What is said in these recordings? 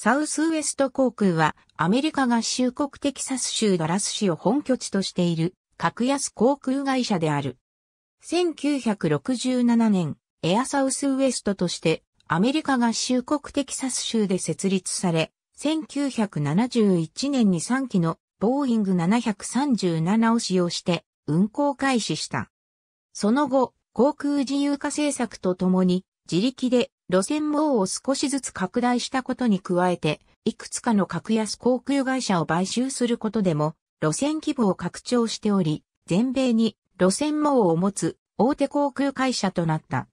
サウスウエスト航空はアメリカ合衆国テキサス州ダラス市を本拠地としている格安航空会社である。1967年、エアサウスウエストとしてアメリカ合衆国テキサス州で設立され、1971年に3機のボーイング737を使用して運航開始した。その後、航空自由化政策とともに自力で路線網を少しずつ拡大したことに加えて、いくつかの格安航空会社を買収することでも、路線規模を拡張しており、全米に路線網を持つ大手航空会社となった。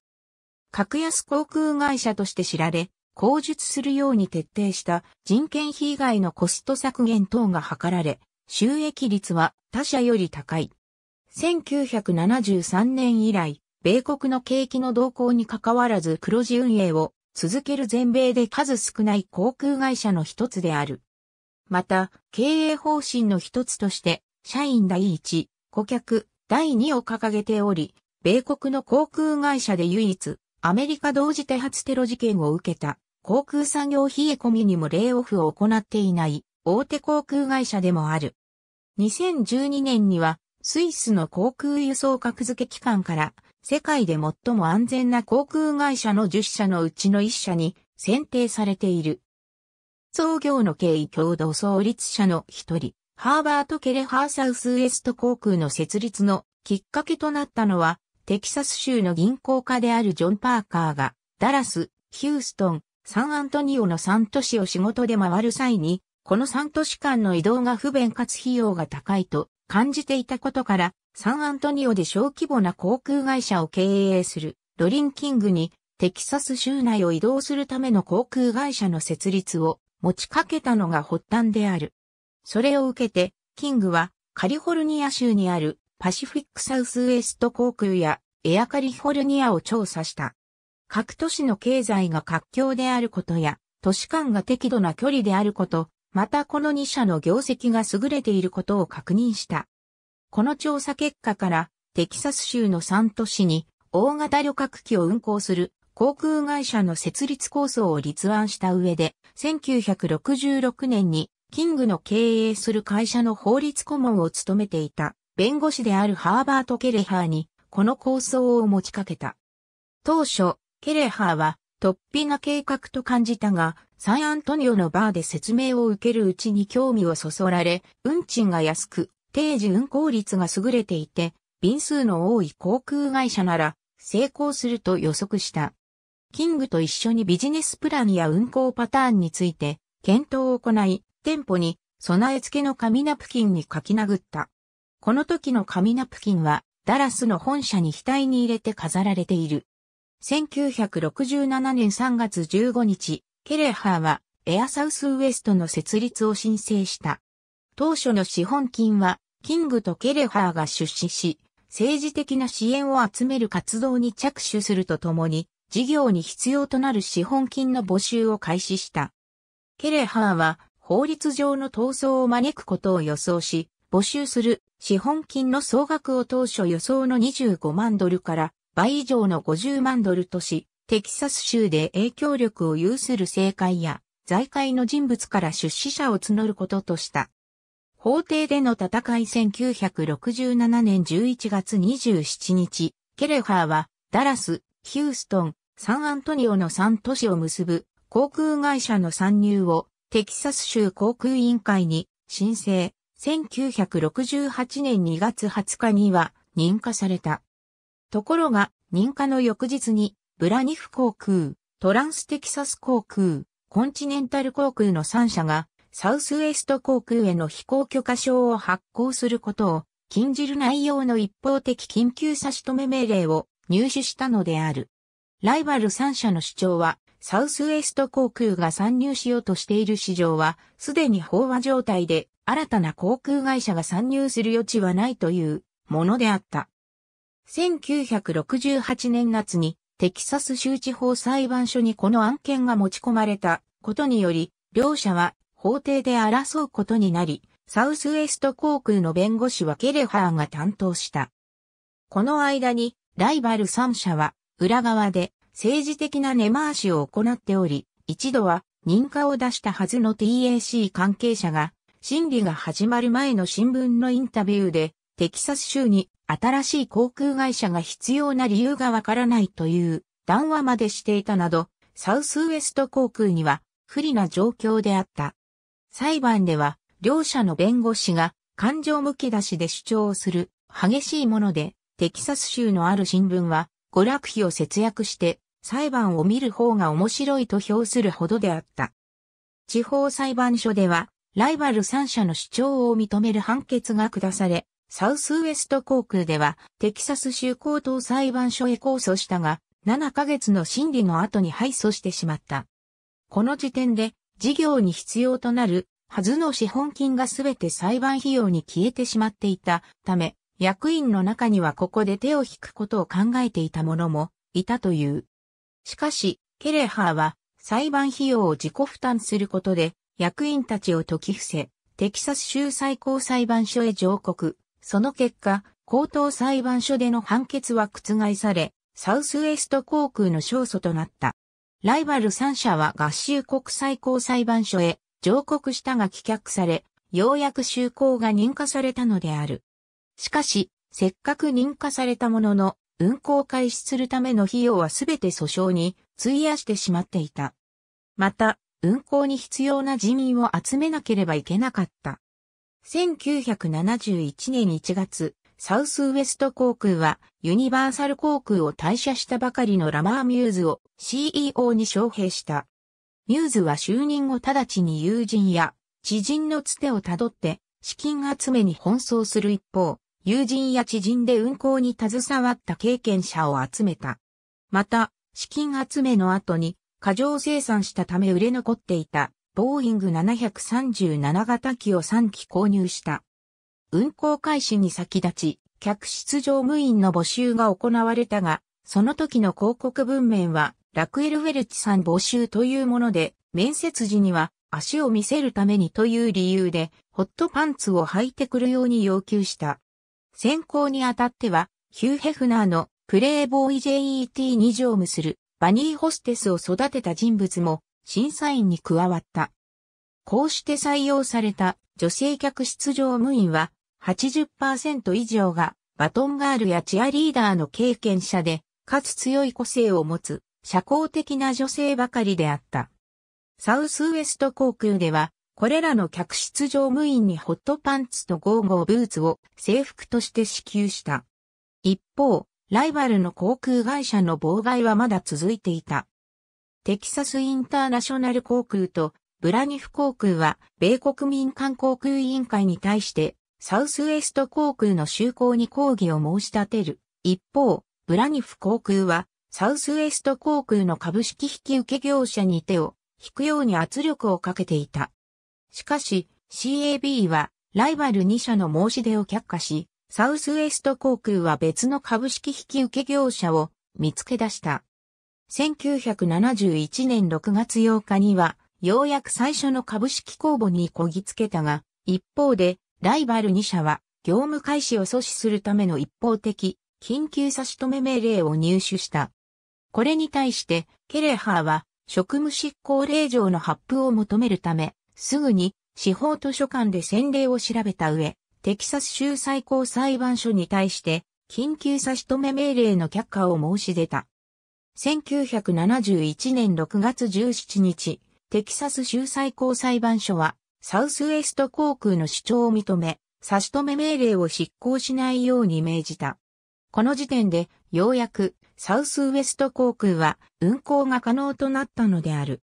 格安航空会社として知られ、口述するように徹底した人件費以外のコスト削減等が図られ、収益率は他社より高い。1973年以来、米国の景気の動向に関わらず黒字運営を続ける全米で数少ない航空会社の一つである。また、経営方針の一つとして、社員第一、顧客第二を掲げており、米国の航空会社で唯一、アメリカ同時多発テロ事件を受けた、航空産業冷え込みにもレイオフを行っていない、大手航空会社でもある。2012年には、スイスの航空輸送格付け機関から、世界で最も安全な航空会社の10社のうちの1社に選定されている。創業の経緯共同創立者の一人、ハーバート・ケレハーサウスウエスト航空の設立のきっかけとなったのは、テキサス州の銀行家であるジョン・パーカーが、ダラス、ヒューストン、サンアントニオの3都市を仕事で回る際に、この3都市間の移動が不便かつ費用が高いと感じていたことから、サンアントニオで小規模な航空会社を経営するドリンキングにテキサス州内を移動するための航空会社の設立を持ちかけたのが発端である。それを受けて、キングはカリフォルニア州にあるパシフィックサウスウエスト航空やエアカリフォルニアを調査した。各都市の経済が活況であることや、都市間が適度な距離であること、またこの2社の業績が優れていることを確認した。この調査結果から、テキサス州の3都市に、大型旅客機を運航する航空会社の設立構想を立案した上で、1966年にキングの経営する会社の法律顧問を務めていた弁護士であるハーバート・ケレハーにこの構想を持ちかけた。当初、ケレハーは突飛な計画と感じたが、サンアントニオのバーで説明を受けるうちに興味をそそられ、運賃が安く定時運行率が優れていて、便数の多い航空会社なら成功すると予測した。キングと一緒にビジネスプランや運行パターンについて検討を行い、店舗に備え付けの紙ナプキンに書き殴った。この時の紙ナプキンはダラスの本社に額に入れて飾られている。1967年3月15日、ケレハーはエアサウスウエストの設立を申請した。当初の資本金はキングとケレハーが出資し、政治的な支援を集める活動に着手するとともに、事業に必要となる資本金の募集を開始した。ケレハーは法律上の闘争を招くことを予想し、募集する資本金の総額を当初予想の25万ドルから倍以上の50万ドルとし、テキサス州で影響力を有する政界や財界の人物から出資者を募ることとした。法廷での戦い1967年11月27日、ケレハーはダラス、ヒューストン、サンアントニオの3都市を結ぶ航空会社の参入をテキサス州航空委員会に申請。1968年2月20日には認可された。ところが認可の翌日にブラニフ航空、トランステキサス航空、コンチネンタル航空の3社がサウスウェスト航空への飛行許可証を発行することを禁じる内容の一方的緊急差し止め命令を入手したのである。ライバル3社の主張は、サウスウェスト航空が参入しようとしている市場は、すでに飽和状態で、新たな航空会社が参入する余地はないというものであった。1968年夏に、テキサス州地方裁判所にこの案件が持ち込まれたことにより、両社は法廷で争うことになり、サウスウェスト航空の弁護士はケレハーが担当した。この間に、ライバル3社は、裏側で政治的な根回しを行っており、一度は認可を出したはずの TAC 関係者が、審理が始まる前の新聞のインタビューで、テキサス州に新しい航空会社が必要な理由がわからないという談話までしていたなど、サウスウエスト航空には不利な状況であった。裁判では、両者の弁護士が感情むき出しで主張をする激しいもので、テキサス州のある新聞は、娯楽費を節約して裁判を見る方が面白いと評するほどであった。地方裁判所では、ライバル3社の主張を認める判決が下され、サウスウエスト航空では、テキサス州高等裁判所へ控訴したが、7ヶ月の審理の後に敗訴してしまった。この時点で、事業に必要となるはずの資本金がすべて裁判費用に消えてしまっていたため、役員の中にはここで手を引くことを考えていた者もいたという。しかし、ケレハーは裁判費用を自己負担することで役員たちを解き伏せ、テキサス州最高裁判所へ上告。その結果、高等裁判所での判決は覆され、サウスウェスト航空の勝訴となった。ライバル3社は合衆国最高裁判所へ上告したが棄却され、ようやく就航が認可されたのである。しかし、せっかく認可されたものの、運行開始するための費用はすべて訴訟に費やしてしまっていた。また、運行に必要な人員を集めなければいけなかった。1971年1月、サウスウエスト航空は、ユニバーサル航空を退社したばかりのラマー・ミューズを CEO に招聘した。ミューズは就任後直ちに友人や知人のつてをたどって資金集めに奔走する一方、友人や知人で運航に携わった経験者を集めた。また、資金集めの後に過剰生産したため売れ残っていたボーイング737型機を3機購入した。運行開始に先立ち、客室乗務員の募集が行われたが、その時の広告文面は、ラクエル・ウェルチさん募集というもので、面接時には足を見せるためにという理由で、ホットパンツを履いてくるように要求した。選考にあたっては、ヒュー・ヘフナーのプレイボーイ JET に乗務するバニーホステスを育てた人物も審査員に加わった。こうして採用された女性客室乗務員は80%以上がバトンガールやチアリーダーの経験者で、かつ強い個性を持つ社交的な女性ばかりであった。サウスウエスト航空では、これらの客室乗務員にホットパンツとゴーゴーブーツを制服として支給した。一方、ライバルの航空会社の妨害はまだ続いていた。テキサスインターナショナル航空とブラニフ航空は米国民間航空委員会に対してサウスウェスト航空の就航に抗議を申し立てる。一方、ブラニフ航空は、サウスウェスト航空の株式引受業者に手を引くように圧力をかけていた。しかし、CAB は、ライバル2社の申し出を却下し、サウスウェスト航空は別の株式引受業者を見つけ出した。1971年6月8日には、ようやく最初の株式公募にこぎつけたが、一方で、ライバル2社は、業務開始を阻止するための一方的、緊急差し止め命令を入手した。これに対して、ケレハーは、職務執行令状の発布を求めるため、すぐに、司法図書館で先例を調べた上、テキサス州最高裁判所に対して、緊急差し止め命令の却下を申し出た。1971年6月17日、テキサス州最高裁判所は、サウスウェスト航空の主張を認め、差し止め命令を執行しないように命じた。この時点で、ようやく、サウスウェスト航空は運航が可能となったのである。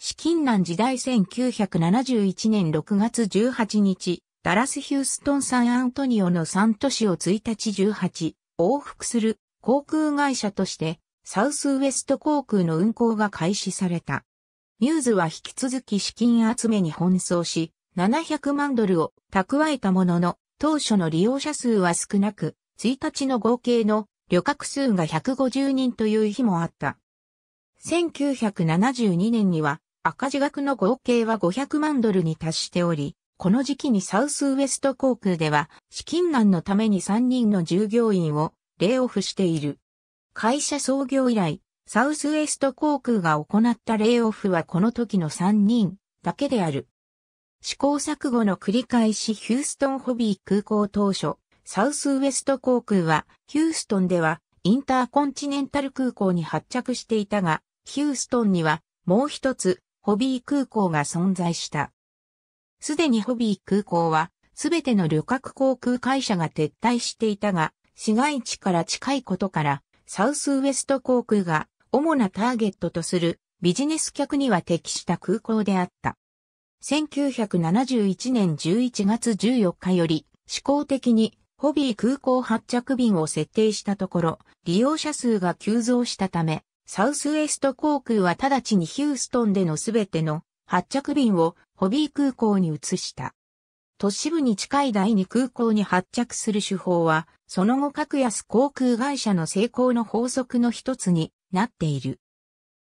資金難時代1971年6月18日、ダラス・ヒューストン・サン・アントニオの3都市を1日18往復する航空会社としてサウスウェスト航空の運航が開始された。ミューズは引き続き資金集めに奔走し、700万ドルを蓄えたものの、当初の利用者数は少なく、1日の合計の旅客数が150人という日もあった。1972年には赤字額の合計は500万ドルに達しており、この時期にサウスウエスト航空では資金難のために3人の従業員をレイオフしている。会社創業以来、サウスウェスト航空が行ったレイオフはこの時の3人だけである。試行錯誤の繰り返しヒューストンホビー空港当初、サウスウェスト航空はヒューストンではインターコンチネンタル空港に発着していたが、ヒューストンにはもう一つホビー空港が存在した。すでにホビー空港はすべての旅客航空会社が撤退していたが、市街地から近いことから、サウスウェスト航空が主なターゲットとするビジネス客には適した空港であった。1971年11月14日より試行的にホビー空港発着便を設定したところ、利用者数が急増したため、サウスウエスト航空は直ちにヒューストンでのすべての発着便をホビー空港に移した。都市部に近い第二空港に発着する手法は、その後格安航空会社の成功の法則の一つになっている。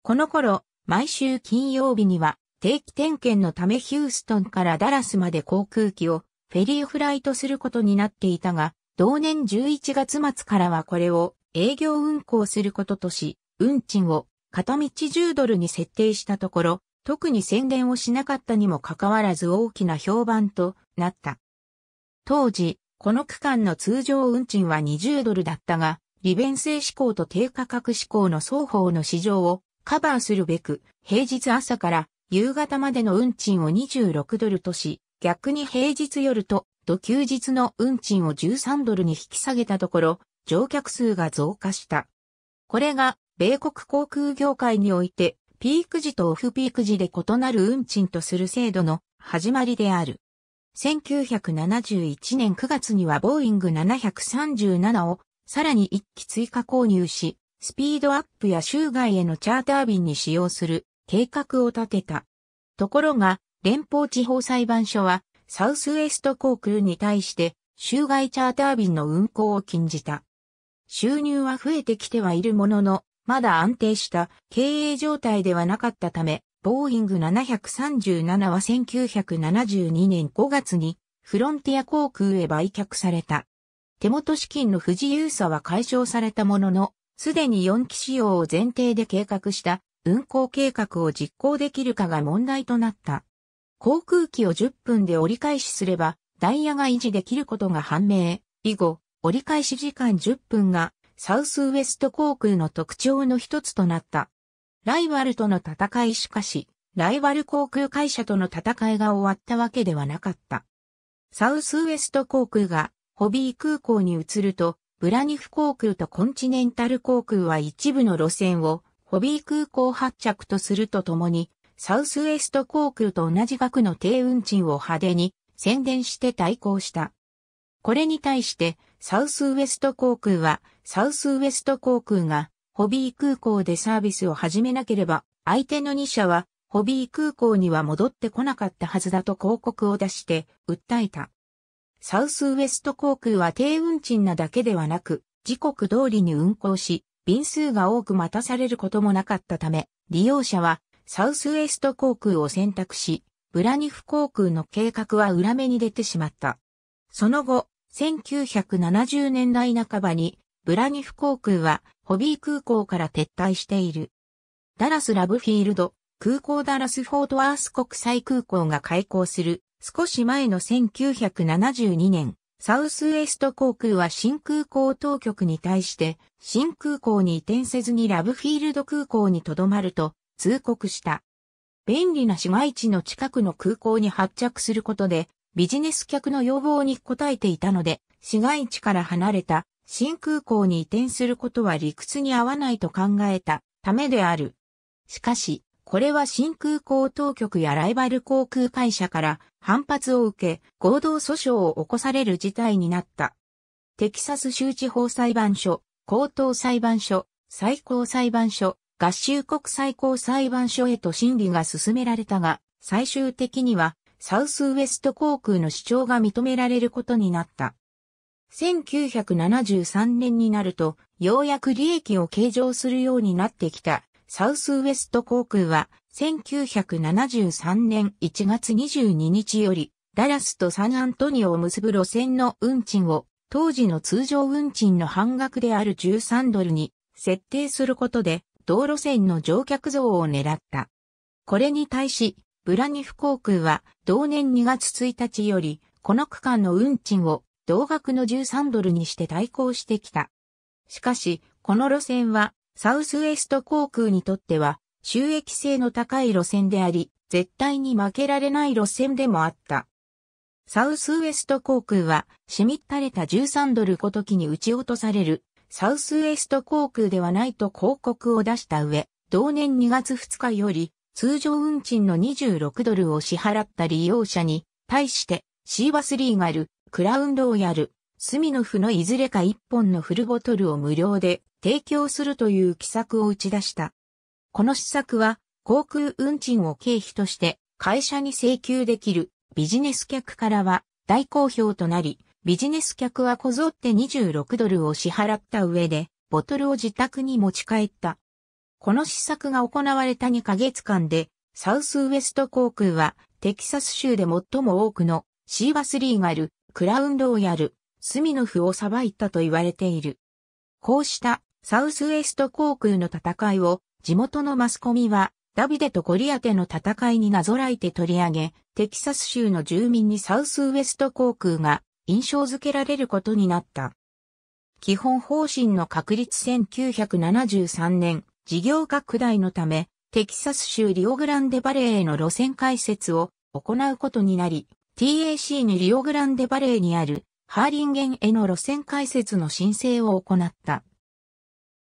この頃、毎週金曜日には定期点検のためヒューストンからダラスまで航空機をフェリーフライトすることになっていたが、同年11月末からはこれを営業運行することとし、運賃を片道10ドルに設定したところ、特に宣伝をしなかったにもかかわらず大きな評判となった。当時、この区間の通常運賃は20ドルだったが、利便性志向と低価格志向の双方の市場をカバーするべく、平日朝から夕方までの運賃を26ドルとし、逆に平日夜と土休日の運賃を13ドルに引き下げたところ、乗客数が増加した。これが、米国航空業界において、ピーク時とオフピーク時で異なる運賃とする制度の始まりである。1971年9月にはボーイング737をさらに1機追加購入し、スピードアップや州外へのチャーター便に使用する計画を立てた。ところが、連邦地方裁判所は、サウスウェスト航空に対して、州外チャーター便の運航を禁じた。収入は増えてきてはいるものの、まだ安定した経営状態ではなかったため、ボーイング737は1972年5月にフロンティア航空へ売却された。手元資金の不自由さは解消されたものの、すでに4機使用を前提で計画した運行計画を実行できるかが問題となった。航空機を10分で折り返しすれば、ダイヤが維持できることが判明。以後、折り返し時間10分がサウスウエスト航空の特徴の一つとなった。ライバルとの戦いしかし、ライバル航空会社との戦いが終わったわけではなかった。サウスウエスト航空がホビー空港に移ると、ブラニフ航空とコンチネンタル航空は一部の路線をホビー空港発着とするとともに、サウスウエスト航空と同じ額の低運賃を派手に宣伝して対抗した。これに対して、サウスウエスト航空は、サウスウエスト航空が、ホビー空港でサービスを始めなければ、相手の2社は、ホビー空港には戻ってこなかったはずだと広告を出して、訴えた。サウスウエスト航空は低運賃なだけではなく、時刻通りに運航し、便数が多く待たされることもなかったため、利用者はサウスウエスト航空を選択し、ブラニフ航空の計画は裏目に出てしまった。その後、1970年代半ばに、ブラニフ航空はホビー空港から撤退している。ダラスラブフィールド、空港ダラスフォートワース国際空港が開港する少し前の1972年、サウスエスト航空は新空港当局に対して、新空港に移転せずにラブフィールド空港に留まると通告した。便利な市街地の近くの空港に発着することで、ビジネス客の要望に応えていたので、市街地から離れた新空港に移転することは理屈に合わないと考えたためである。しかし、これは新空港当局やライバル航空会社から反発を受け、合同訴訟を起こされる事態になった。テキサス州地方裁判所、高等裁判所、最高裁判所、合衆国最高裁判所へと審理が進められたが、最終的にはサウスウエスト航空の主張が認められることになった。1973年になると、ようやく利益を計上するようになってきたサウスウエスト航空は、1973年1月22日より、ダラスとサンアントニオを結ぶ路線の運賃を、当時の通常運賃の半額である13ドルに設定することで、同路線の乗客増を狙った。これに対し、ブラニフ航空は、同年2月1日より、この区間の運賃を同額の13ドルにして対抗してきた。しかし、この路線はサウスウエスト航空にとっては収益性の高い路線であり、絶対に負けられない路線でもあった。サウスウエスト航空は、しみったれた13ドルごときに撃ち落とされる、サウスウエスト航空ではないと広告を出した上、同年2月2日より、通常運賃の26ドルを支払った利用者に、対して、シーバスリーガル、クラウンロをヤル、隅のノのいずれか一本のフルボトルを無料で提供するという奇策を打ち出した。この施策は、航空運賃を経費として会社に請求できるビジネス客からは大好評となり、ビジネス客はこぞって26ドルを支払った上で、ボトルを自宅に持ち帰った。この施策が行われた2ヶ月間で、サウスウエスト航空はテキサス州で最も多くのシーバスリーガル、クラウンロイヤル、スミノフをさばいたと言われている。こうしたサウスウエスト航空の戦いを地元のマスコミはダビデとゴリアテの戦いになぞらえて取り上げ、テキサス州の住民にサウスウエスト航空が印象づけられることになった。基本方針の確立1973年、事業拡大のため、テキサス州リオグランデバレーへの路線開設を行うことになり、TAC にリオグランデバレーにあるハーリンゲンへの路線開設の申請を行った。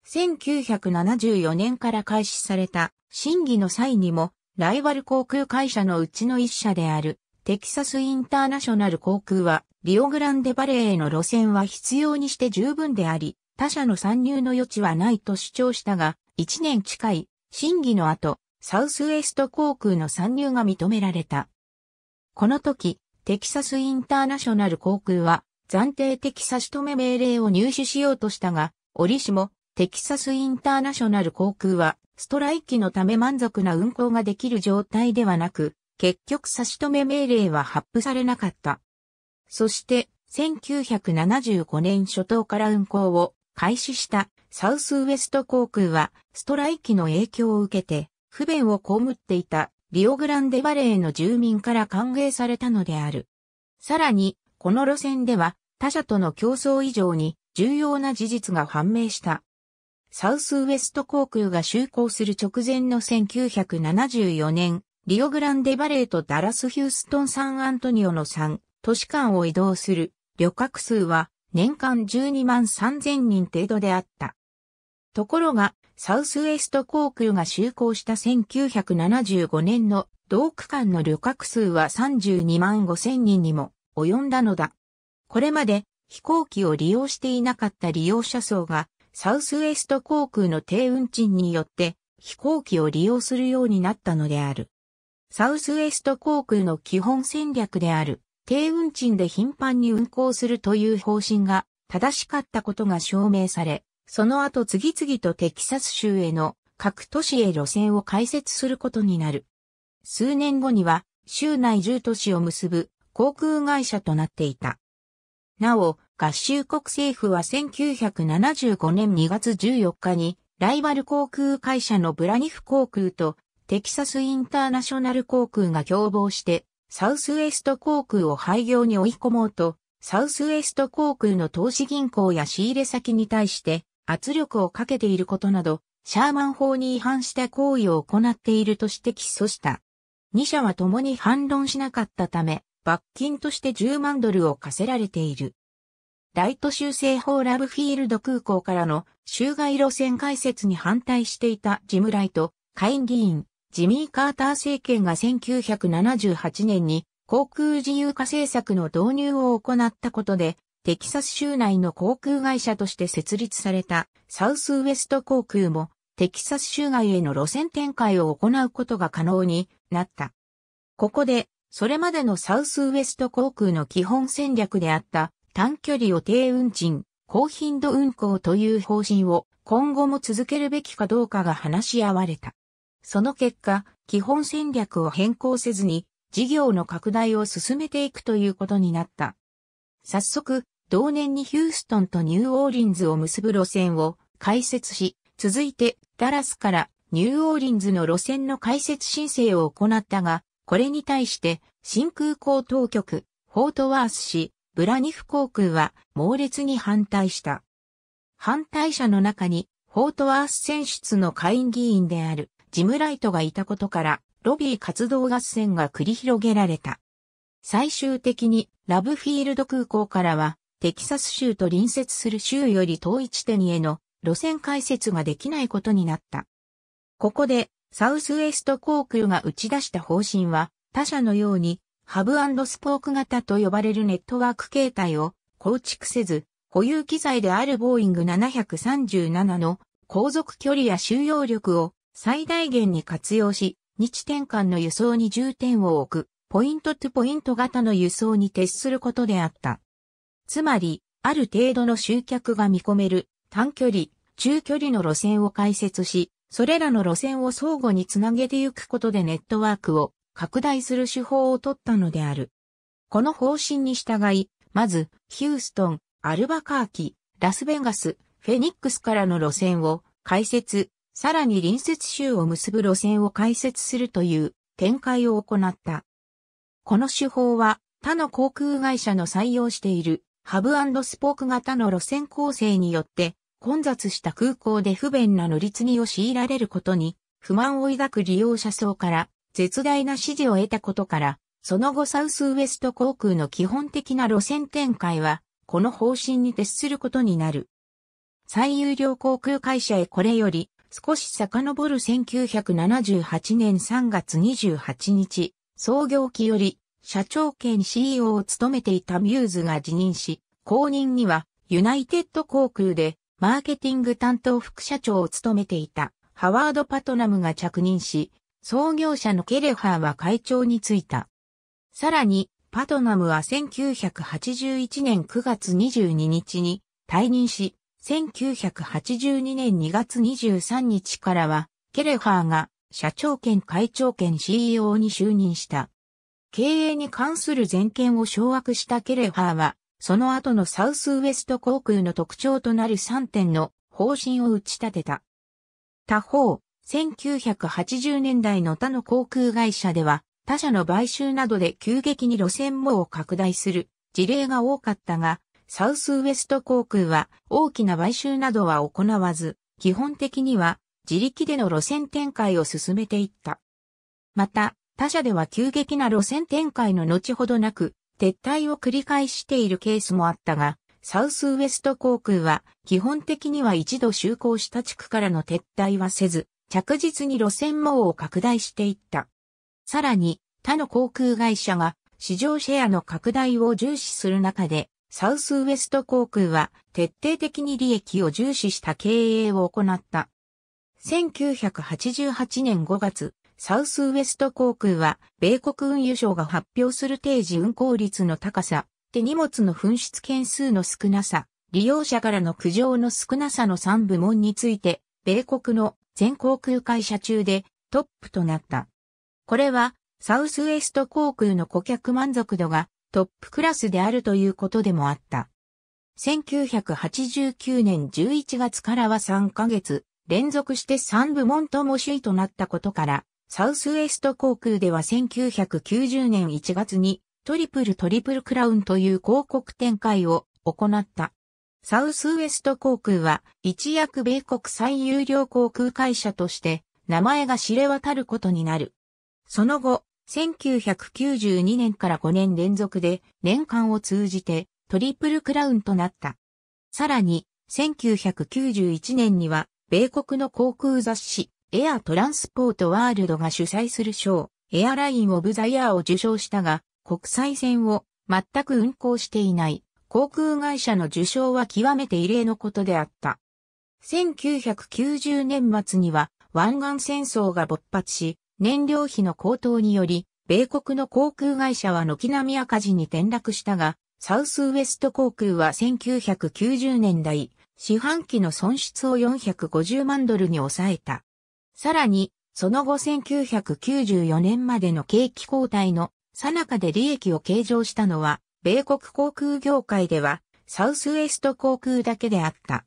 1974年から開始された審議の際にも、ライバル航空会社のうちの一社である、テキサスインターナショナル航空は、リオグランデバレーへの路線は必要にして十分であり、他社の参入の余地はないと主張したが、1年近い審議の後、サウスウエスト航空の参入が認められた。この時、テキサスインターナショナル航空は、暫定的差し止め命令を入手しようとしたが、折しも、テキサスインターナショナル航空は、ストライキのため満足な運航ができる状態ではなく、結局差し止め命令は発布されなかった。そして、1975年初頭から運航を開始したサウスウエスト航空は、ストライキの影響を受けて、不便をこむっていたリオグランデバレーの住民から歓迎されたのである。さらに、この路線では、他社との競争以上に重要な事実が判明した。サウスウエスト航空が就航する直前の1974年、リオグランデバレーとダラス・ヒューストン・サンアントニオの3都市間を移動する旅客数は年間12万3000人程度であった。ところが、サウスウエスト航空が就航した1975年の同区間の旅客数は32万5000人にも及んだのだ。これまで飛行機を利用していなかった利用者層がサウスウェスト航空の低運賃によって飛行機を利用するようになったのである。サウスウェスト航空の基本戦略である低運賃で頻繁に運航するという方針が正しかったことが証明され、その後次々とテキサス州への各都市へ路線を開設することになる。数年後には州内10都市を結ぶ航空会社となっていた。なお、合衆国政府は1975年2月14日に、ライバル航空会社のブラニフ航空と、テキサスインターナショナル航空が共謀して、サウスウエスト航空を廃業に追い込もうと、サウスウエスト航空の投資銀行や仕入れ先に対して圧力をかけていることなど、シャーマン法に違反した行為を行っていると指摘訴した。二社は共に反論しなかったため、罰金として10万ドルを課せられている。ライト州西法ラブフィールド空港からの州外路線開設に反対していたジムライト、下院議員、ジミー・カーター政権が1978年に航空自由化政策の導入を行ったことで、テキサス州内の航空会社として設立されたサウスウエスト航空もテキサス州外への路線展開を行うことが可能になった。ここでそれまでのサウスウエスト航空の基本戦略であった短距離を低運賃、高頻度運航という方針を今後も続けるべきかどうかが話し合われた。その結果、基本戦略を変更せずに事業の拡大を進めていくということになった。早速、同年にヒューストンとニューオーリンズを結ぶ路線を開設し、続いてダラスからニューオーリンズの路線の開設申請を行ったが、これに対して、新空港当局、フォートワース市、ブラニフ航空は猛烈に反対した。反対者の中に、フォートワース選出の下院議員であるジムライトがいたことから、ロビー活動合戦が繰り広げられた。最終的に、ラブフィールド空港からは、テキサス州と隣接する州より遠い地点への路線開設ができないことになった。ここでサウスウェスト航空が打ち出した方針は、他社のように、ハブスポーク型と呼ばれるネットワーク形態を構築せず、保有機材であるボーイング737の航続距離や収容力を最大限に活用し、日転換の輸送に重点を置く、ポイントトゥポイント型の輸送に徹することであった。つまり、ある程度の集客が見込める短距離、中距離の路線を開設し、それらの路線を相互につなげてゆくことでネットワークを拡大する手法を取ったのである。この方針に従い、まず、ヒューストン、アルバカーキ、ラスベガス、フェニックスからの路線を開設、さらに隣接州を結ぶ路線を開設するという展開を行った。この手法は他の航空会社の採用しているハブスポーク型の路線構成によって混雑した空港で不便な乗り継ぎを強いられることに不満を抱く利用者層から絶大な支持を得たことから、その後サウスウエスト航空の基本的な路線展開は、この方針に徹することになる。最有料航空会社へこれより、少し遡る1978年3月28日、創業期より、社長兼 CEO を務めていたミューズが辞任し、後任には、ユナイテッド航空で、マーケティング担当副社長を務めていたハワード・パトナムが着任し、創業者のケレファーは会長に就いた。さらに、パトナムは1981年9月22日に退任し、1982年2月23日からは、ケレファーが社長兼会長兼 CEO に就任した。経営に関する全権を掌握したケレファーは、その後のサウスウエスト航空の特徴となる3点の方針を打ち立てた。他方、1980年代の他の航空会社では、他社の買収などで急激に路線網を拡大する事例が多かったが、サウスウエスト航空は大きな買収などは行わず、基本的には自力での路線展開を進めていった。また、他社では急激な路線展開の後ほどなく、撤退を繰り返しているケースもあったが、サウスウエスト航空は基本的には一度就航した地区からの撤退はせず、着実に路線網を拡大していった。さらに他の航空会社が市場シェアの拡大を重視する中で、サウスウエスト航空は徹底的に利益を重視した経営を行った。1988年5月、サウスウエスト航空は、米国運輸省が発表する定時運航率の高さ、手荷物の紛失件数の少なさ、利用者からの苦情の少なさの3部門について、米国の全航空会社中でトップとなった。これは、サウスウエスト航空の顧客満足度がトップクラスであるということでもあった。1989年11月からは3ヶ月、連続して3部門とも首位となったことから、サウスウェスト航空では1990年1月にトリプルトリプルクラウンという広告展開を行った。サウスウェスト航空は一躍米国最有料航空会社として名前が知れ渡ることになる。その後、1992年から5年連続で年間を通じてトリプルクラウンとなった。さらに、1991年には米国の航空雑誌エアトランスポートワールドが主催する賞、エアラインオブザイヤーを受賞したが、国際線を全く運航していない航空会社の受賞は極めて異例のことであった。1990年末には湾岸戦争が勃発し、燃料費の高騰により、米国の航空会社は軒並み赤字に転落したが、サウスウエスト航空は1990年代、四半期の損失を450万ドルに抑えた。さらに、その後1994年までの景気交代の最中で利益を計上したのは、米国航空業界では、サウスウエスト航空だけであった。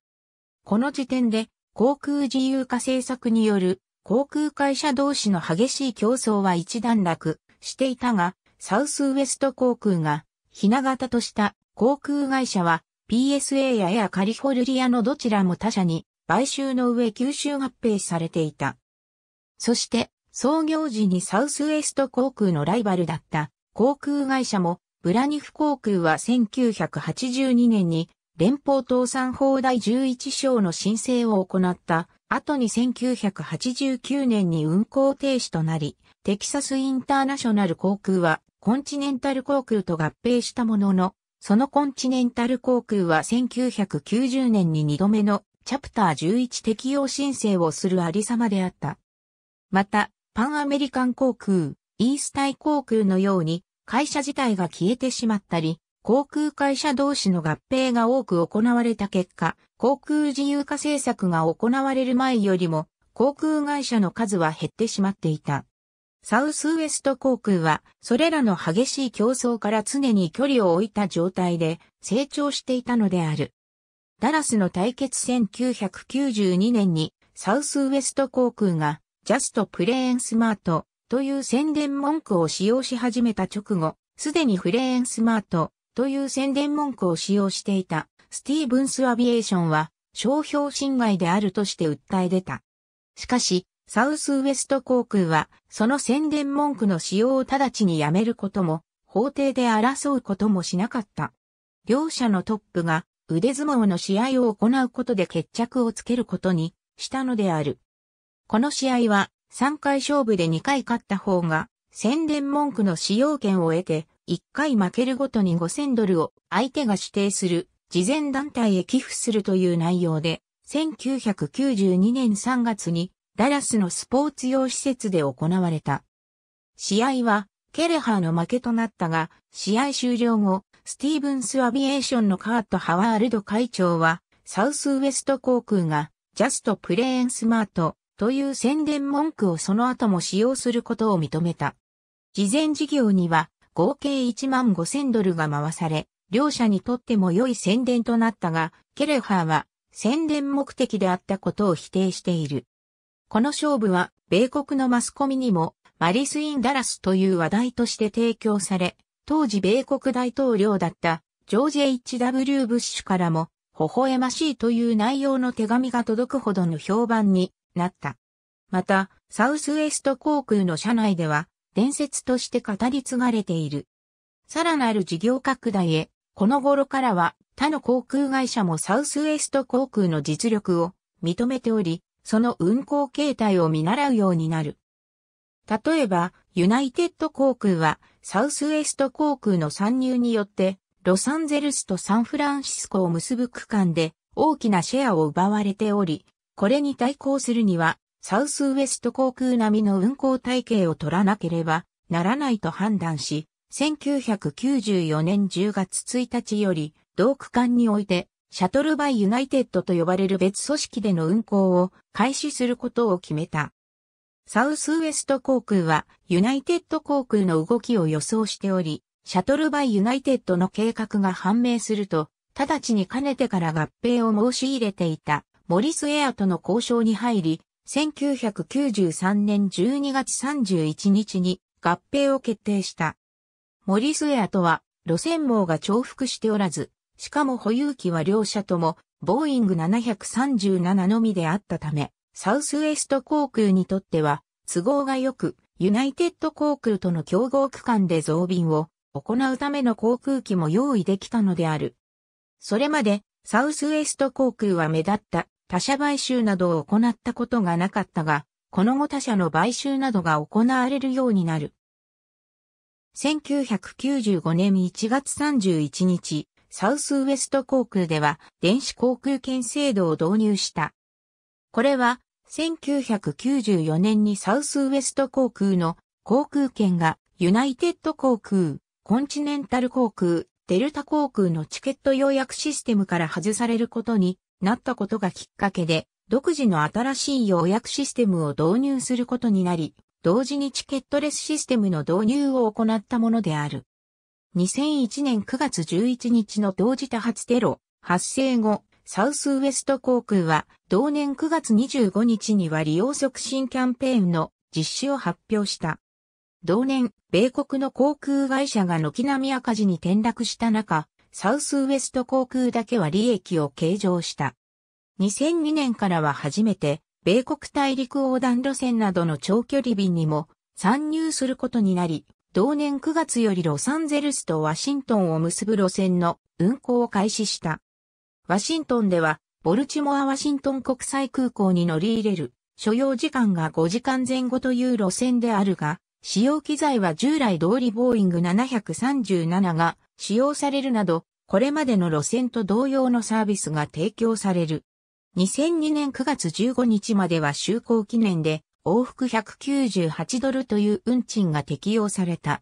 この時点で、航空自由化政策による航空会社同士の激しい競争は一段落していたが、サウスウエスト航空が、雛形とした航空会社は PSA やエアカリフォルニアのどちらも他社に買収の上吸収合併されていた。そして、創業時にサウスウエスト航空のライバルだった航空会社も、ブラニフ航空は1982年に連邦倒産法第11章の申請を行った後に1989年に運航停止となり、テキサスインターナショナル航空はコンチネンタル航空と合併したものの、そのコンチネンタル航空は1990年に2度目のチャプター11適用申請をするありさまであった。また、パンアメリカン航空、イースタイ航空のように、会社自体が消えてしまったり、航空会社同士の合併が多く行われた結果、航空自由化政策が行われる前よりも、航空会社の数は減ってしまっていた。サウスウエスト航空は、それらの激しい競争から常に距離を置いた状態で成長していたのである。ダラスの対決1992年に、サウスウエスト航空がジャストプレーンスマートという宣伝文句を使用し始めた直後、すでにフレーンスマートという宣伝文句を使用していたスティーブンス・アビエーションは商標侵害であるとして訴え出た。しかし、サウスウエスト航空はその宣伝文句の使用を直ちにやめることも法廷で争うこともしなかった。両者のトップが腕相撲の試合を行うことで決着をつけることにしたのである。この試合は3回勝負で2回勝った方が宣伝文句の使用権を得て1回負けるごとに5000ドルを相手が指定する事前団体へ寄付するという内容で1992年3月にダラスのスポーツ用施設で行われた。試合はケレハーの負けとなったが、試合終了後、スティーブンスアビエーションのカート・ハワールド会長は、サウスウエスト航空が、ジャスト・プレーン・スマート、という宣伝文句をその後も使用することを認めた。慈善事業には合計1万5000ドルが回され、両者にとっても良い宣伝となったが、ケレハーは宣伝目的であったことを否定している。この勝負は、米国のマスコミにも、マリス・イン・ダラスという話題として提供され、当時米国大統領だったジョージ・ H.W. ブッシュからも、微笑ましいという内容の手紙が届くほどの評判になった。また、サウスウエスト航空の社内では、伝説として語り継がれている。さらなる事業拡大へ、この頃からは他の航空会社もサウスウエスト航空の実力を認めており、その運航形態を見習うようになる。例えば、ユナイテッド航空はサウスウエスト航空の参入によって、ロサンゼルスとサンフランシスコを結ぶ区間で大きなシェアを奪われており、これに対抗するには、サウスウエスト航空並みの運航体系を取らなければならないと判断し、1994年10月1日より、同区間において、シャトルバイユナイテッドと呼ばれる別組織での運航を開始することを決めた。サウスウエスト航空は、ユナイテッド航空の動きを予想しており、シャトルバイユナイテッドの計画が判明すると、直ちにかねてから合併を申し入れていた。モリス・エアとの交渉に入り、1993年12月31日に合併を決定した。モリス・エアとは路線網が重複しておらず、しかも保有機は両社ともボーイング737のみであったため、サウスウエスト航空にとっては都合が良く、ユナイテッド航空との競合区間で増便を行うための航空機も用意できたのである。それまでサウスウエスト航空は目立った他社買収などを行ったことがなかったが、この後他社の買収などが行われるようになる。1995年1月31日、サウスウエスト航空では電子航空券制度を導入した。これは1994年にサウスウエスト航空の航空券がユナイテッド航空、コンチネンタル航空、デルタ航空のチケット予約システムから外されることになったことがきっかけで、独自の新しい予約システムを導入することになり、同時にチケットレスシステムの導入を行ったものである。2001年9月11日の同時多発テロ発生後、サウスウエスト航空は同年9月25日には利用促進キャンペーンの実施を発表した。同年、米国の航空会社が軒並み赤字に転落した中、サウスウエスト航空だけは利益を計上した。2002年からは初めて、米国大陸横断路線などの長距離便にも参入することになり、同年9月よりロサンゼルスとワシントンを結ぶ路線の運行を開始した。ワシントンでは、ボルチモア・ワシントン国際空港に乗り入れる、所要時間が5時間前後という路線であるが、使用機材は従来通りボーイング737が使用されるなど、これまでの路線と同様のサービスが提供される。2002年9月15日までは就航記念で往復198ドルという運賃が適用された。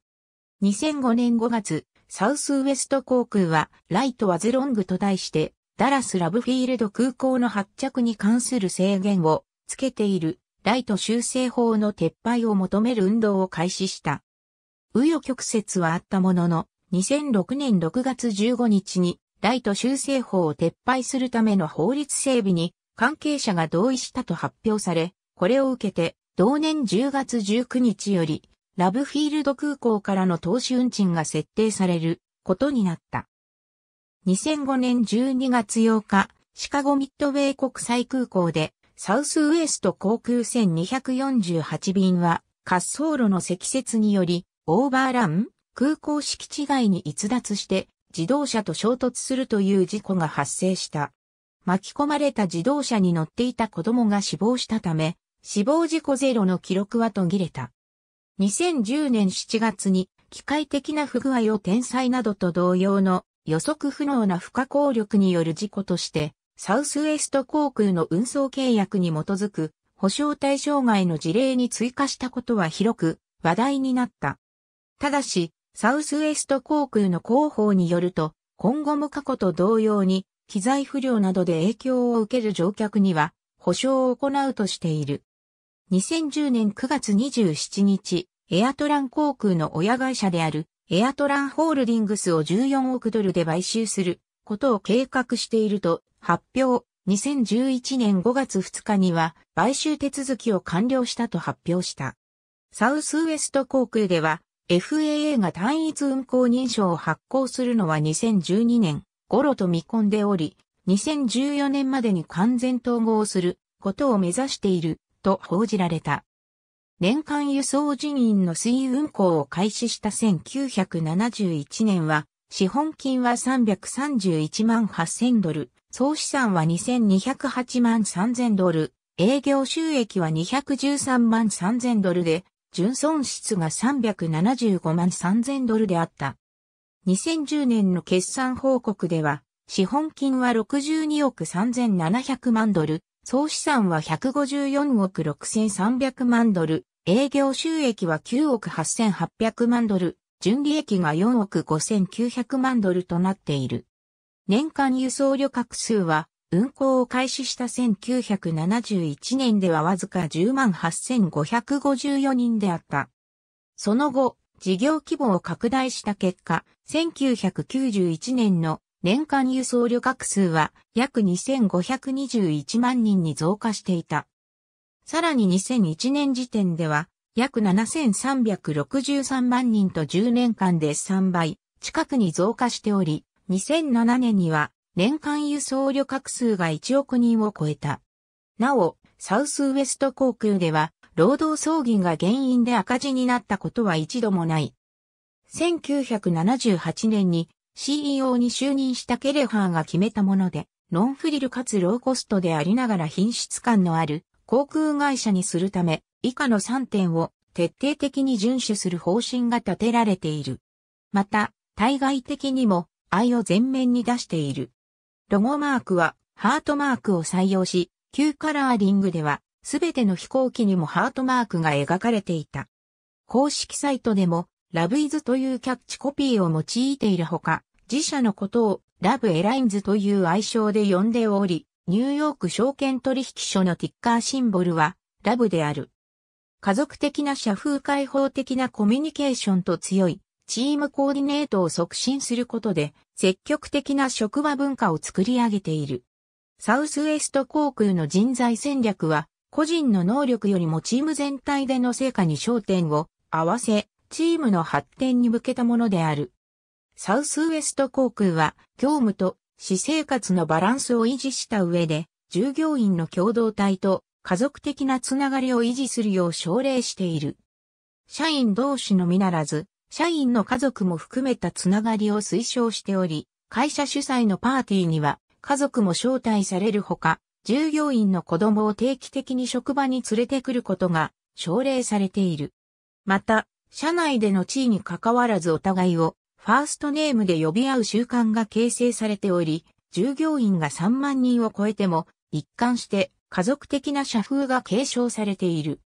2005年5月、サウスウエスト航空は、ライトワズロングと題して、ダラスラブフィールド空港の発着に関する制限をつけているライト修正法の撤廃を求める運動を開始した。紆余曲折はあったものの、2006年6月15日に、ライト修正法を撤廃するための法律整備に関係者が同意したと発表され、これを受けて、同年10月19日より、ラブフィールド空港からの投資運賃が設定されることになった。2005年12月8日、シカゴミッドウェイ国際空港で、サウスウエスト航空1248便は、滑走路の積雪により、オーバーラン空港敷地外に逸脱して自動車と衝突するという事故が発生した。巻き込まれた自動車に乗っていた子供が死亡したため、死亡事故ゼロの記録は途切れた。2010年7月に機械的な不具合を天災などと同様の予測不能な不可抗力による事故として、サウスウェスト航空の運送契約に基づく保証対象外の事例に追加したことは広く話題になった。ただし、サウスウェスト航空の広報によると、今後も過去と同様に、機材不良などで影響を受ける乗客には、保証を行うとしている。2010年9月27日、エアトラン航空の親会社であるエアトランホールディングスを14億ドルで買収することを計画していると発表。2011年5月2日には買収手続きを完了したと発表した。サウスウエスト航空では FAA が単一運航認証を発行するのは2012年頃と見込んでおり、2014年までに完全統合することを目指していると報じられた。年間輸送人員の水運航を開始した1971年は、資本金は331万8000ドル、総資産は2208万3000ドル、営業収益は213万3000ドルで、純損失が375万3000ドルであった。2010年の決算報告では、資本金は62億3700万ドル、総資産は154億6300万ドル、営業収益は9億8800万ドル、純利益が4億5900万ドルとなっている。年間輸送旅客数は運行を開始した1971年ではわずか108,554人であった。その後、事業規模を拡大した結果、1991年の年間輸送旅客数は約2521万人に増加していた。さらに2001年時点では約7363万人と10年間で3倍近くに増加しており、2007年には年間輸送旅客数が1億人を超えた。なお、サウスウエスト航空では、労働葬儀が原因で赤字になったことは一度もない。1978年に CEO に就任したケレハーが決めたもので、ノンフリルかつローコストでありながら品質感のある航空会社にするため、以下の3点を徹底的に遵守する方針が立てられている。また、対外的にも愛を前面に出している。ロゴマークはハートマークを採用し、旧カラーリングではすべての飛行機にもハートマークが描かれていた。公式サイトでも、ラブイズというキャッチコピーを用いているほか、自社のことをラブエラインズという愛称で呼んでおり、ニューヨーク証券取引所のティッカーシンボルはラブである。家族的な社風開放的なコミュニケーションと強いチームコーディネートを促進することで、積極的な職場文化を作り上げている。サウスウェスト航空の人材戦略は、個人の能力よりもチーム全体での成果に焦点を合わせ、チームの発展に向けたものである。サウスウェスト航空は、業務と私生活のバランスを維持した上で、従業員の共同体と家族的なつながりを維持するよう奨励している。社員同士のみならず、社員の家族も含めたつながりを推奨しており、会社主催のパーティーには家族も招待されるほか、従業員の子供を定期的に職場に連れてくることが奨励されている。また、社内での地位に関わらずお互いをファーストネームで呼び合う習慣が形成されており、従業員が3万人を超えても一貫して家族的な社風が継承されている。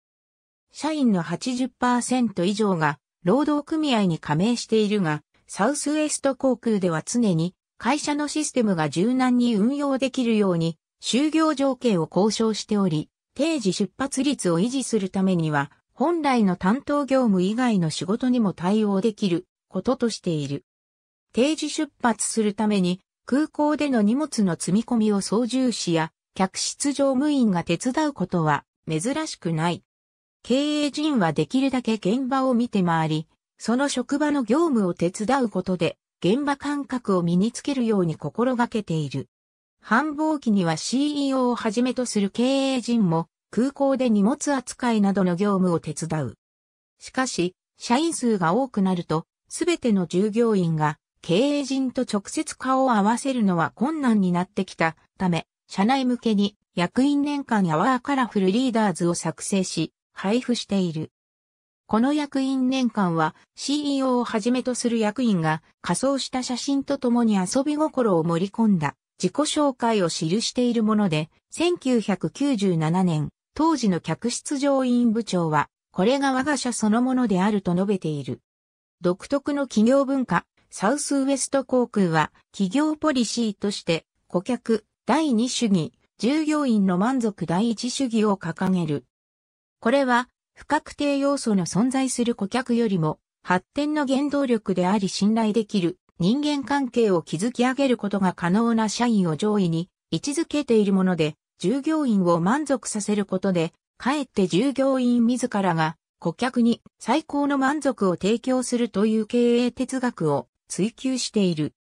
社員の80%以上が労働組合に加盟しているが、サウスウエスト航空では常に会社のシステムが柔軟に運用できるように就業条件を交渉しており、定時出発率を維持するためには、本来の担当業務以外の仕事にも対応できることとしている。定時出発するために、空港での荷物の積み込みを操縦士や客室乗務員が手伝うことは珍しくない。経営陣はできるだけ現場を見て回り、その職場の業務を手伝うことで、現場感覚を身につけるように心がけている。繁忙期には CEO をはじめとする経営陣も空港で荷物扱いなどの業務を手伝う。しかし、社員数が多くなると、すべての従業員が経営陣と直接顔を合わせるのは困難になってきたため、社内向けに役員年間アワーカラフルリーダーズを作成し、配布している。この役員年間は CEO をはじめとする役員が仮装した写真とともに遊び心を盛り込んだ自己紹介を記しているもので、1997年、当時の客室乗員部長は、これが我が社そのものであると述べている。独特の企業文化、サウスウエスト航空は企業ポリシーとして顧客第二主義、従業員の満足第一主義を掲げる。これは不確定要素の存在する顧客よりも発展の原動力であり信頼できる人間関係を築き上げることが可能な社員を上位に位置づけているもので、従業員を満足させることで、かえって従業員自らが顧客に最高の満足を提供するという経営哲学を追求している。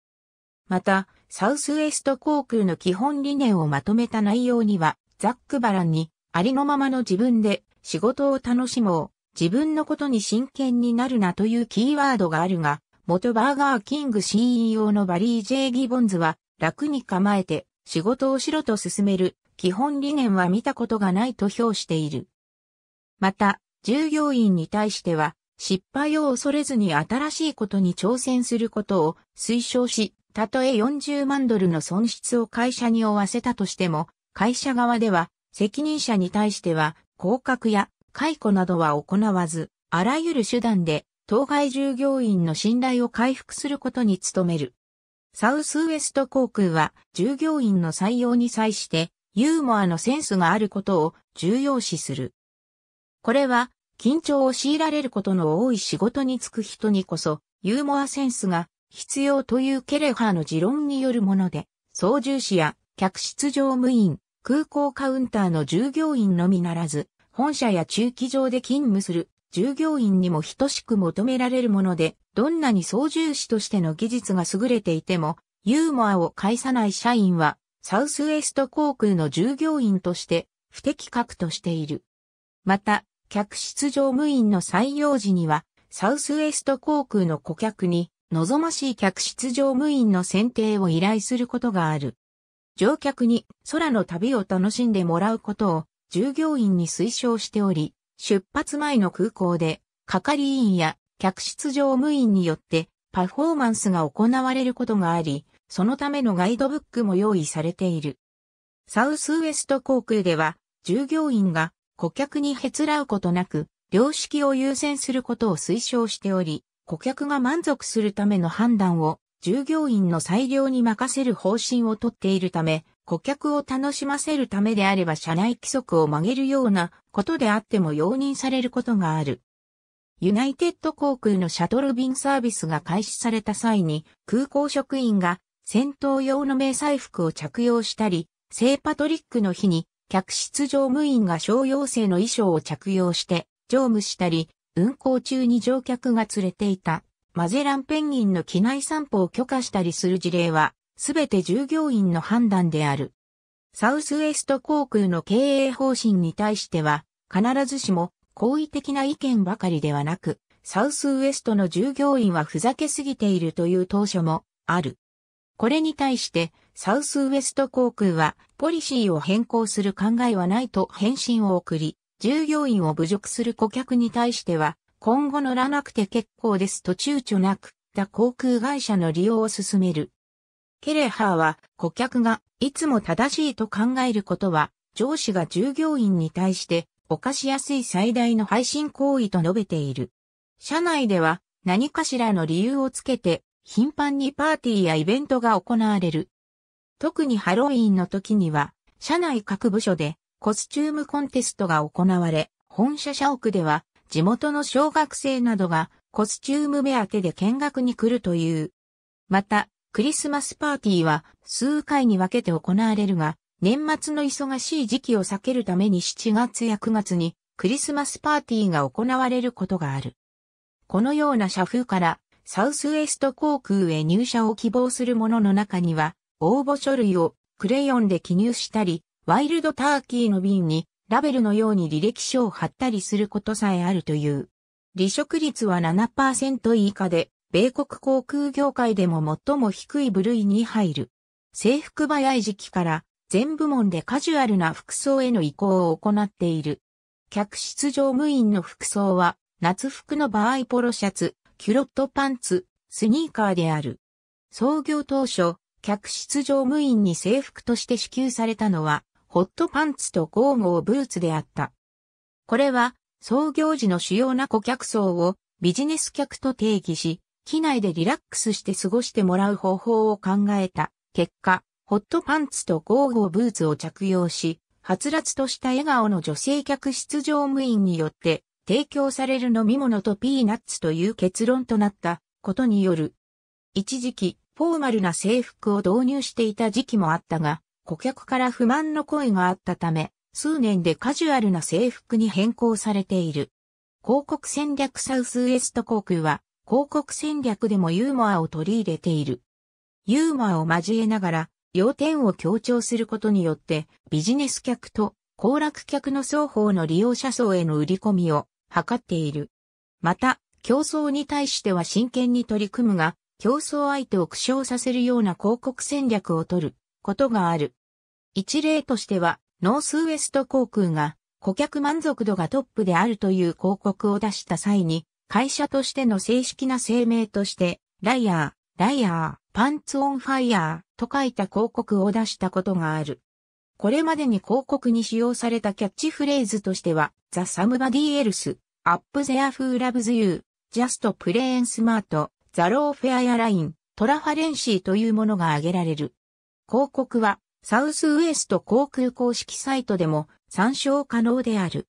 また、サウスウェスト航空の基本理念をまとめた内容には、ザックバランにありのままの自分で仕事を楽しもう、自分のことに真剣になるなというキーワードがあるが、元バーガーキング CEO のバリー・ジェイ・ギボンズは、楽に構えて、仕事をしろと進める、基本理念は見たことがないと評している。また、従業員に対しては、失敗を恐れずに新しいことに挑戦することを推奨し、たとえ40万ドルの損失を会社に負わせたとしても、会社側では、責任者に対しては、降格や解雇などは行わず、あらゆる手段で当該従業員の信頼を回復することに努める。サウスウエスト航空は従業員の採用に際してユーモアのセンスがあることを重要視する。これは緊張を強いられることの多い仕事に就く人にこそユーモアセンスが必要というケレハーの持論によるもので、操縦士や客室乗務員、空港カウンターの従業員のみならず、本社や駐機場で勤務する従業員にも等しく求められるもので、どんなに操縦士としての技術が優れていても、ユーモアを介さない社員は、サウスウェスト航空の従業員として不適格としている。また、客室乗務員の採用時には、サウスウェスト航空の顧客に望ましい客室乗務員の選定を依頼することがある。乗客に空の旅を楽しんでもらうことを従業員に推奨しており、出発前の空港で、係員や客室乗務員によってパフォーマンスが行われることがあり、そのためのガイドブックも用意されている。サウスウエスト航空では、従業員が顧客にへつらうことなく、良識を優先することを推奨しており、顧客が満足するための判断を従業員の裁量に任せる方針をとっているため、顧客を楽しませるためであれば社内規則を曲げるようなことであっても容認されることがある。ユナイテッド航空のシャトル便サービスが開始された際に空港職員が戦闘用の迷彩服を着用したり、聖パトリックの日に客室乗務員が商用性の衣装を着用して乗務したり、運行中に乗客が連れていたマゼランペンギンの機内散歩を許可したりする事例はすべて従業員の判断である。サウスウェスト航空の経営方針に対しては、必ずしも好意的な意見ばかりではなく、サウスウエストの従業員はふざけすぎているという当初もある。これに対して、サウスウエスト航空は、ポリシーを変更する考えはないと返信を送り、従業員を侮辱する顧客に対しては、今後乗らなくて結構ですと躊躇なく、他航空会社の利用を進める。ケレハーは顧客がいつも正しいと考えることは上司が従業員に対して犯しやすい最大の配信行為と述べている。社内では何かしらの理由をつけて頻繁にパーティーやイベントが行われる。特にハロウィンの時には社内各部署でコスチュームコンテストが行われ、本社社屋では地元の小学生などがコスチューム目当てで見学に来るという。また、クリスマスパーティーは数回に分けて行われるが、年末の忙しい時期を避けるために7月や9月にクリスマスパーティーが行われることがある。このような社風からサウスウェスト航空へ入社を希望する者の中には応募書類をクレヨンで記入したり、ワイルドターキーの瓶にラベルのように履歴書を貼ったりすることさえあるという。離職率は7%以下で米国航空業界でも最も低い部類に入る。制服早い時期から全部門でカジュアルな服装への移行を行っている。客室乗務員の服装は夏服の場合ポロシャツ、キュロットパンツ、スニーカーである。創業当初、客室乗務員に制服として支給されたのは、ホットパンツとゴーゴーブーツであった。これは、創業時の主要な顧客層をビジネス客と定義し、機内でリラックスして過ごしてもらう方法を考えた結果、ホットパンツとゴーゴーブーツを着用し、はつらつとした笑顔の女性客室乗務員によって提供される飲み物とピーナッツという結論となったことによる。一時期、フォーマルな制服を導入していた時期もあったが、顧客から不満の声があったため、数年でカジュアルな制服に変更されている。広告戦略サウスウエスト航空は、広告戦略でもユーモアを取り入れている。ユーモアを交えながら、要点を強調することによって、ビジネス客と行楽客の双方の利用者層への売り込みを図っている。また、競争に対しては真剣に取り組むが、競争相手を苦笑させるような広告戦略を取ることがある。一例としては、ノースウエスト航空が顧客満足度がトップであるという広告を出した際に、会社としての正式な声明として、ライアー、ライアー、パンツオンファイヤーと書いた広告を出したことがある。これまでに広告に使用されたキャッチフレーズとしては、The Somebody Else, Up There Who Loves You, Just Plain Smart, The Low Fair Line, トラファレンシーというものが挙げられる。広告は、サウスウエスト航空公式サイトでも参照可能である。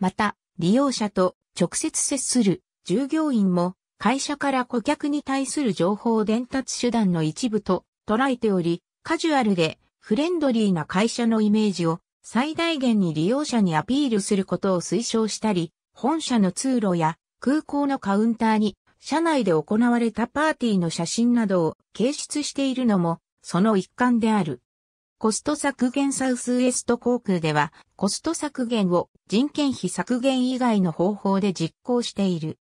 また、利用者と直接接する従業員も会社から顧客に対する情報伝達手段の一部と捉えており、カジュアルでフレンドリーな会社のイメージを最大限に利用者にアピールすることを推奨したり、本社の通路や空港のカウンターに社内で行われたパーティーの写真などを掲出しているのもその一環である。コスト削減サウスウエスト航空では、コスト削減を人件費削減以外の方法で実行している。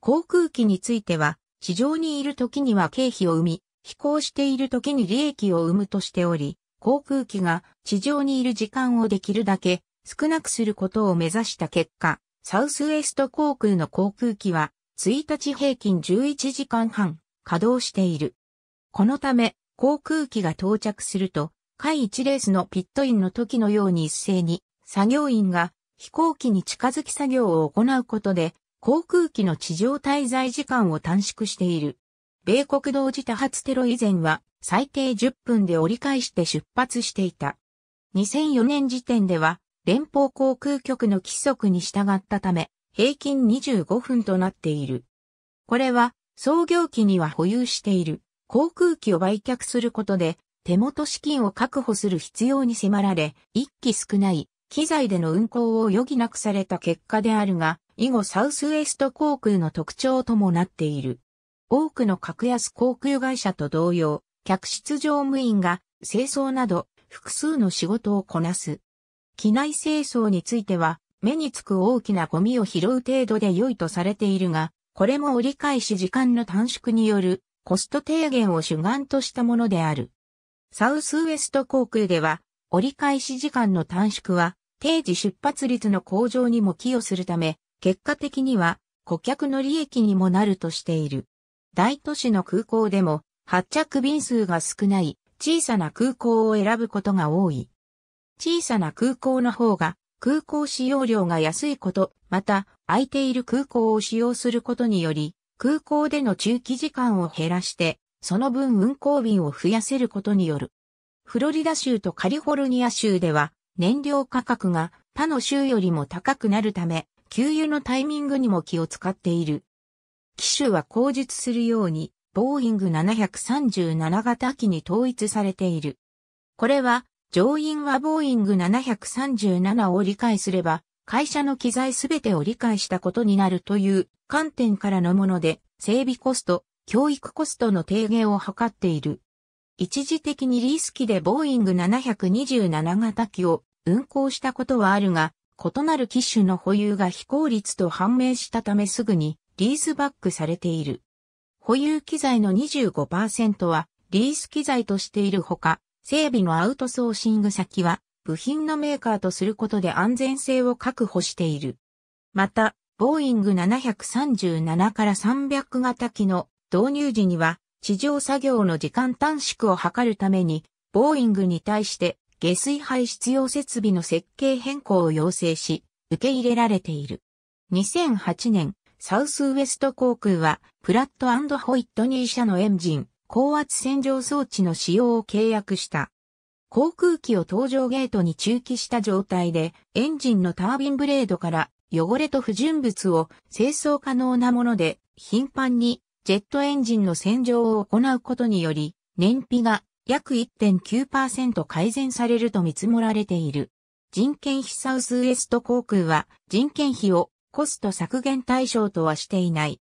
航空機については、地上にいる時には経費を生み、飛行している時に利益を生むとしており、航空機が地上にいる時間をできるだけ少なくすることを目指した結果、サウスウエスト航空の航空機は、1日平均11時間半稼働している。このため、航空機が到着すると、回一レースのピットインの時のように一斉に作業員が飛行機に近づき作業を行うことで航空機の地上滞在時間を短縮している。米国同時多発テロ以前は最低10分で折り返して出発していた。2004年時点では連邦航空局の規則に従ったため平均25分となっている。これは創業期には保有している航空機を売却することで手元資金を確保する必要に迫られ、一機少ない機材での運航を余儀なくされた結果であるが、以後サウスウェスト航空の特徴ともなっている。多くの格安航空会社と同様、客室乗務員が清掃など複数の仕事をこなす。機内清掃については、目につく大きなゴミを拾う程度で良いとされているが、これも折り返し時間の短縮によるコスト低減を主眼としたものである。サウスウエスト航空では、折り返し時間の短縮は、定時出発率の向上にも寄与するため、結果的には、顧客の利益にもなるとしている。大都市の空港でも、発着便数が少ない小さな空港を選ぶことが多い。小さな空港の方が空港使用料が安いこと、また空いている空港を使用することにより、空港での中期時間を減らしてその分運行便を増やせることによる。フロリダ州とカリフォルニア州では燃料価格が他の州よりも高くなるため、給油のタイミングにも気を使っている。機種は口述するように、ボーイング737型機に統一されている。これは、乗員はボーイング737を理解すれば、会社の機材すべてを理解したことになるという観点からのもので、整備コスト、教育コストの低減を図っている。一時的にリース機でボーイング727型機を運航したことはあるが、異なる機種の保有が非効率と判明したためすぐにリースバックされている。保有機材の25%はリース機材としているほか、整備のアウトソーシング先は部品のメーカーとすることで安全性を確保している。また、ボーイング737から300型機の導入時には地上作業の時間短縮を図るために、ボーイングに対して下水排出用設備の設計変更を要請し、受け入れられている。2008年、サウスウエスト航空は、プラットホイットニー社のエンジン、高圧洗浄装置の使用を契約した。航空機を搭乗ゲートに駐機した状態で、エンジンのタービンブレードから汚れと不純物を清掃可能なもので頻繁にジェットエンジンの洗浄を行うことにより、燃費が約1.9%改善されると見積もられている。人件費サウスウエスト航空は人件費をコスト削減対象とはしていない。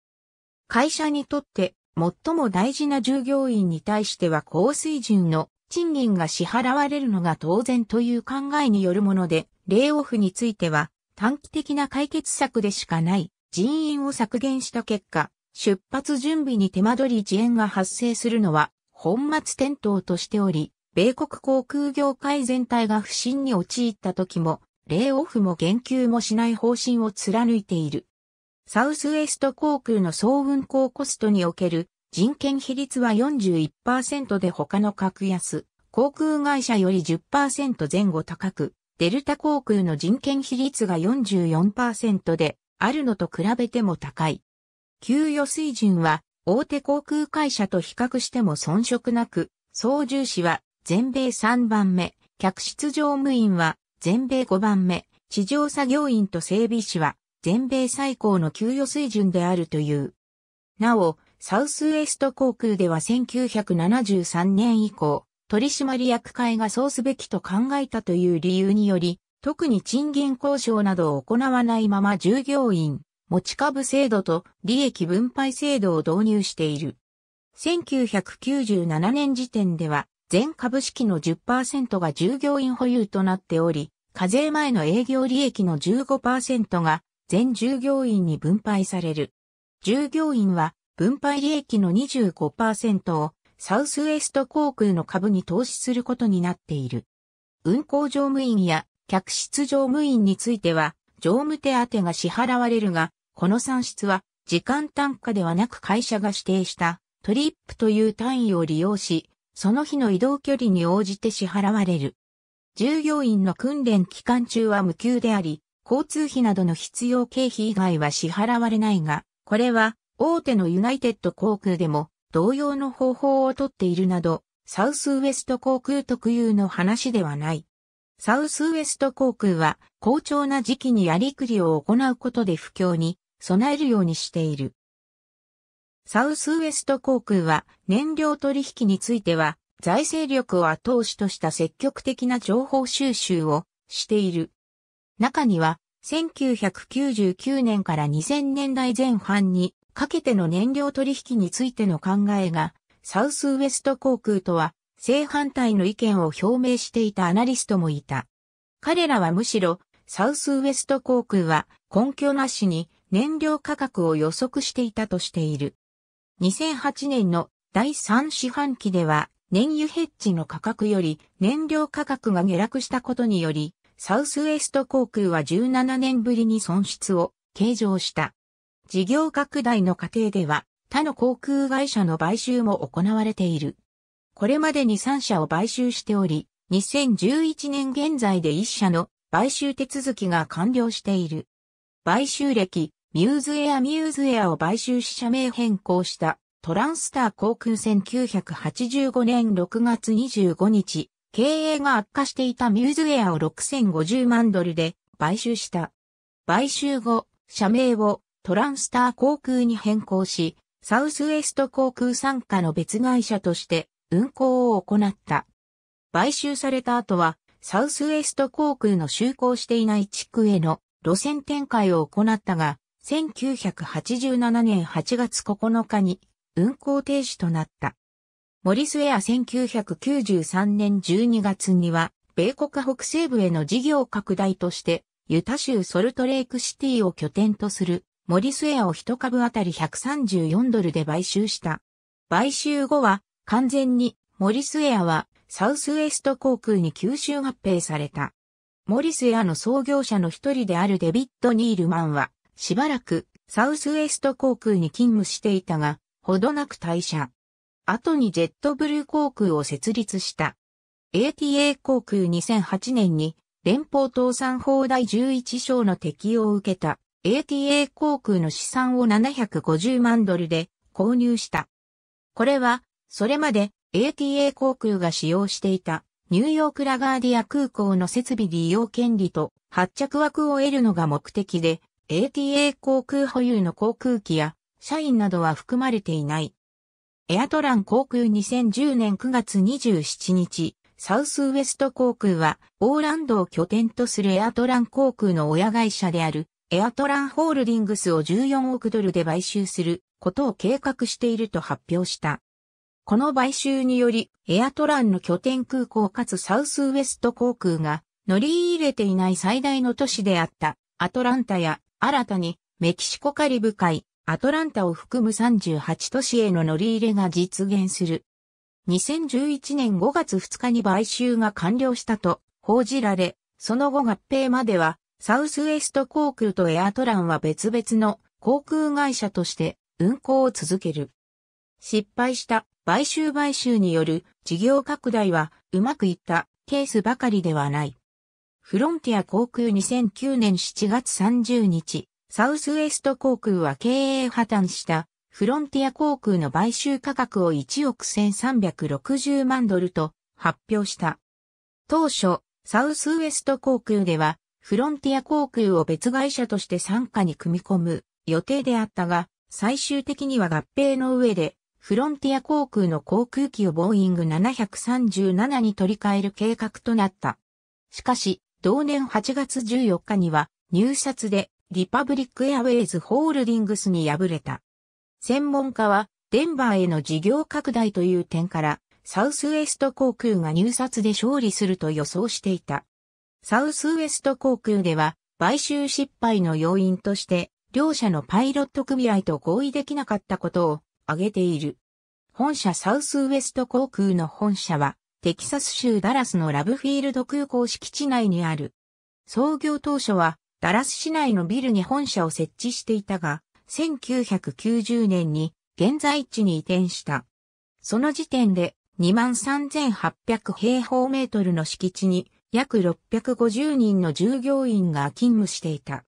会社にとって最も大事な従業員に対しては高水準の賃金が支払われるのが当然という考えによるもので、レイオフについては短期的な解決策でしかない人員を削減した結果、出発準備に手間取り遅延が発生するのは本末転倒としており、米国航空業界全体が不振に陥った時も、レイオフも言及もしない方針を貫いている。サウスウエスト航空の総運航コストにおける人件比率は41%で他の格安、航空会社より10%前後高く、デルタ航空の人件比率が44%で、あるのと比べても高い。給与水準は大手航空会社と比較しても遜色なく、操縦士は全米3番目、客室乗務員は全米5番目、地上作業員と整備士は全米最高の給与水準であるという。なお、サウスウエスト航空では1973年以降、取締役会がそうすべきと考えたという理由により、特に賃金交渉などを行わないまま従業員、持ち株制度と利益分配制度を導入している。1997年時点では、全株式の10%が従業員保有となっており、課税前の営業利益の15%が全従業員に分配される。従業員は分配利益の25%をサウスウエスト航空の株に投資することになっている。運航乗務員や客室乗務員については常務手当が支払われるが、この算出は時間単価ではなく会社が指定したトリップという単位を利用し、その日の移動距離に応じて支払われる。従業員の訓練期間中は無給であり、交通費などの必要経費以外は支払われないが、これは大手のユナイテッド航空でも同様の方法をとっているなど、サウスウエスト航空特有の話ではない。サウスウエスト航空は、好調な時期にやりくりを行うことで不況に備えるようにしている。サウスウエスト航空は、燃料取引については、財政力を後押しとした積極的な情報収集をしている。中には、1999年から2000年代前半にかけての燃料取引についての考えが、サウスウエスト航空とは正反対の意見を表明していたアナリストもいた。彼らはむしろ、サウスウエスト航空は根拠なしに燃料価格を予測していたとしている。2008年の第3四半期では、燃油ヘッジの価格より燃料価格が下落したことにより、サウスウエスト航空は17年ぶりに損失を計上した。事業拡大の過程では他の航空会社の買収も行われている。これまでに3社を買収しており、2011年現在で1社の買収手続きが完了している。買収歴、ミューズエアミューズエアを買収し社名変更したトランスター航空1985年6月25日、経営が悪化していたミューズエアを6050万ドルで買収した。買収後、社名をトランスター航空に変更し、サウスウェスト航空傘下の別会社として運航を行った。買収された後は、サウスウエスト航空の就航していない地区への路線展開を行ったが、1987年8月9日に運航停止となった。モリスウェア1993年12月には、米国北西部への事業拡大として、ユタ州ソルトレイクシティを拠点とするモリスウェアを1株あたり134ドルで買収した。買収後は完全にモリスエアはサウスウェスト航空に吸収合併された。モリスエアの創業者の一人であるデビッド・ニールマンは、しばらくサウスウェスト航空に勤務していたが、ほどなく退社。後にジェットブルー航空を設立した。ATA 航空2008年に連邦倒産法第11章の適用を受けた ATA 航空の資産を750万ドルで購入した。これはそれまで ATA 航空が使用していたニューヨークラガーディア空港の設備利用権利と発着枠を得るのが目的で ATA 航空保有の航空機や社員などは含まれていない。エアトラン航空2010年9月27日、サウスウエスト航空は、オーランドを拠点とするエアトラン航空の親会社である、エアトランホールディングスを14億ドルで買収することを計画していると発表した。この買収により、エアトランの拠点空港かつサウスウエスト航空が乗り入れていない最大の都市であったアトランタや新たにメキシコカリブ海、アトランタを含む38都市への乗り入れが実現する。2011年5月2日に買収が完了したと報じられ、その後合併まではサウスウエスト航空とエアトランは別々の航空会社として運航を続ける。失敗した買収買収による事業拡大はうまくいったケースばかりではない。フロンティア航空2009年7月30日、サウスウエスト航空は経営破綻したフロンティア航空の買収価格を1億1360万ドルと発表した。当初、サウスウエスト航空ではフロンティア航空を別会社として参加に組み込む予定であったが、最終的には合併の上でフロンティア航空の航空機をボーイング737に取り替える計画となった。しかし、同年8月14日には入札でリパブリックエアウェイズホールディングスに敗れた。専門家は、デンバーへの事業拡大という点から、サウスウエスト航空が入札で勝利すると予想していた。サウスウエスト航空では、買収失敗の要因として、両社のパイロット組合と合意できなかったことを挙げている。本社サウスウエスト航空の本社は、テキサス州ダラスのラブフィールド空港敷地内にある。創業当初は、ダラス市内のビルに本社を設置していたが、1990年に現在地に移転した。その時点で23,800平方メートルの敷地に約650人の従業員が勤務していた。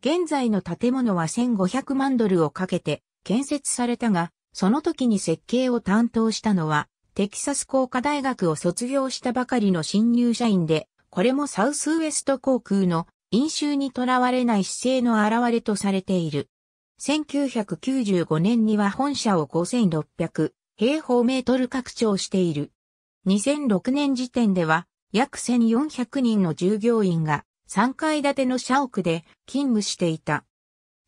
現在の建物は1500万ドルをかけて建設されたが、その時に設計を担当したのは、テキサス工科大学を卒業したばかりの新入社員で、これもサウスウエスト航空の飲酒にとらわれない姿勢の現れとされている。1995年には本社を5600平方メートル拡張している。2006年時点では約1400人の従業員が3階建ての社屋で勤務していた。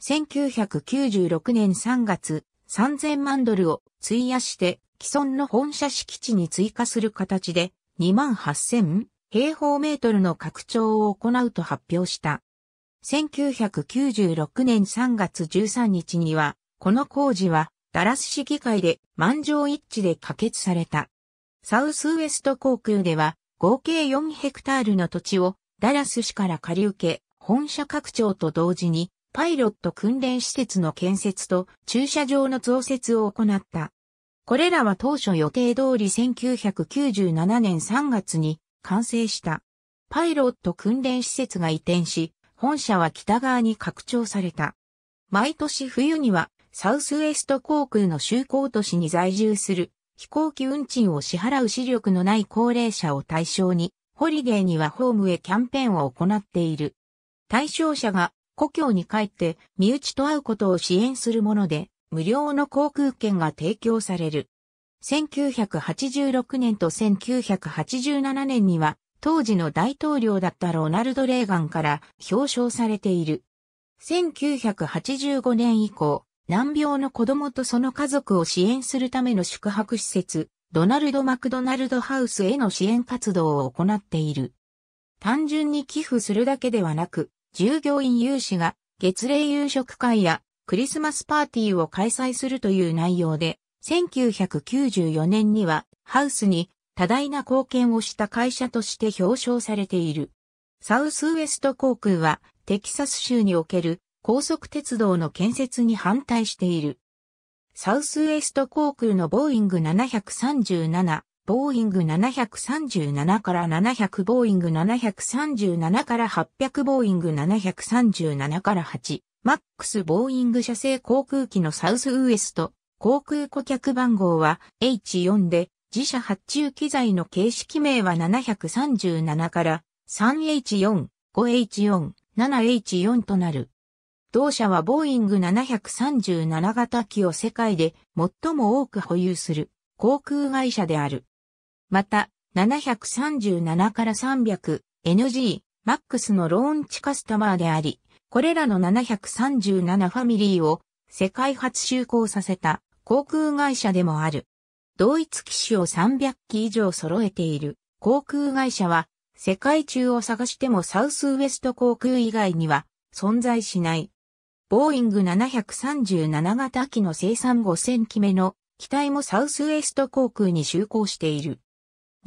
1996年3月、3000万ドルを費やして既存の本社敷地に追加する形で28000平方メートルの拡張を行うと発表した。1996年3月13日には、この工事はダラス市議会で満場一致で可決された。サウスウエスト航空では合計4ヘクタールの土地をダラス市から借り受け、本社拡張と同時にパイロット訓練施設の建設と駐車場の増設を行った。これらは当初予定通り1997年3月に完成した。パイロット訓練施設が移転し、本社は北側に拡張された。毎年冬にはサウスウェスト航空の就航都市に在住する飛行機運賃を支払う視力のない高齢者を対象に、ホリデーにはホームへキャンペーンを行っている。対象者が故郷に帰って身内と会うことを支援するもので、無料の航空券が提供される。1986年と1987年には、当時の大統領だったロナルド・レーガンから表彰されている。1985年以降、難病の子供とその家族を支援するための宿泊施設、ドナルド・マクドナルド・ハウスへの支援活動を行っている。単純に寄付するだけではなく、従業員有志が月例夕食会やクリスマスパーティーを開催するという内容で、1994年にはハウスに多大な貢献をした会社として表彰されている。サウスウエスト航空はテキサス州における高速鉄道の建設に反対している。サウスウエスト航空のボーイング737ボーイング737から700ボーイング737から800ボーイング737から8マックスボーイング社製航空機のサウスウエスト航空顧客番号は H4 で自社発注機材の形式名は737から 3H4、5H4、7H4 となる。同社はボーイング737型機を世界で最も多く保有する航空会社である。また、737から 300NG、MAX のローンチカスタマーであり、これらの737ファミリーを世界初就航させた航空会社でもある。同一機種を300機以上揃えている航空会社は世界中を探してもサウスウエスト航空以外には存在しない。ボーイング737型機の生産5000機目の機体もサウスウエスト航空に就航している。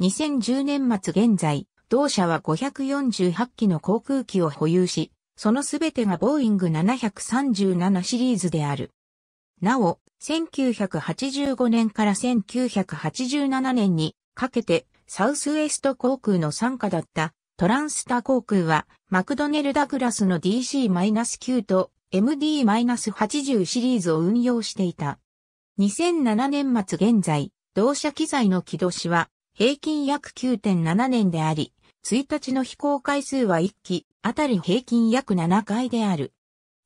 2010年末現在、同社は548機の航空機を保有し、そのすべてがボーイング737シリーズである。なお、1985年から1987年にかけてサウスウエスト航空の参加だったトランスタ航空はマクドネル・ダグラスの DC-9 と MD-80 シリーズを運用していた。2007年末現在、同社機材の起動しは平均約9.7年であり、1日の飛行回数は1機あたり平均約7回である。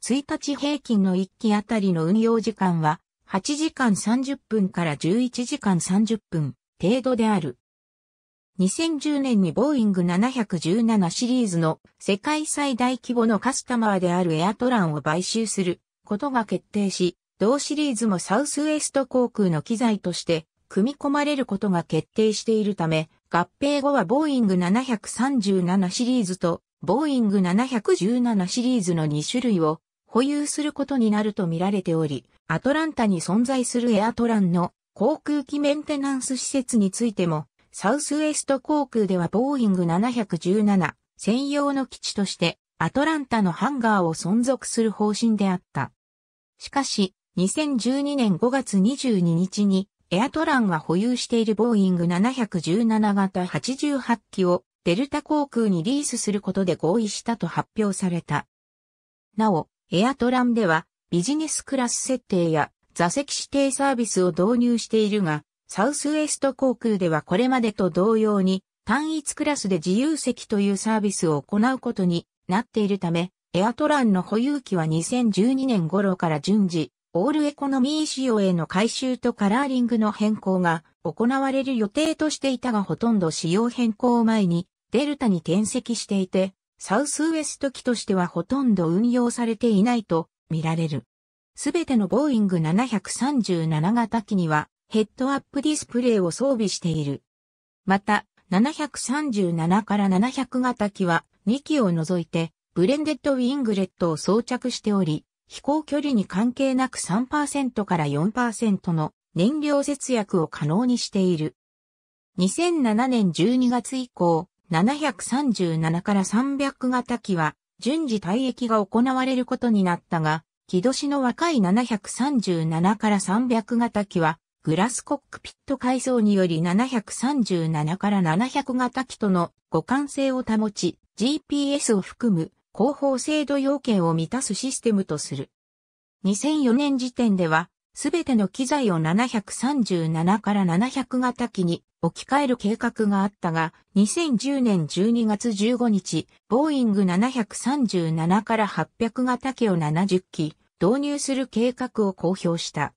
1日平均の1機あたりの運用時間は8時間30分から11時間30分程度である。2010年にボーイング717シリーズの世界最大規模のカスタマーであるエアトランを買収することが決定し、同シリーズもサウスウエスト航空の機材として組み込まれることが決定しているため、合併後はボーイング737シリーズとボーイング717シリーズの2種類を保有することになると見られており、アトランタに存在するエアトランの航空機メンテナンス施設についても、サウスウエスト航空ではボーイング717専用の基地としてアトランタのハンガーを存続する方針であった。しかし、2012年5月22日にエアトランが保有しているボーイング717型88機をデルタ航空にリースすることで合意したと発表された。なお、エアトランではビジネスクラス設定や座席指定サービスを導入しているが、サウスウエスト航空ではこれまでと同様に単一クラスで自由席というサービスを行うことになっているため、エアトランの保有期は2012年頃から順次オールエコノミー仕様への改修とカラーリングの変更が行われる予定としていたがほとんど仕様変更前にデルタに転籍していて、サウスウエスト機としてはほとんど運用されていないと見られる。すべてのボーイング737型機にはヘッドアップディスプレイを装備している。また、737から700型機は2機を除いてブレンデッドウィングレットを装着しており、飛行距離に関係なく3%から4%の燃料節約を可能にしている。2007年12月以降、737から300型機は順次退役が行われることになったが、木年の若い737から300型機は、グラスコックピット改装により737から700型機との互換性を保ち、GPS を含む広報制度要件を満たすシステムとする。2004年時点では、すべての機材を737から700型機に置き換える計画があったが、2010年12月15日、ボーイング737から800型機を70機導入する計画を公表した。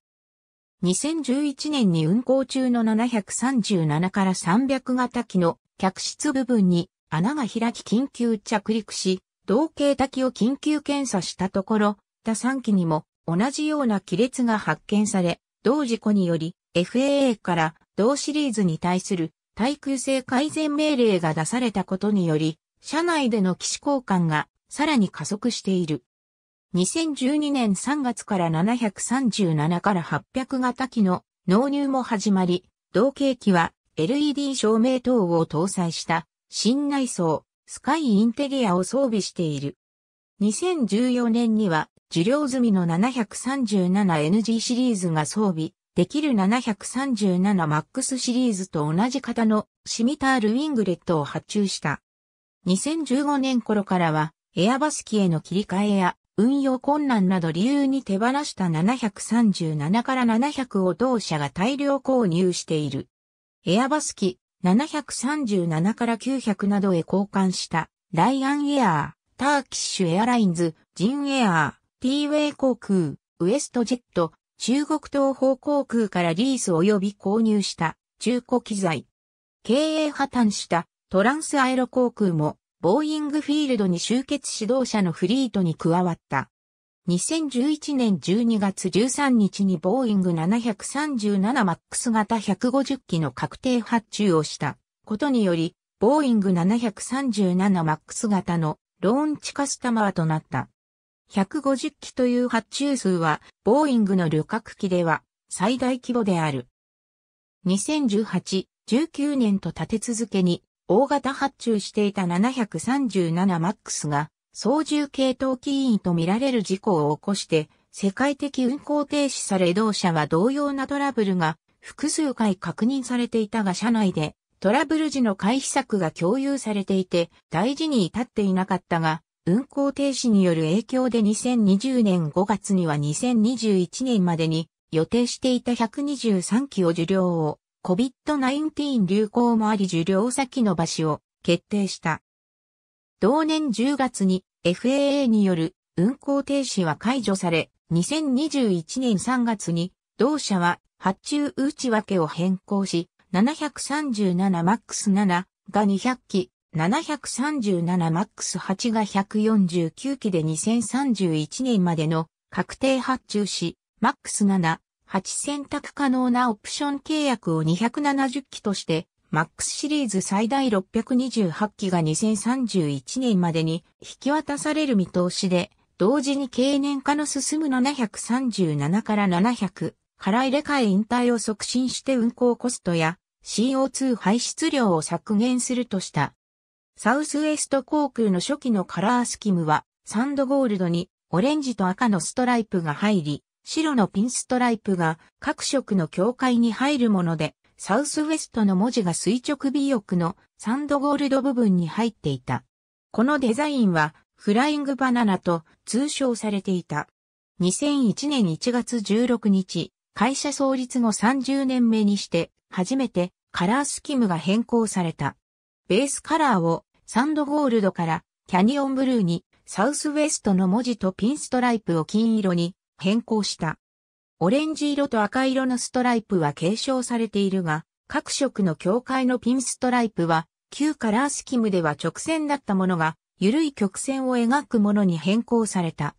2011年に運行中の737から300型機の客室部分に穴が開き緊急着陸し、同型滝を緊急検査したところ、他3機にも同じような亀裂が発見され、同事故により FAA から同シリーズに対する対空性改善命令が出されたことにより、社内での機種交換がさらに加速している。2012年3月から737から800型機の納入も始まり、同型機は LED 照明等を搭載した新内装スカイインテリアを装備している。2014年には受領済みの 737NG シリーズが装備できる 737MAX シリーズと同じ型のシミタールウィングレットを発注した。2015年頃からはエアバス機への切り替えや運用困難など理由に手放した737から700を同社が大量購入している。エアバス機737から900などへ交換したライアンエアー、ターキッシュエアラインズ、ジンエアー、ティーウェイ航空、ウエストジェット、中国東方航空からリース及び購入した中古機材。経営破綻したトランスアイロ航空もボーイングフィールドに集結指導者のフリートに加わった。2011年12月13日にボーイング737マックス型150機の確定発注をしたことにより、ボーイング737マックス型のローンチカスタマーとなった。150機という発注数は、ボーイングの旅客機では最大規模である。2018、19年と立て続けに大型発注していた737マックスが操縦系統機員とみられる事故を起こして、世界的運行停止され同社は同様なトラブルが複数回確認されていたが社内でトラブル時の回避策が共有されていて大事に至っていなかったが運行停止による影響で2020年5月には2021年までに予定していた123機を受領を COVID-19 流行もあり受領先の場所を決定した。同年10月に FAA による運行停止は解除され、2021年3月に同社は発注内訳を変更し、737MAX7 が200機、737MAX8 が149機で2031年までの確定発注し、MAX7、8選択可能なオプション契約を270機として MAX シリーズ最大628機が2031年までに引き渡される見通しで、同時に経年化の進む737から700から入れ替え引退を促進して運行コストや CO2 排出量を削減するとした。サウスウエスト航空の初期のカラースキムはサンドゴールドにオレンジと赤のストライプが入り、白のピンストライプが各色の境界に入るもので、サウスウェストの文字が垂直尾翼のサンドゴールド部分に入っていた。このデザインはフライングバナナと通称されていた。2001年1月16日、会社創立後30年目にして初めてカラースキムが変更された。ベースカラーをサンドゴールドからキャニオンブルーにサウスウェストの文字とピンストライプを金色に変更した。オレンジ色と赤色のストライプは継承されているが、各色の境界のピンストライプは、旧カラースキムでは直線だったものが、緩い曲線を描くものに変更された。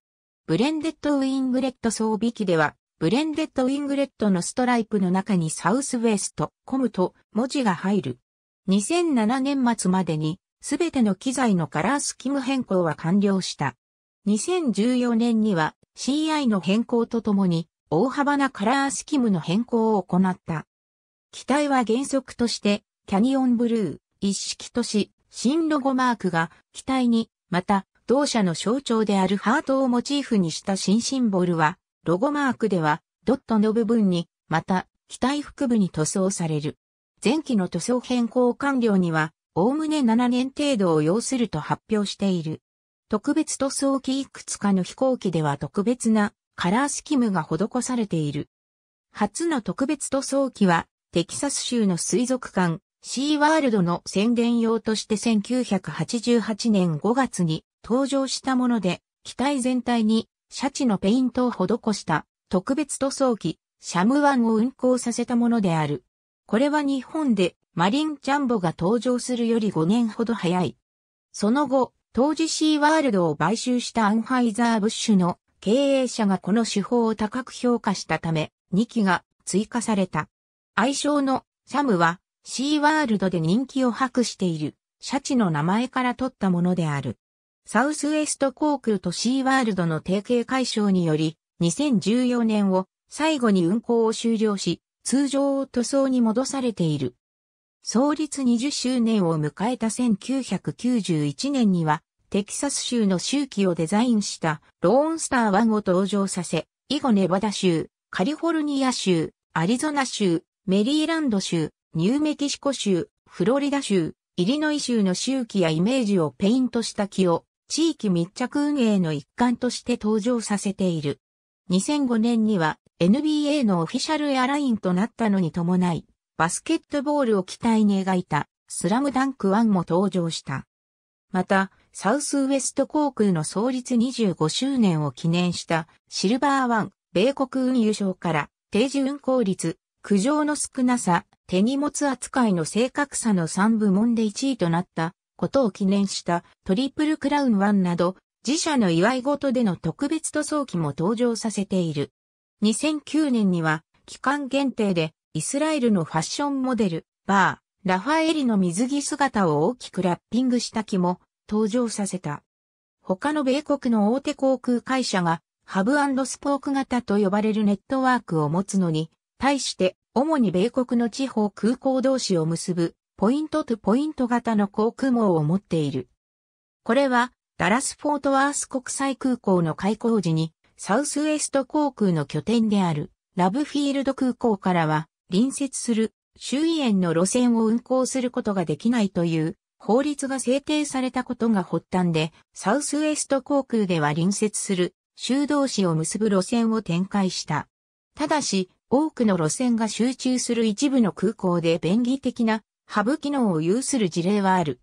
ブレンデッドウィングレット装備機では、ブレンデッドウィングレットのストライプの中にサウスウェスト、コムと文字が入る。2007年末までに、すべての機材のカラースキム変更は完了した。2014年には CI の変更とともに大幅なカラースキムの変更を行った。機体は原則として、キャニオンブルー、一式とし、新ロゴマークが機体に、また、同社の象徴であるハートをモチーフにした新シンボルは、ロゴマークでは、ドットの部分に、また、機体腹部に塗装される。前期の塗装変更完了には、おおむね7年程度を要すると発表している。特別塗装機いくつかの飛行機では特別なカラースキムが施されている。初の特別塗装機は、テキサス州の水族館、シーワールドの宣伝用として1988年5月に登場したもので、機体全体にシャチのペイントを施した特別塗装機、シャムワンを運行させたものである。これは日本でマリンジャンボが登場するより5年ほど早い。その後、当時シーワールドを買収したアンハイザー・ブッシュの経営者がこの手法を高く評価したため、2機が追加された。愛称のサムは、シーワールドで人気を博している、シャチの名前から取ったものである。サウスウェスト航空とシーワールドの提携解消により、2014年を最後に運航を終了し、通常を塗装に戻されている。創立20周年を迎えた1991年には、テキサス州の周期をデザインしたローンスター1を登場させ、以後ネバダ州、カリフォルニア州、アリゾナ州、メリーランド州、ニューメキシコ州、フロリダ州、イリノイ州の周期やイメージをペイントした木を地域密着運営の一環として登場させている。2005年には NBA のオフィシャルエアラインとなったのに伴い、バスケットボールを期待に描いたスラムダンク1も登場した。また、サウスウエスト航空の創立25周年を記念したシルバーワン、米国運輸省から定時運行率、苦情の少なさ、手荷物扱いの正確さの3部門で1位となったことを記念したトリプルクラウンワンなど自社の祝い事での特別塗装機も登場させている。2009年には期間限定でイスラエルのファッションモデル、バー、ラファエリの水着姿を大きくラッピングした機も登場させた。他の米国の大手航空会社がハブスポーク型と呼ばれるネットワークを持つのに、対して主に米国の地方空港同士を結ぶポイントとポイント型の航空網を持っている。これはダラスフォートワース国際空港の開港時にサウスウェスト航空の拠点であるラブフィールド空港からは隣接する周囲園の路線を運航することができないという法律が制定されたことが発端で、サウスウェスト航空では隣接する修道士を結ぶ路線を展開した。ただし、多くの路線が集中する一部の空港で便宜的なハブ機能を有する事例はある。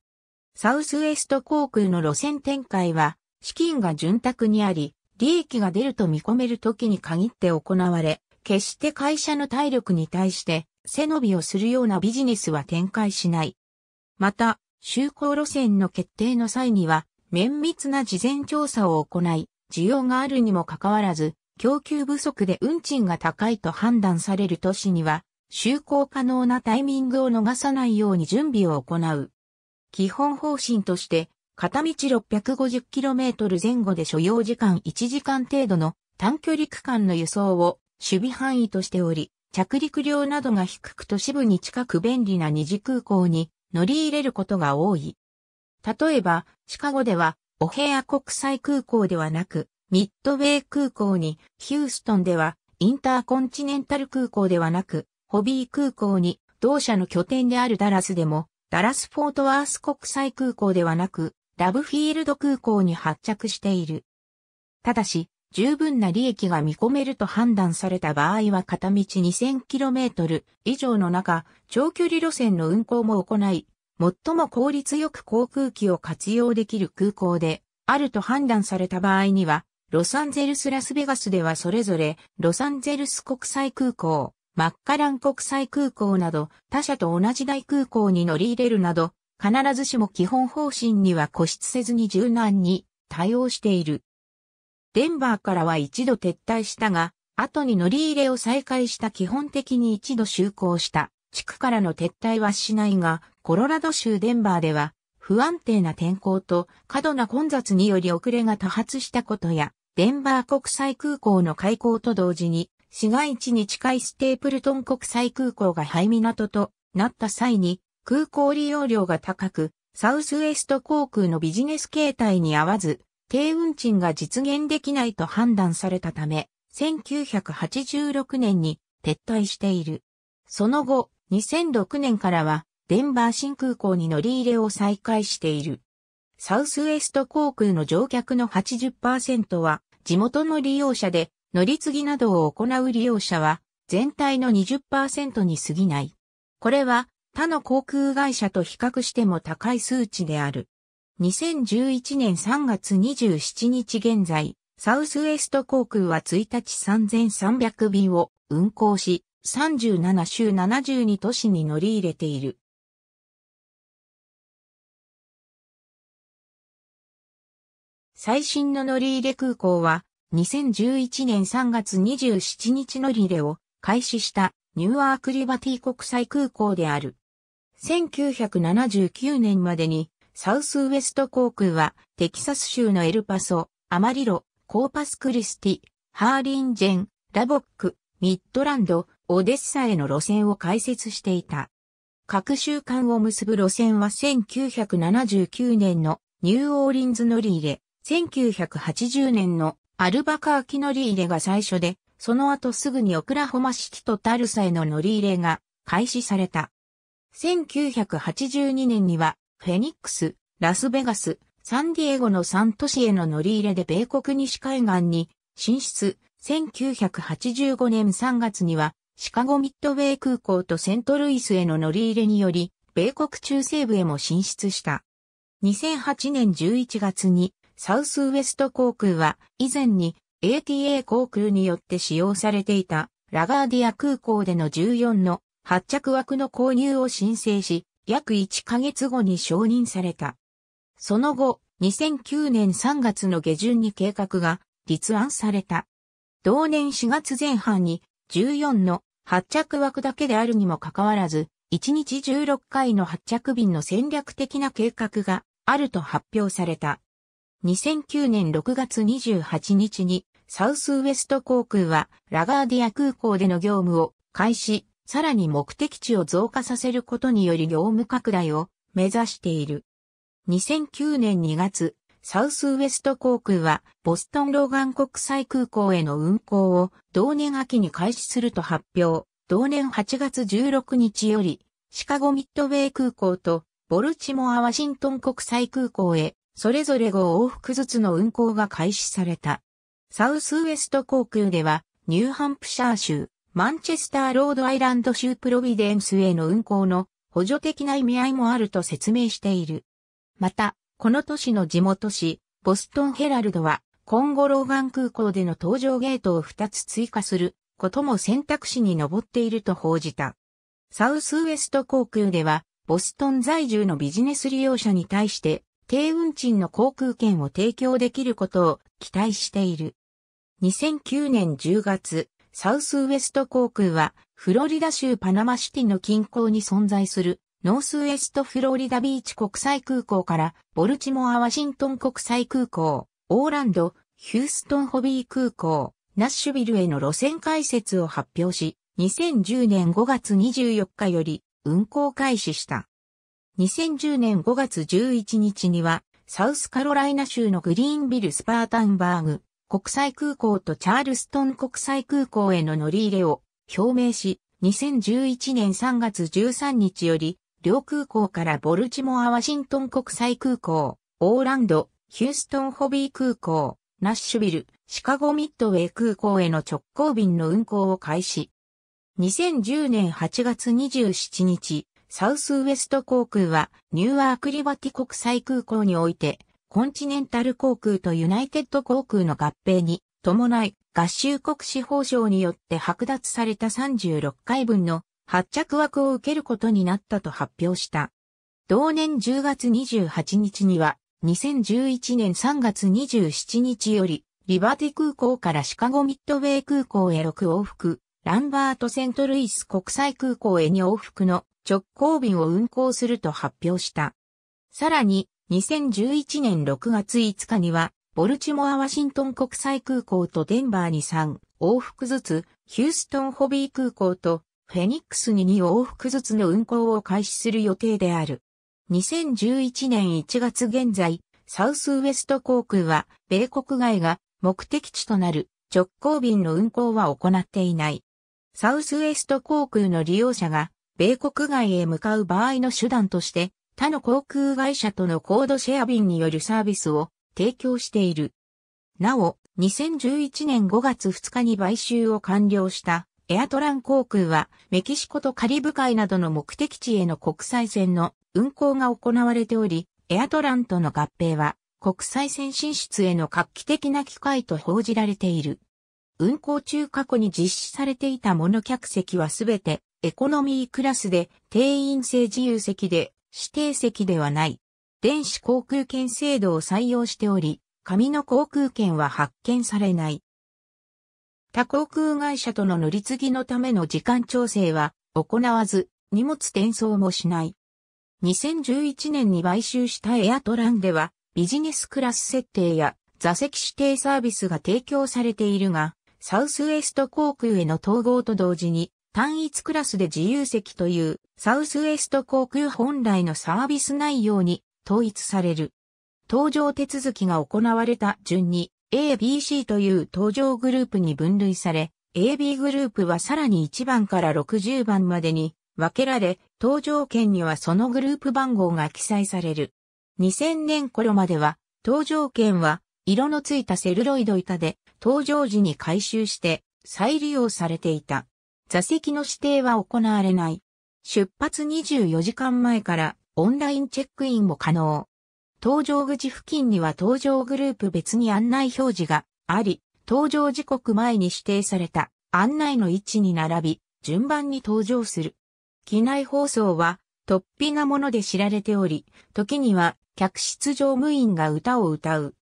サウスウェスト航空の路線展開は、資金が潤沢にあり、利益が出ると見込める時に限って行われ、決して会社の体力に対して背伸びをするようなビジネスは展開しない。また、就航路線の決定の際には、綿密な事前調査を行い、需要があるにもかかわらず、供給不足で運賃が高いと判断される都市には、就航可能なタイミングを逃さないように準備を行う。基本方針として、片道 650km 前後で所要時間1時間程度の短距離区間の輸送を守備範囲としており、着陸量などが低く都市部に近く便利な二次空港に乗り入れることが多い。例えば、シカゴでは、オヘア国際空港ではなく、ミッドウェイ空港に、ヒューストンでは、インターコンチネンタル空港ではなく、ホビー空港に、同社の拠点であるダラスでも、ダラス・フォートワース国際空港ではなく、ラブフィールド空港に発着している。ただし、十分な利益が見込めると判断された場合は片道 2000km 以上の中、長距離路線の運行も行い、最も効率よく航空機を活用できる空港であると判断された場合には、ロサンゼルス・ラスベガスではそれぞれ、ロサンゼルス国際空港、マッカラン国際空港など、他社と同じ大空港に乗り入れるなど、必ずしも基本方針には固執せずに柔軟に対応している。デンバーからは一度撤退したが、後に乗り入れを再開した基本的に一度就航した地区からの撤退はしないが、コロラド州デンバーでは不安定な天候と過度な混雑により遅れが多発したことや、デンバー国際空港の開港と同時に、市街地に近いステープルトン国際空港が廃港となった際に、空港利用料が高く、サウスウエスト航空のビジネス形態に合わず、低運賃が実現できないと判断されたため、1986年に撤退している。その後、2006年からは、デンバー新空港に乗り入れを再開している。サウスウエスト航空の乗客の80%は、地元の利用者で、乗り継ぎなどを行う利用者は、全体の20%に過ぎない。これは、他の航空会社と比較しても高い数値である。2011年3月27日現在、サウスウエスト航空は1日3300便を運航し、37州72都市に乗り入れている。最新の乗り入れ空港は、2011年3月27日乗り入れを開始したニューアークリバティ国際空港である。1979年までにサウスウエスト航空は、テキサス州のエルパソ、アマリロ、コーパスクリスティ、ハーリンジェン、ラボック、ミッドランド、オデッサへの路線を開設していた。各週間を結ぶ路線は1979年のニューオーリンズ乗り入れ、1980年のアルバカーキ乗り入れが最初で、その後すぐにオクラホマシティとタルサへの乗り入れが開始された。1982年にはフェニックス、ラスベガス、サンディエゴの3都市への乗り入れで米国西海岸に進出。1985年3月にはシカゴミッドウェイ空港とセントルイスへの乗り入れにより、米国中西部へも進出した。2008年11月にサウスウエスト航空は以前に ATA 航空によって使用されていたラガーディア空港での14の発着枠の購入を申請し、約1ヶ月後に承認された。その後、2009年3月の下旬に計画が立案された。同年4月前半に14の発着枠だけであるにもかかわらず、1日16回の発着便の戦略的な計画があると発表された。2009年6月28日にサウスウエスト航空はラガーディア空港での業務を開始、さらに目的地を増加させることにより業務拡大を目指している。2009年2月、サウスウエスト航空はボストンローガン国際空港への運航を同年秋に開始すると発表。同年8月16日よりシカゴミッドウェイ空港とボルチモア・ワシントン国際空港へそれぞれ5往復ずつの運航が開始された。サウスウエスト航空ではニューハンプシャー州、マンチェスターロードアイランド州プロビデンスへの運行の補助的な意味合いもあると説明している。また、この都市の地元市、ボストンヘラルドは、今後ローガン空港での搭乗ゲートを2つ追加することも選択肢に上っていると報じた。サウスウエスト航空では、ボストン在住のビジネス利用者に対して、低運賃の航空券を提供できることを期待している。2009年10月、サウスウエスト航空は、フロリダ州パナマシティの近郊に存在する、ノースウエストフロリダビーチ国際空港から、ボルチモア・ワシントン国際空港、オーランド、ヒューストン・ホビー空港、ナッシュビルへの路線開設を発表し、2010年5月24日より運航開始した。2010年5月11日には、サウスカロライナ州のグリーンビル・スパータンバーグ、国際空港とチャールストン国際空港への乗り入れを表明し、2011年3月13日より、両空港からボルチモア・ワシントン国際空港、オーランド、ヒューストン・ホビー空港、ナッシュビル、シカゴ・ミッドウェイ空港への直行便の運航を開始。2010年8月27日、サウスウエスト航空はニューアークリバティ国際空港においてコンチネンタル航空とユナイテッド航空の合併に伴い合衆国司法省によって剥奪された36回分の発着枠を受けることになったと発表した。同年10月28日には2011年3月27日よりリバティ空港からシカゴミッドウェイ空港へ6往復、ランバート・セントルイス国際空港へ2往復の直行便を運航すると発表した。さらに、2011年6月5日には、ボルチモア・ワシントン国際空港とデンバーに3往復ずつ、ヒューストン・ホビー空港とフェニックスに2往復ずつの運航を開始する予定である。2011年1月現在、サウスウエスト航空は、米国外が目的地となる直行便の運航は行っていない。サウスウエスト航空の利用者が、米国外へ向かう場合の手段として、他の航空会社とのコードシェア便によるサービスを提供している。なお、2011年5月2日に買収を完了したエアトラン航空はメキシコとカリブ海などの目的地への国際線の運航が行われており、エアトランとの合併は国際線進出への画期的な機会と報じられている。運航中過去に実施されていたモノ客席はすべてエコノミークラスで定員制自由席で指定席ではない。電子航空券制度を採用しており、紙の航空券は発券されない。他航空会社との乗り継ぎのための時間調整は行わず、荷物転送もしない。2011年に買収したエアトランでは、ビジネスクラス設定や座席指定サービスが提供されているが、サウスウエスト航空への統合と同時に、単一クラスで自由席というサウスウエスト航空本来のサービス内容に統一される。搭乗手続きが行われた順に ABC という搭乗グループに分類され、AB グループはさらに1番から60番までに分けられ、搭乗券にはそのグループ番号が記載される。2000年頃までは、搭乗券は色のついたセルロイド板で、搭乗時に回収して再利用されていた。座席の指定は行われない。出発24時間前からオンラインチェックインも可能。搭乗口付近には搭乗グループ別に案内表示があり、搭乗時刻前に指定された案内の位置に並び、順番に登場する。機内放送は、突飛なもので知られており、時には、客室乗務員が歌を歌う。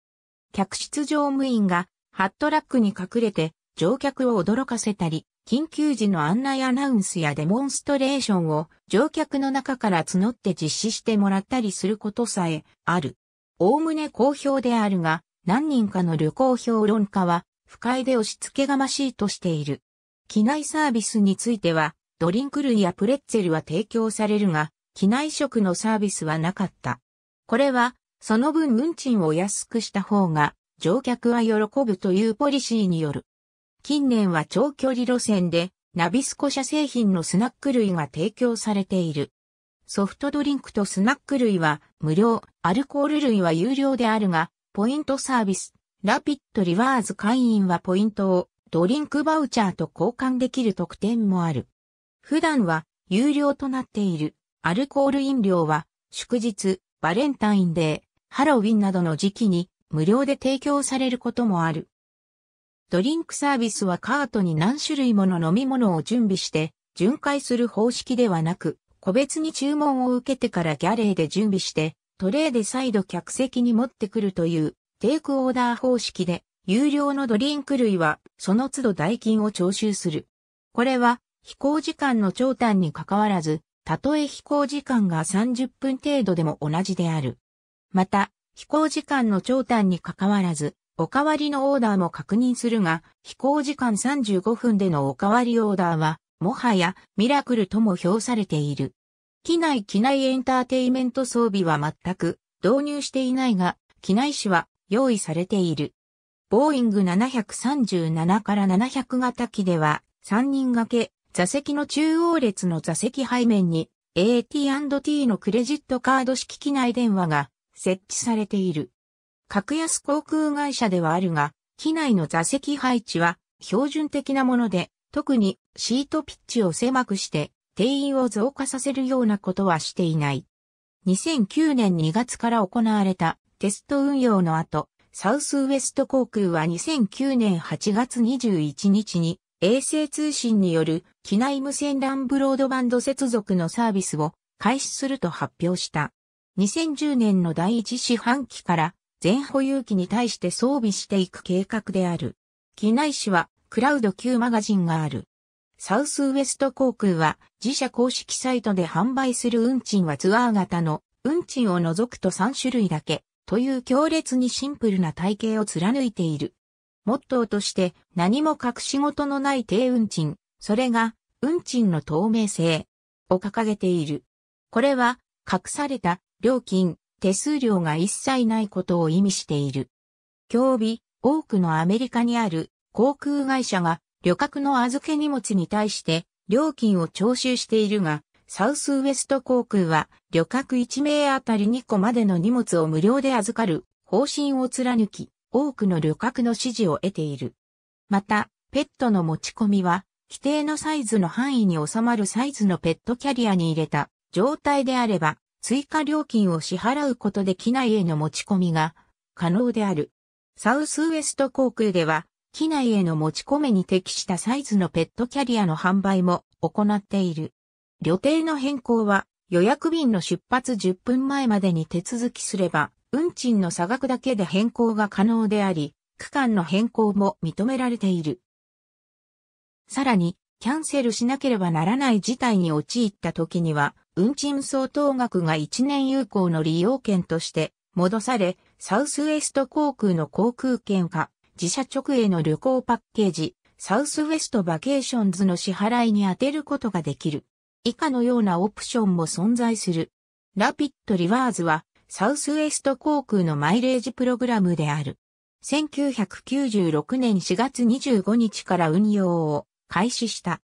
客室乗務員が、ハットラックに隠れて、乗客を驚かせたり、緊急時の案内アナウンスやデモンストレーションを乗客の中から募って実施してもらったりすることさえある。おおむね好評であるが、何人かの旅行評論家は、不快で押し付けがましいとしている。機内サービスについては、ドリンク類やプレッツェルは提供されるが、機内食のサービスはなかった。これは、その分運賃を安くした方が、乗客は喜ぶというポリシーによる近年は長距離路線で、ナビスコ社製品のスナック類が提供されている。ソフトドリンクとスナック類は無料、アルコール類は有料であるが、ポイントサービス、ラピッドリワーズ会員はポイントをドリンクバウチャーと交換できる特典もある。普段は有料となっているアルコール飲料は祝日、バレンタインデー、ハロウィンなどの時期に無料で提供されることもある。ドリンクサービスはカートに何種類もの飲み物を準備して、巡回する方式ではなく、個別に注文を受けてからギャレーで準備して、トレーで再度客席に持ってくるという、テイクオーダー方式で、有料のドリンク類は、その都度代金を徴収する。これは、飛行時間の長短に関わらず、たとえ飛行時間が30分程度でも同じである。また、飛行時間の長短に関わらず、おかわりのオーダーも確認するが、飛行時間35分でのおかわりオーダーは、もはやミラクルとも評されている。機内機内エンターテイメント装備は全く導入していないが、機内紙は用意されている。ボーイング737から700型機では、3人掛け、座席の中央列の座席背面に AT&T のクレジットカード式機内電話が設置されている。格安航空会社ではあるが、機内の座席配置は標準的なもので、特にシートピッチを狭くして定員を増加させるようなことはしていない。2009年2月から行われたテスト運用の後、サウスウエスト航空は2009年8月21日に衛星通信による機内無線 LAN ブロードバンド接続のサービスを開始すると発表した。2010年の第一四半期から全保有機に対して装備していく計画である。機内紙はクラウド級マガジンがある。サウスウエスト航空は自社公式サイトで販売する運賃はツアー型の運賃を除くと3種類だけという強烈にシンプルな体系を貫いている。モットーとして何も隠し事のない低運賃、それが運賃の透明性を掲げている。これは隠された料金、手数料が一切ないことを意味している。日日多くのアメリカにある航空会社が旅客の預け荷物に対して料金を徴収しているが、サウスウエスト航空は旅客1名あたり2個までの荷物を無料で預かる方針を貫き、多くの旅客の支持を得ている。また、ペットの持ち込みは、規定のサイズの範囲に収まるサイズのペットキャリアに入れた状態であれば、追加料金を支払うことで機内への持ち込みが可能である。サウスウエスト航空では、機内への持ち込みに適したサイズのペットキャリアの販売も行っている。旅程の変更は予約便の出発10分前までに手続きすれば、運賃の差額だけで変更が可能であり、区間の変更も認められている。さらに、キャンセルしなければならない事態に陥った時には、運賃相当額が1年有効の利用券として戻され、サウスウエスト航空の航空券か、自社直営の旅行パッケージ、サウスウエストバケーションズの支払いに充てることができる。以下のようなオプションも存在する。ラピッドリワーズは、サウスウエスト航空のマイレージプログラムである。1996年4月25日から運用を開始した。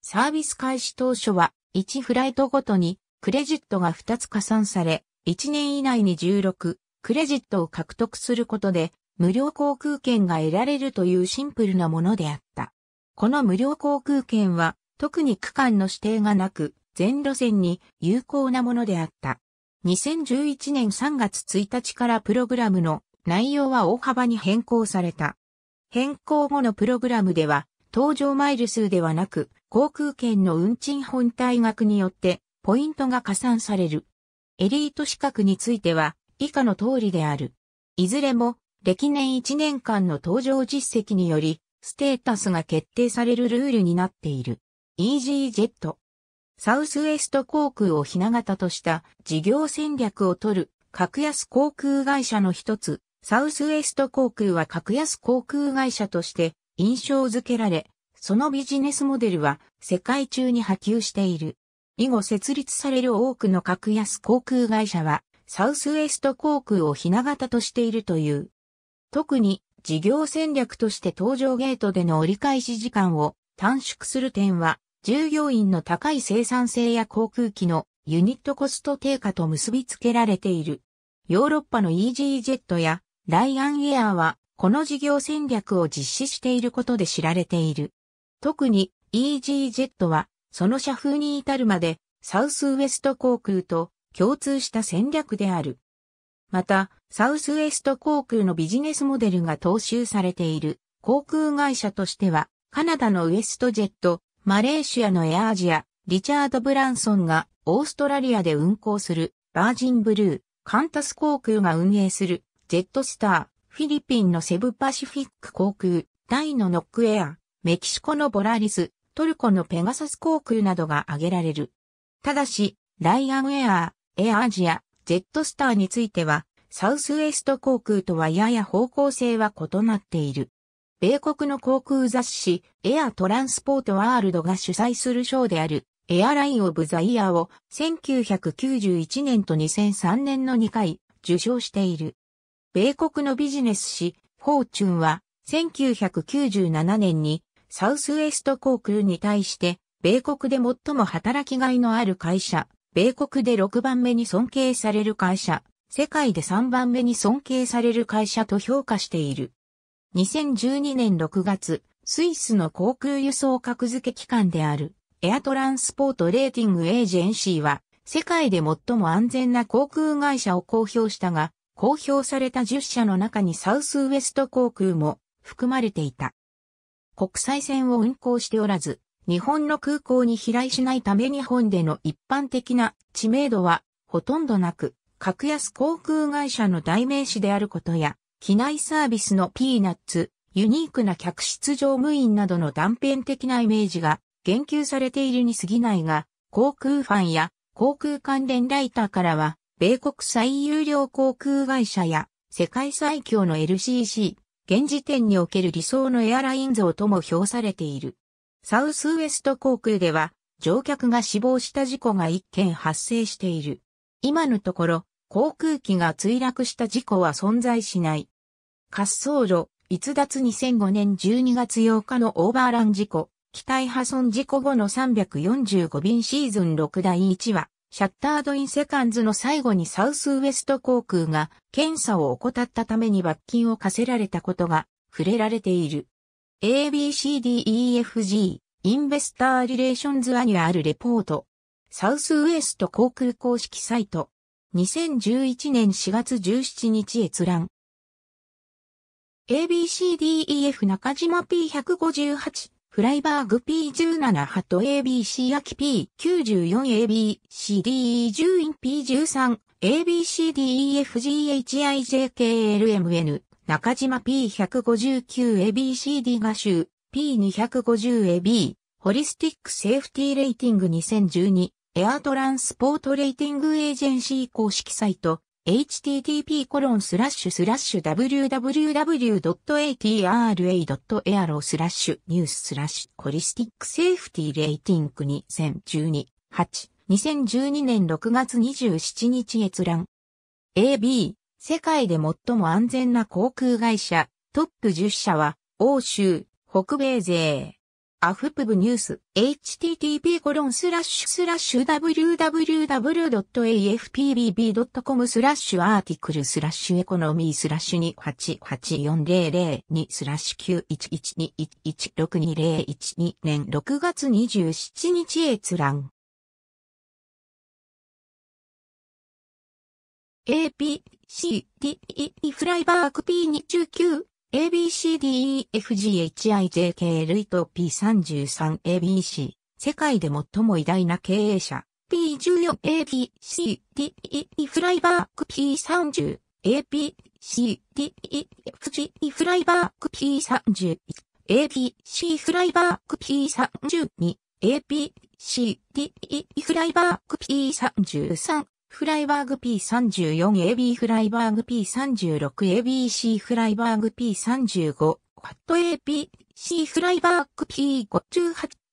サービス開始当初は、1フライトごとに、クレジットが2つ加算され、1年以内に16、クレジットを獲得することで、無料航空券が得られるというシンプルなものであった。この無料航空券は、特に区間の指定がなく、全路線に有効なものであった。2011年3月1日からプログラムの内容は大幅に変更された。変更後のプログラムでは、搭乗マイル数ではなく、航空券の運賃本体額によって、ポイントが加算される。エリート資格については、以下の通りである。いずれも、歴年1年間の搭乗実績により、ステータスが決定されるルールになっている。EasyJet。サウスウェスト航空をひな形とした事業戦略を取る格安航空会社の一つ、サウスウェスト航空は格安航空会社として印象づけられ、そのビジネスモデルは世界中に波及している。以後設立される多くの格安航空会社は、サウスウェスト航空をひな型としているという。特に事業戦略として搭乗ゲートでの折り返し時間を短縮する点は、従業員の高い生産性や航空機のユニットコスト低下と結びつけられている。ヨーロッパのイージージェットやライアンエアーはこの事業戦略を実施していることで知られている。特に EasyJet はその社風に至るまでサウスウエスト航空と共通した戦略である。また、サウスウエスト航空のビジネスモデルが踏襲されている航空会社としては、カナダのウエストジェット、マレーシアのエアアジア、リチャード・ブランソンがオーストラリアで運航するバージンブルー、カンタス航空が運営するジェットスター、フィリピンのセブパシフィック航空、タイのノックエア、メキシコのボラリス、トルコのペガサス航空などが挙げられる。ただし、ライアンエアエアアジア、ジェットスターについては、サウスウエスト航空とはやや方向性は異なっている。米国の航空雑誌、エアトランスポートワールドが主催する賞である、エアラインオブザイヤーを1991年と2003年の2回受賞している。米国のビジネス誌、フォーチュンは、1997年に、サウスウエスト航空に対して、米国で最も働きがいのある会社、米国で6番目に尊敬される会社、世界で3番目に尊敬される会社と評価している。2012年6月、スイスの航空輸送格付け機関である、エアトランスポートレーティングエージェンシーは、世界で最も安全な航空会社を公表したが、公表された10社の中にサウスウエスト航空も含まれていた。国際線を運航しておらず、日本の空港に飛来しないため日本での一般的な知名度はほとんどなく、格安航空会社の代名詞であることや、機内サービスのピーナッツ、ユニークな客室乗務員などの断片的なイメージが言及されているに過ぎないが、航空ファンや航空関連ライターからは、米国最有料航空会社や世界最強の LCC、現時点における理想のエアライン像とも評されている。サウスウエスト航空では乗客が死亡した事故が1件発生している。今のところ航空機が墜落した事故は存在しない。滑走路、逸脱2005年12月8日のオーバーラン事故、機体破損事故後の345便シーズン6第1話、シャッタードインセカンズの最後にサウスウエスト航空が検査を怠ったために罰金を課せられたことが触れられている。ABCDEFG インベスターリレーションズアニュアルレポートサウスウエスト航空公式サイト2011年4月17日閲覧 ABCDEF 中島 P158 フライバーグ P17 ハト ABC 秋 P94ABCDE10 イン P13ABCDEFGHIJKLMN 中島 P159ABCD 画集 P250AB ホリスティックセーフティーレーティング2012エアトランスポートレーティングエージェンシー公式サイト http://www.atra.aero スラッシュニューススラッシュコリスティックセーフティレーティング2012 8 2012年6月27日閲覧 AB 世界で最も安全な航空会社トップ10社は欧州北米勢アフプブニュース、http コロンスラッシュスラッシュ www.afpbb.com スラッシュアーティクルスラッシュエコノミースラッシュ2 8 8 4 0 0 2スラッシュ911216201年6月27日閲覧。AP、CT、E フライバーク P29 ABCDEFGHIJK l 類と P33ABC、世界で最も偉大な経営者、P14ABCDE フライバーク P30、ABCDEFG フライバーク P31、ABC フライバーク P32、ABCDE フライバーク P33、フライバーグ P34AB フライバーグ P36ABC フライバーグ P35 ファット a p c フライバーグ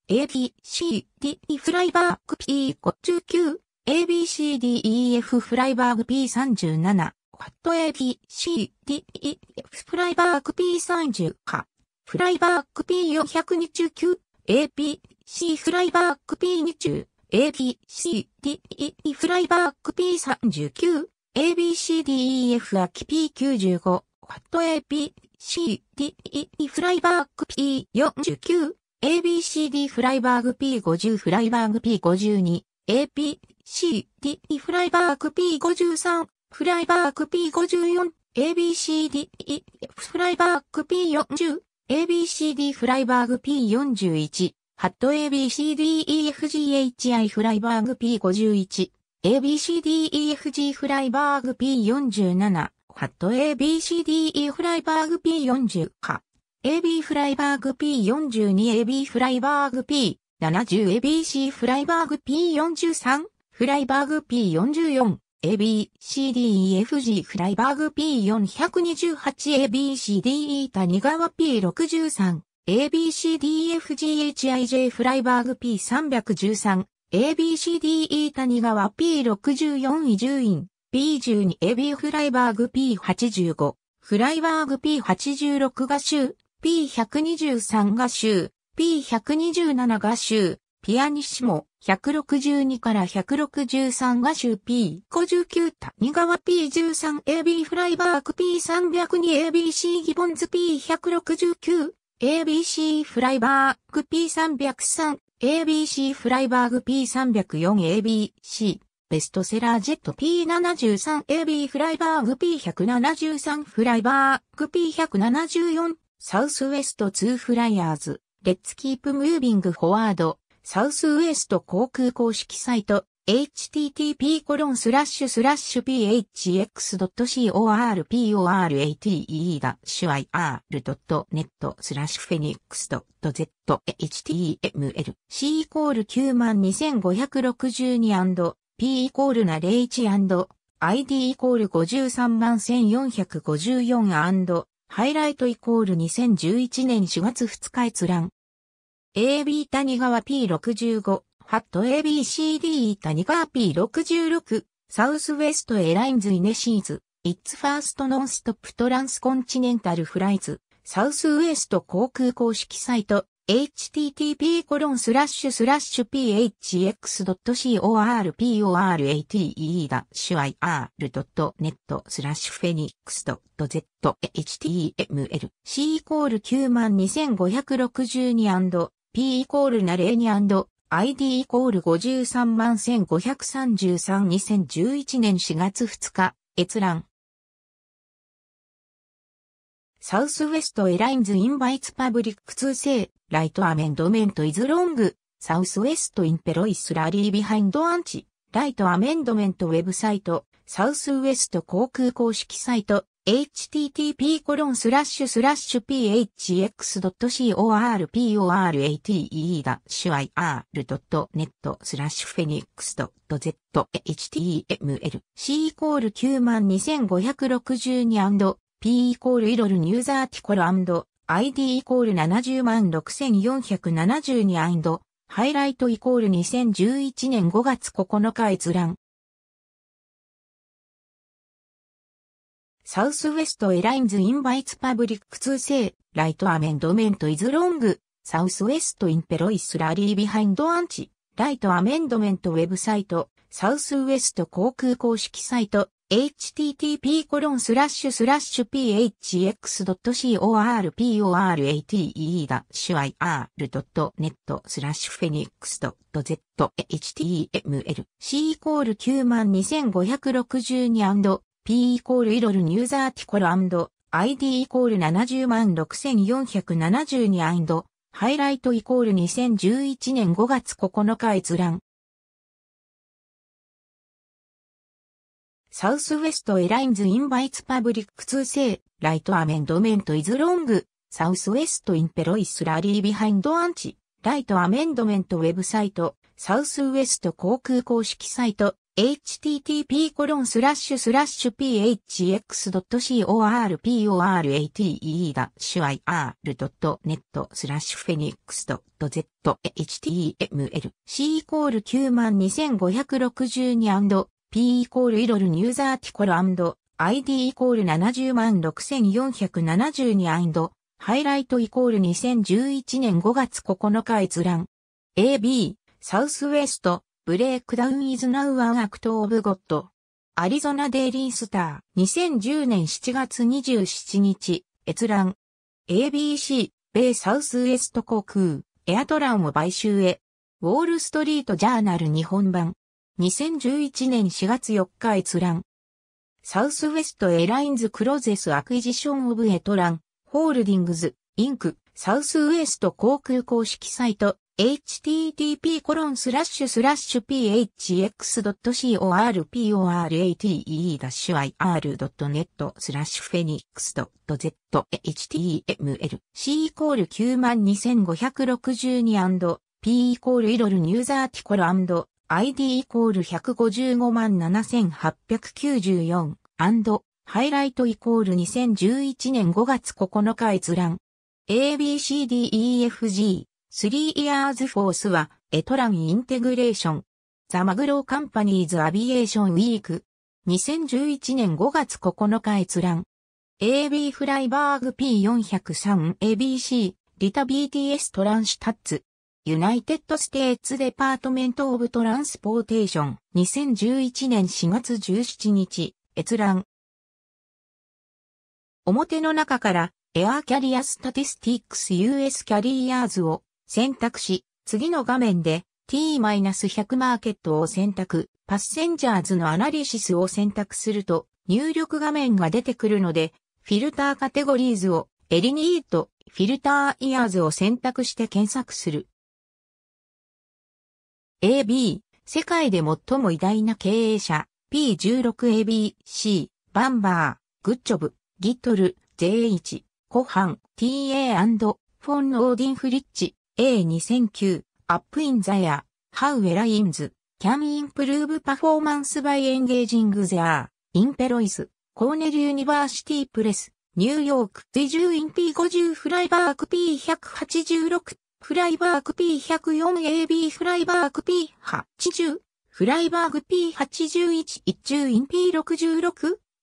P58ABCD フライバーグ P59ABCDEF フライバーグ P37 ファット a p c d e f フライバーグ P38 フライバーグ P429 APC フライバーグ P20 ABCDE フライバーク P39、ABCDEF アキ P95、ファット ABCDE フライバーク P49、ABCD フライバーグ P50 フライバーグ P52、ABCD フライバーグ P53、フライバーグ P54、ABCD フライバーグ P40、ABCD フライバーグ P41、ハット ABCDEFGHI フライバーグ P51、ABCDEFG フライバーグ P47、ハット ABCDE フライバーグ P40 か、AB フライバーグ P42、AB フライバーグ P、70 ABC フライバーグ P43、フライバーグ P44、ABCDEFG フライバーグ P428ABCDE 谷川 P63 ABCDFGHIJ フライバーグ P313、ABCDE 谷川 P64 位順位、B12AB フライバーグ P85、フライバーグ P86 画集、P123 画集、P127 画集、ピアニッシモ162から163画集 P59 谷川 P13AB フライバーグ P302ABC ギボンズ P169 ABC フライバーグ P303、ABC フライバーグ P304、ABC、ベストセラージェット P73、AB フライバーグ P173、フライバーグ P174、サウスウエスト2フライヤーズ、レッツキープムービングフォワード、サウスウエスト航空公式サイト、http コ phx.corporate.ir.net スラッシュフェニックス .zhtml c イコール 92562&p イコールな 01&id イコール 5315454& ハイライトイコール2011年4月2日閲覧 AB 谷川 P65 ハット ABCD イタニカー P66、サウスウェストエラインズイネシーズ、イッツファーストノンストップトランスコンチネンタルフライズ、サウスウェスト航空公式サイト、http コロンスラッシュスラッシュ phx.corporate.ir.net スラッシュフェニックス .zhtml c イコール 92,562& p イコールなれに ID イコール53万1533 2011年4月2日、閲覧。サウスウェストエラインズインバイツパブリック通制、ライトアメンドメントイズロング、サウスウェストインペロイスラリービハインドアンチ、ライトアメンドメントウェブサイト、サウスウェスト航空公式サイト、http p h x c o r p o r a t e i r n e t スラッシュフェニックス .zhtml c イコール 92562&p イコールイロルニューザーティコル &id イコール 706,472& ハイライトイコール2011年5月9日閲覧サウスウェストエラインズインバイツパブリック通制、ライトアメンドメントイズロング、サウスウェストインペロイスラリービハインドアンチ、ライトアメンドメントウェブサイト、サウスウェスト航空公式サイト、http コロンスラッシュスラッシュ phx.corporate.ir.net スラッシュフェニックス .zhtml c イコール 92562& P イコールイロルニューザーティコル &ID イコール70万6472ハイライトイコール2011年5月9日閲覧。サウスウェストエラインズインバイツパブリック通世ライトアメンドメントイズロング、サウスウェストインペロイスラリービハインドアンチ、ライトアメンドメントウェブサイト、サウスウェスト航空公式サイト、http://phx.corporate.ir スラッシュフェニックス .zhtml c イコール 92562&p イコールイロルニューザーティコル &id イコール 706,472& ハイライトイコール2011年5月9日閲覧 AB サウスウェストブレイクダウンイズナウアンアクトオブゴッド。アリゾナデイリースター、2010年7月27日、閲覧。ABC、米サウスウエスト航空、エアトランを買収へ。ウォールストリートジャーナル日本版。2011年4月4日閲覧。サウスウェストエラインズクロゼスアクイジションオブエトラン、ホールディングズ、インク、サウスウエスト航空公式サイト。http://phx.corporate.net i r スラッシュフェニックス .z.html c イコール 92562& p イコールイロルニューザーティコル &id イコール 1557,894& ハイライトイコール2011年5月9日閲覧 abcdefg 3 Years f o r c は、エトランインテグレーション。ザ・マグローカンパニーズ・アビエーション・ウィーク。2011年5月9日閲覧。AB フライバーグ P403ABC リタ BTS トランシュタッツ。ユナイテッドステーツデパートメントオブトランスポーテーション2011年4月17日閲覧。表の中からエアーキャリアスタティスティックス US キャリアーズを選択し、次の画面で t-100 マーケットを選択、パッセンジャーズのアナリシスを選択すると入力画面が出てくるので、フィルターカテゴリーズをエリニート、フィルターイヤーズを選択して検索する。AB、世界で最も偉大な経営者、P16ABC、バンバー、グッジョブ、ギトル、J1、コハン、TA& フォン・オーディン・フリッチ、A2009 アップインザヤー、ハウエラインズ、キャンインプルーブパフォーマンスバイエンゲージングゼアー、インペロイズ、コーネルユニバーシティプレス、ニューヨーク、20イン P50 フライバーク P186、フライバーク P104AB フライバーク P80、フライバーグ P81 一中イン P66、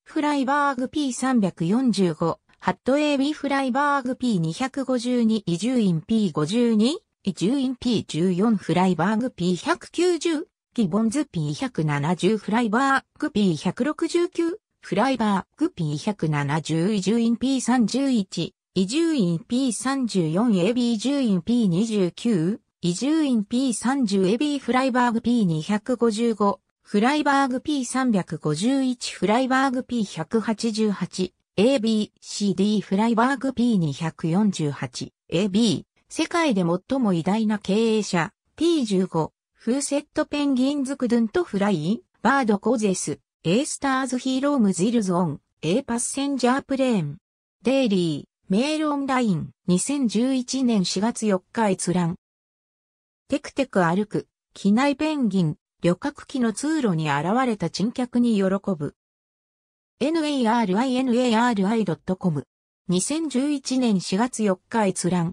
フライバーグ P345、ハット AB フライバーグ P252 移住院 P52 移住院 P14 フライバーグ P190 ギボンズ P170 フライバーグ P169 フライバーグ P170 移住院 P31 移住院 P34AB 移住院 P29 移住院 P30AB フライバーグ P255 フライバーグ P351 フライバーグ P188 ABCD フライバーグ P248、AB、世界で最も偉大な経営者、P15、フーセットペンギンズクドゥントフライ、バードコゼス、A スターズヒーロームズルズオン、A パッセンジャープレーン、デイリー、メールオンライン、2011年4月4日閲覧。テクテク歩く、機内ペンギン、旅客機の通路に現れた珍客に喜ぶ。narinari.com。2011年4月4日閲覧。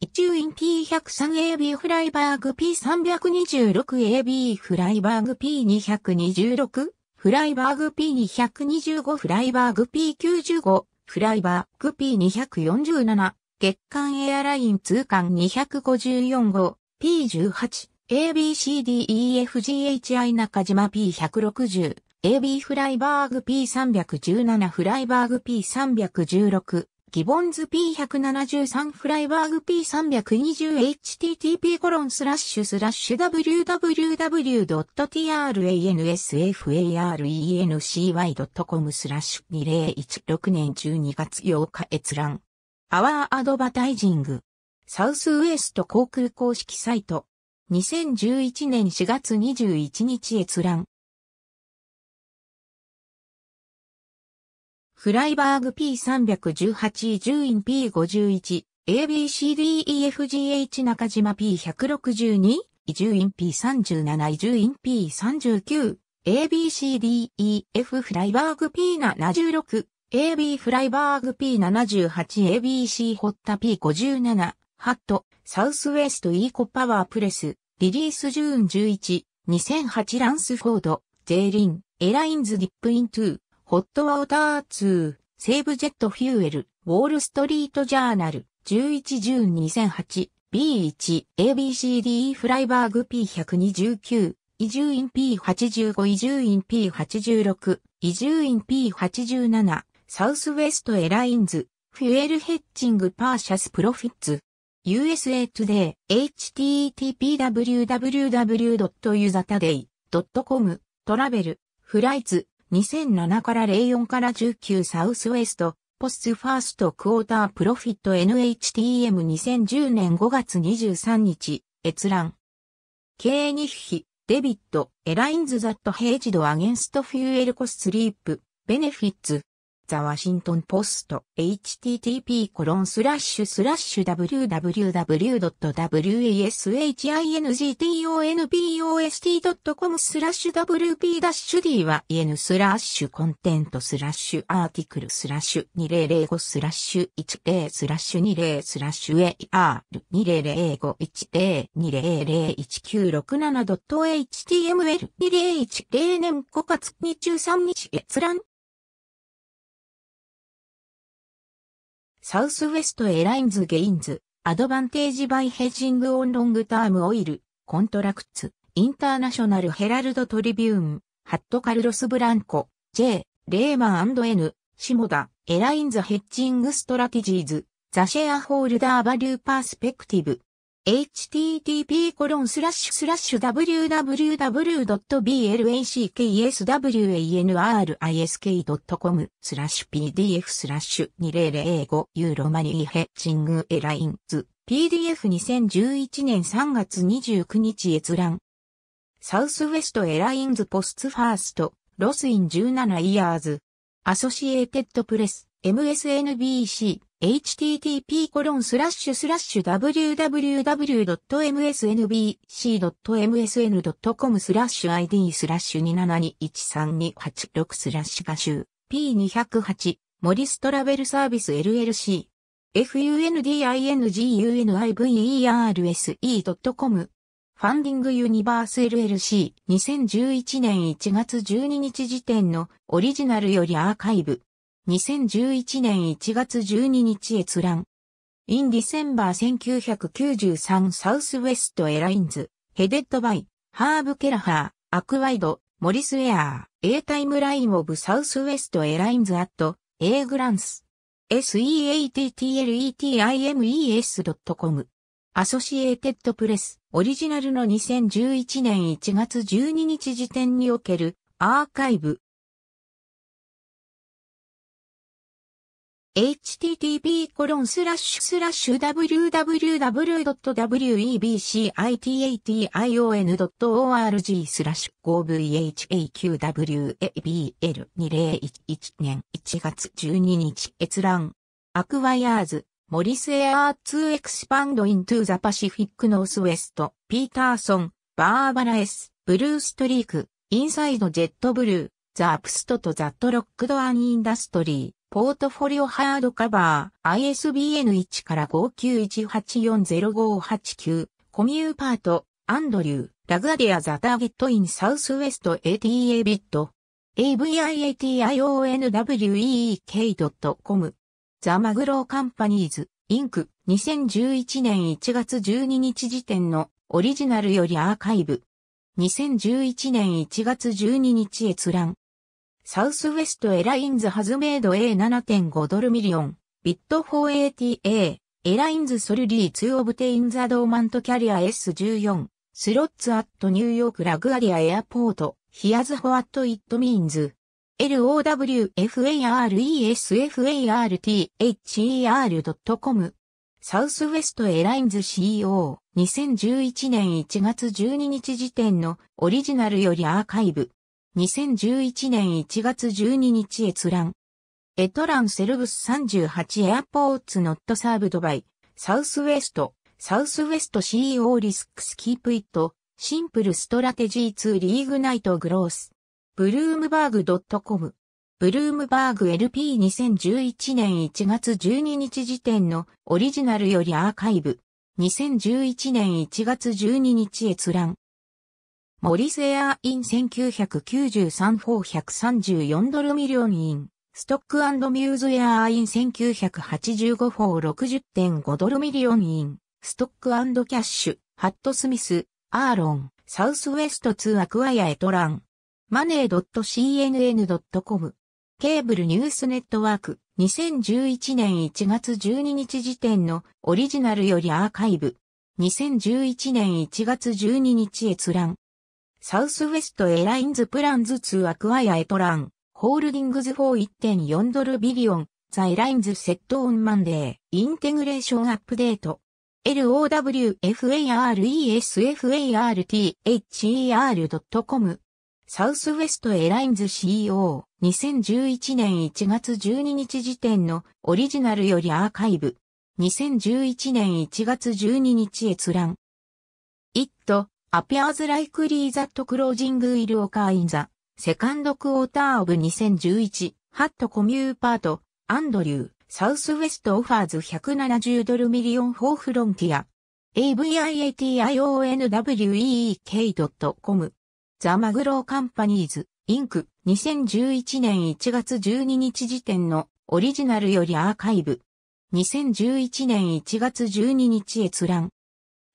一ウイン P103AB フライバーグ P326AB フライバーグ P226 フライバーグ P225 フライバーグ P95 フライバーグ P247 月間エアライン通関254号 P18ABCDEFGHI 中島 P160 AB フライバーグ P317 フライバーグ P316 ギボンズ P173 フライバーグ P320http コロンスラッシュスラッシュ www.transfarency.com スラッシュ2016年12月8日閲覧。アワーアドバタイジング。サウスウエスト航空公式サイト。2011年4月21日閲覧。フライバーグ P318 10イン P51、ABCDEFGH 中島 P162、10イン P37、10イン P39、ABCDEF フライバーグ P76、AB フライバーグ P78、ABC ホッタ P57、ハット、サウスウェストイーコパワープレス、リリースジューン11、2008ランスフォード、ゼーリン、エラインズディップイントゥー、ホットウォーター2、ーブジェットフューエル、ウォールストリートジャーナル、11ジューン 2008B1、a b c d フライバーグ P129、移住院 P85 移住院 P86、移住院 P87、サウスウェストエラインズ、フュエルヘッジングパーシャスプロフィッツ、USA Today, http www.usataday.com, トラベル、フライツ、2007から04から19サウスウェスト、ポスファーストクォータープロフィット NHTM2010 年5月23日、閲覧。経営日費、デビット、エラインズザットヘイジドアゲンストフューエルコスリープ、ベネフィッツ。ザ・ワシントン・ポスト、http コロンスラッシュスラッシュ www.washingtonpost.com スラッシュ wp-d は en スラッシュコンテントスラッシュアーティクルスラッシュ2005スラッシュ10スラッシュ20スラッシュ ar200510200196.7.html2010 年5月23日閲覧サウスウェストエラインズゲインズ、アドバンテージバイヘッジングオンロングタームオイル、コントラクツ、インターナショナルヘラルドトリビューン、ハットカルロス・ブランコ、J、レーマン &N、モダ、エラインズヘッジングストラティジーズ、ザシェアホールダーバリューパースペクティブ、http://www.blackeswanrisk.com スラッシュ pdf スラッシュ2005ユーロマニーヘッジングエラインズ PDF2011 年3月29日閲覧サウスウェストエラインズポストファーストロスイン17イヤーズアソシエイテッドプレス MSNBC http://www.msnbc.msn.com スラッシュ ID スラッシュ2721328スラッシュ歌手。P208 モリストラベルサービス LLC fundingunivers.com ファンディングユニバース LLC2011 年1月12日時点のオリジナルよりアーカイブ2011年1月12日閲覧。インディセンバー1993サウスウェストエラインズ、ヘデッドバイ、ハーブケラハー、アクワイド、モリスエアー、エータイムラインオブサウスウェストエラインズアット、エーグランス。seattletimes.com アソシエーテッドプレスオリジナルの2011年1月12日時点におけるアーカイブ http://www.webcition.org a t スラッシュ v h a q w a b l 2 0 1 1年1月12日閲覧。アクワイヤーズ、モリスエアー2エクスパンドイントゥザパシフィックノースウェスト、ピーターソン、バーバラエス、ブルーストリーク、インサイドジェットブルー、ザアプストとザットロックドアンインダストリー。ポートフォリオハードカバー、ISBN 1から5918405589、コミューパート、アンドリュー、ラグアディアザターゲットインサウスウエスト ATA ビット、aviationweek.com、ザマグローカンパニーズ、インク、2011年1月12日時点のオリジナルよりアーカイブ、2011年1月12日閲覧。サウスウェストエラインズハズメイド A7.5 ドルミリオン、ビット 4ATA、エラインズソルリーツオブテインザドーマントキャリア S14、スロッツアットニューヨークラグアリアエアポート、ヒアズホアットイットミーンズ。lowfaresfarther.com サウスウェストエラインズ CO2011 e 年1月12日時点のオリジナルよりアーカイブ2011年1月12日閲覧。エトランセルブス38エアポーツノットサーブドバイ、サウスウェスト、サウスウェスト CEO リスクスキープイット、シンプルストラテジー2リーグナイトグロース。ブルームバーグ .com。ブルームバーグ LP2011 年1月12日時点のオリジナルよりアーカイブ。2011年1月12日閲覧。モリスエアイン1993ー134ドルミリオンイン、ストックミューズエアイン1985ー60.5ドルミリオンイン、ストックキャッシュ、ハットスミス、アーロン、サウスウェスト2アクアヤエトラン、マネー .cnn.com、ケーブルニュースネットワーク、2011年1月12日時点のオリジナルよりアーカイブ、2011年1月12日閲覧。サウスウェストエラインズプランズ2アクアイアエトラン、ホールディングズ4.4ドルビリオン、ザエラインズセットオンマンデー、インテグレーションアップデート。lowfaresfarther.com サウスウェストエラインズ CEO 2011年1月12日時点のオリジナルよりアーカイブ2011年1月12日閲覧 appears likely that closing will occur in the second quarter of 2011 had commute Andrew Southwest offers 170ドルミリオン for frontier aviationweek.com The Magro Companies Inc. 2011年1月12日時点のオリジナルよりアーカイブ2011年1月12日閲覧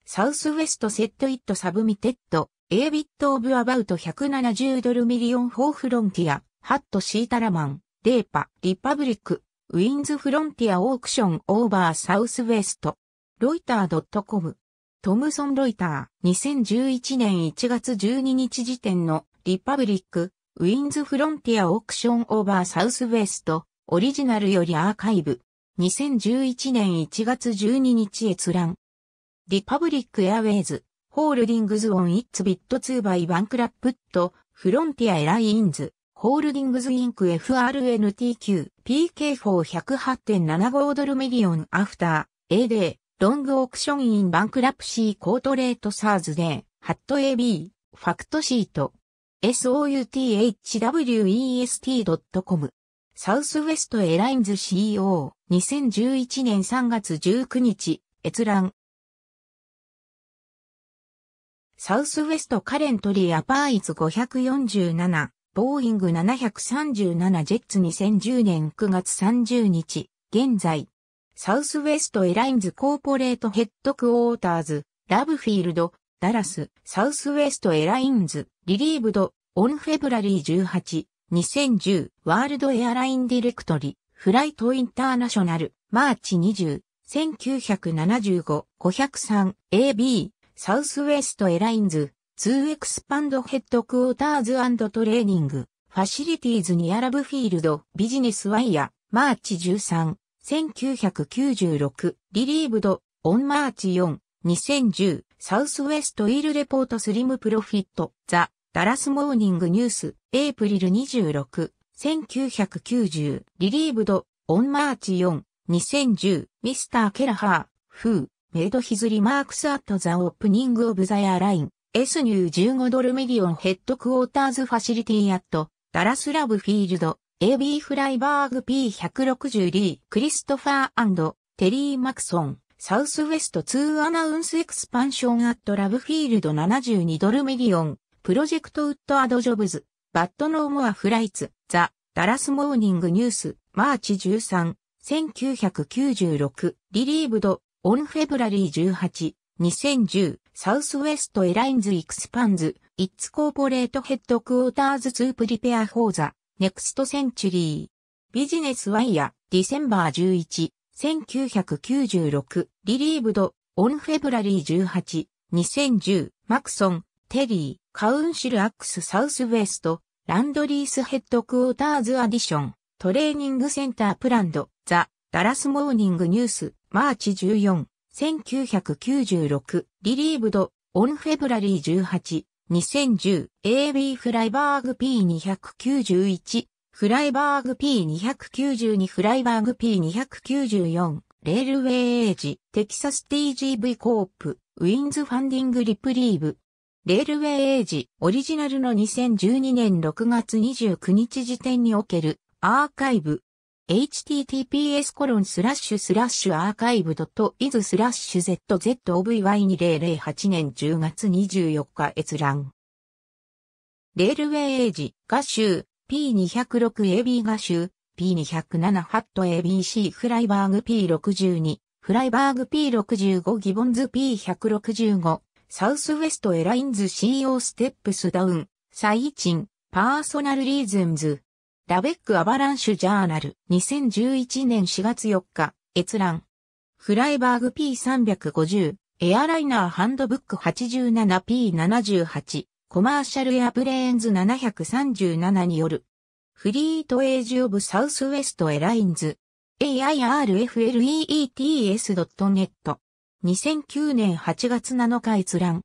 サウスウェストセットイットサブミテッド、エイビットオブアバウト170ドルミリオンフォーフロンティア、ハットシータラマン、デーパ、リパブリック、ウィンズフロンティアオークションオーバーサウスウェスト、ロイター .com、トムソン・ロイター、2011年1月12日時点のリパブリック、ウィンズフロンティアオークションオーバーサウスウェスト、オリジナルよりアーカイブ、2011年1月12日閲覧、リパブリックエアウェイズ、ホールディングズオンイッツビットツーバイバンクラップット、フロンティアエラインズ、ホールディングズインク FRNTQ、PK4108.75 ドルミリオンアフター、A デー、ロングオークションインバンクラプシーコートレートサーズデー、ハット AB、ファクトシート、southwest.com、サウスウェストエラインズ CO、2011年3月19日、閲覧。サウスウェストカレントリーアパーイズ547、ボーイング737ジェッツ2010年9月30日、現在、サウスウェストエラインズコーポレートヘッドクォーターズ、ラブフィールド、ダラス、サウスウェストエラインズ、リリーブド、オンフェブラリー18、2010、ワールドエアラインディレクトリ、フライトインターナショナル、マーチ20、1975-503AB サウスウェストエラインズ、ツーエクスパンドヘッドクォーターズトレーニング、ファシリティーズニアラブフィールド、ビジネスワイヤマーチ13、1996、リリーブド、オンマーチ4、2010、サウスウェストイールレポートスリムプロフィット、ザ、ダラスモーニングニュース、エイプリル26、1990、リリーブド、オンマーチ4、2010、ミスター・ケラハー、フー、メイドヒズリマークスアットザオープニングオブザヤーライン、S ニュー15ドルミリオンヘッドクォーターズファシリティアット、ダラスラブフィールド、AB フライバーグ P160 リー、クリストファーテリー・マクソン、サウスウェスト2アナウンスエクスパンションアットラブフィールド72ドルミリオン、プロジェクトウッドアドジョブズ、バットノーモアフライツ、ザ、ダラスモーニングニュース、マーチ13、1996、リリーブド、オンフェブラリー18、2 0 1サウスウェストエラインズ・イクスパンズ、イッツ・コーポレート・ヘッド・クォーターズ・ツー・プリペア・フォーザ、ネクスト・センチュリー。ビジネス・ワイヤ、ディセンバー11、1996、リリーブド、オンフェブラリー18、2010、マクソン、テリー、カウンシル・アックス・サウスウェスト、ランドリース・ヘッド・クォーターズ・アディション、トレーニング・センター・プランド、ザ・ダラス・モーニング・ニュース、マーチ14、1996、リリーブド、オンフェブラリー18、2010、AB フライバーグ P291、フライバーグ P292 フライバーグ P294 レールウェイエージテキサス TGV コープウィンズファンディングリプリーブレールウェイエージオリジナルの2012年6月29日時点におけるアーカイブ https コロンスラッシュスラッシュアーカイブドットイズスラッシュ zzovy2008 年10月24日閲覧。レールウェイエイジ、画集、P206AB 画集、P207 ハット ABC フライバーグ P62、フライバーグ P65 ギボンズ P165、サウスウェストエラインズ CO ステップスダウン、サイチン、パーソナルリーズンズ。ラベック・アバランシュ・ジャーナル、2011年4月4日、閲覧。フライバーグ P350、エアライナーハンドブック 87P78、コマーシャルエアプレーンズ737による。フリートエイジオブサウスウェストエラインズ、airfleets.net。2009年8月7日閲覧。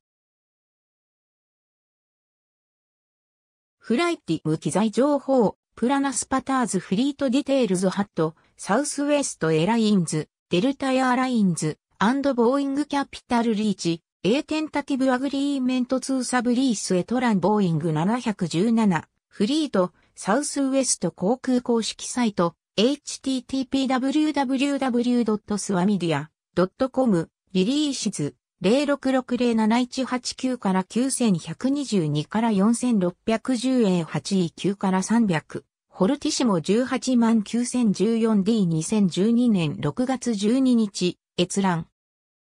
フライティブ機材情報プラナスパターズフリートディテールズハット、サウスウェストエラインズ、デルタエアラインズ、アンドボーイングキャピタルリーチ、A テンタティブアグリーメント2サブリースエトランボーイング717、フリート、サウスウェスト航空公式サイト、http://www.swamedia.com リリーシズ06607189から9122から4610 a 8 e 9から300フルティシモ 189,014D2012 年6月12日、閲覧。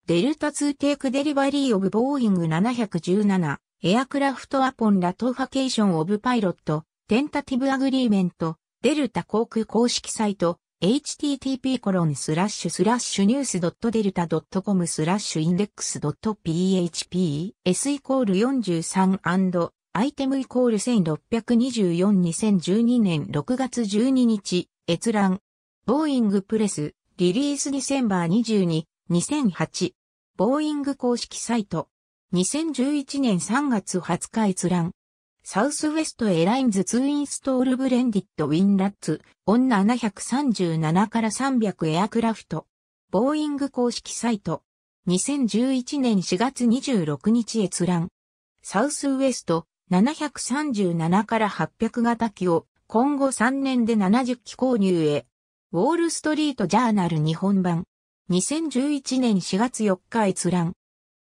デルタ2テイクデリバリーオブボーイング717、エアクラフトアポンラトファケーションオブパイロット、テンタティブアグリーメント、デルタ航空公式サイト、http コロンスラッシュスラッシュニュースドットデルタドットコムスラッシュインデックスドット php s イコール43アイテムイコール1624-2012年6月12日、閲覧。ボーイングプレス、リリースディセンバー22、2008。ボーイング公式サイト。2011年3月20日閲覧。サウスウェストエラインズ2インストールブレンディットウィンラッツ、オン737から300エアクラフト。ボーイング公式サイト。2011年4月26日閲覧。サウスウェスト737から800型機を今後3年で70機購入へ。ウォールストリートジャーナル日本版。2011年4月4日閲覧。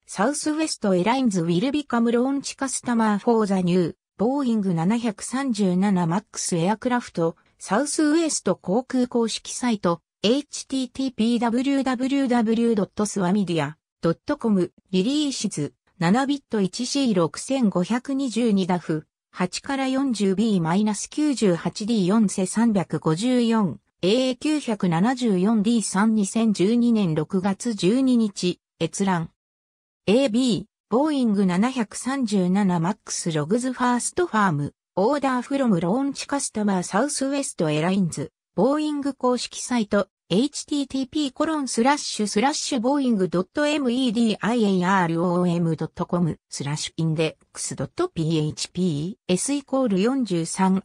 サウスウェストエラインズウィルビカムローンチカスタマーフォーザニュー、ボーイング737マックスエアクラフト、サウスウェスト航空公式サイト、http://www.swamedia.com リリーシズ7ビット 1C6522 ダフ、8から 40B-98D4 セ354。AA974D32012 年6月12日、閲覧。AB、ボーイング737マックスログズファーストファーム、オーダーフロムローンチカスタマーサウスウェストエラインズ、ボーイング公式サイト。http コロンスラッシュスラッシュボーイング .mediaroom.com スラッシュインデックス .php s イコール43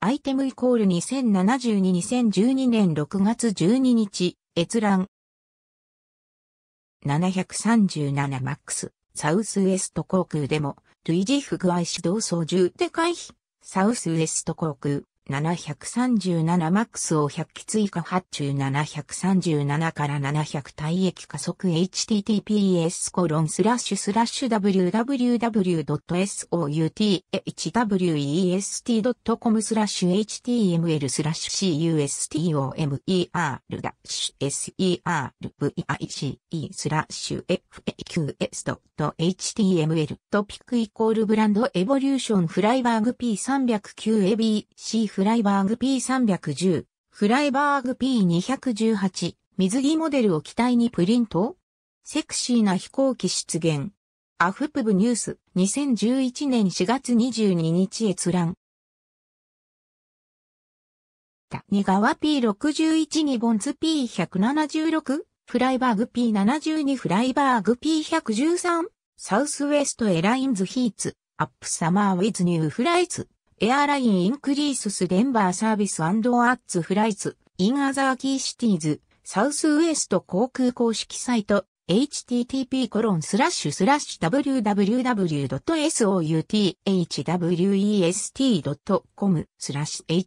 アイテムイコール2072-2012年6月12日閲覧737マックスサウスウエスト航空でも類似不具合指導操縦で回避サウスウエスト航空737マックスを100機追加発注737から700退役加速 https コロンスラッシュスラッシュ www.sout1west.com スラッシュ html スラッシュ customer ダッシュ service スラッシュ faqs.html トピックイコールブランドエボリューションフライバーグ P309ABC フライバーグ P310、フライバーグ P218、水着モデルを機体にプリントセクシーな飛行機出現。アフプブニュース2011年4月22日閲覧。谷川 P61 にボンズ P176、フライバーグ P72 フライバーグ P113、サウスウェストエラインズヒーツ、アップサマーウィズニューフライツ。エアラインインクリーススデンバーサービスアッツフライズインアザーキーシティーズサウスウエスト航空公式サイト http コロンスラッシュスラッシュ www.southwest.com スラッシュ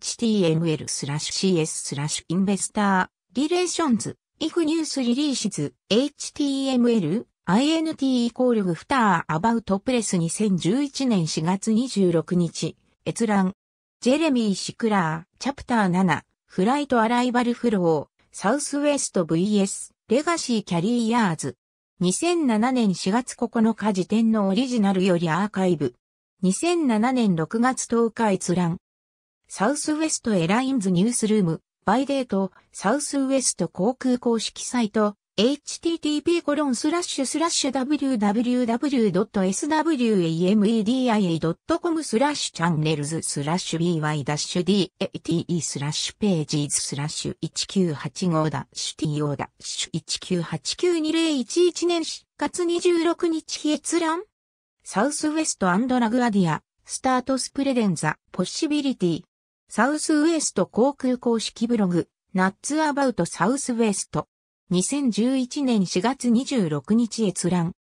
html スラッシュ cs スラッシュインベスターリレーションズ if ニュースリリーシズ html int イコールグフターアバウトプレス2011年4月26日閲覧。ジェレミー・シクラー、チャプター7、フライト・アライバル・フロー、サウスウェスト VS、レガシー・キャリー・ヤーズ。2007年4月9日時点のオリジナルよりアーカイブ。2007年6月10日閲覧。サウスウェストエラインズニュースルーム、バイデート、サウスウェスト航空公式サイト、http://www.swamedia.com スラッシュチャンネルズスラッシュ by-date スラッシュページズスラッシュ1985 TO 19892011年4月26日閲覧サウスウェストラグアディアスタートスプレデンザポッシビリティサウスウェスト航空公式ブログナッツアバウトサウスウェスト2011年4月26日閲覧。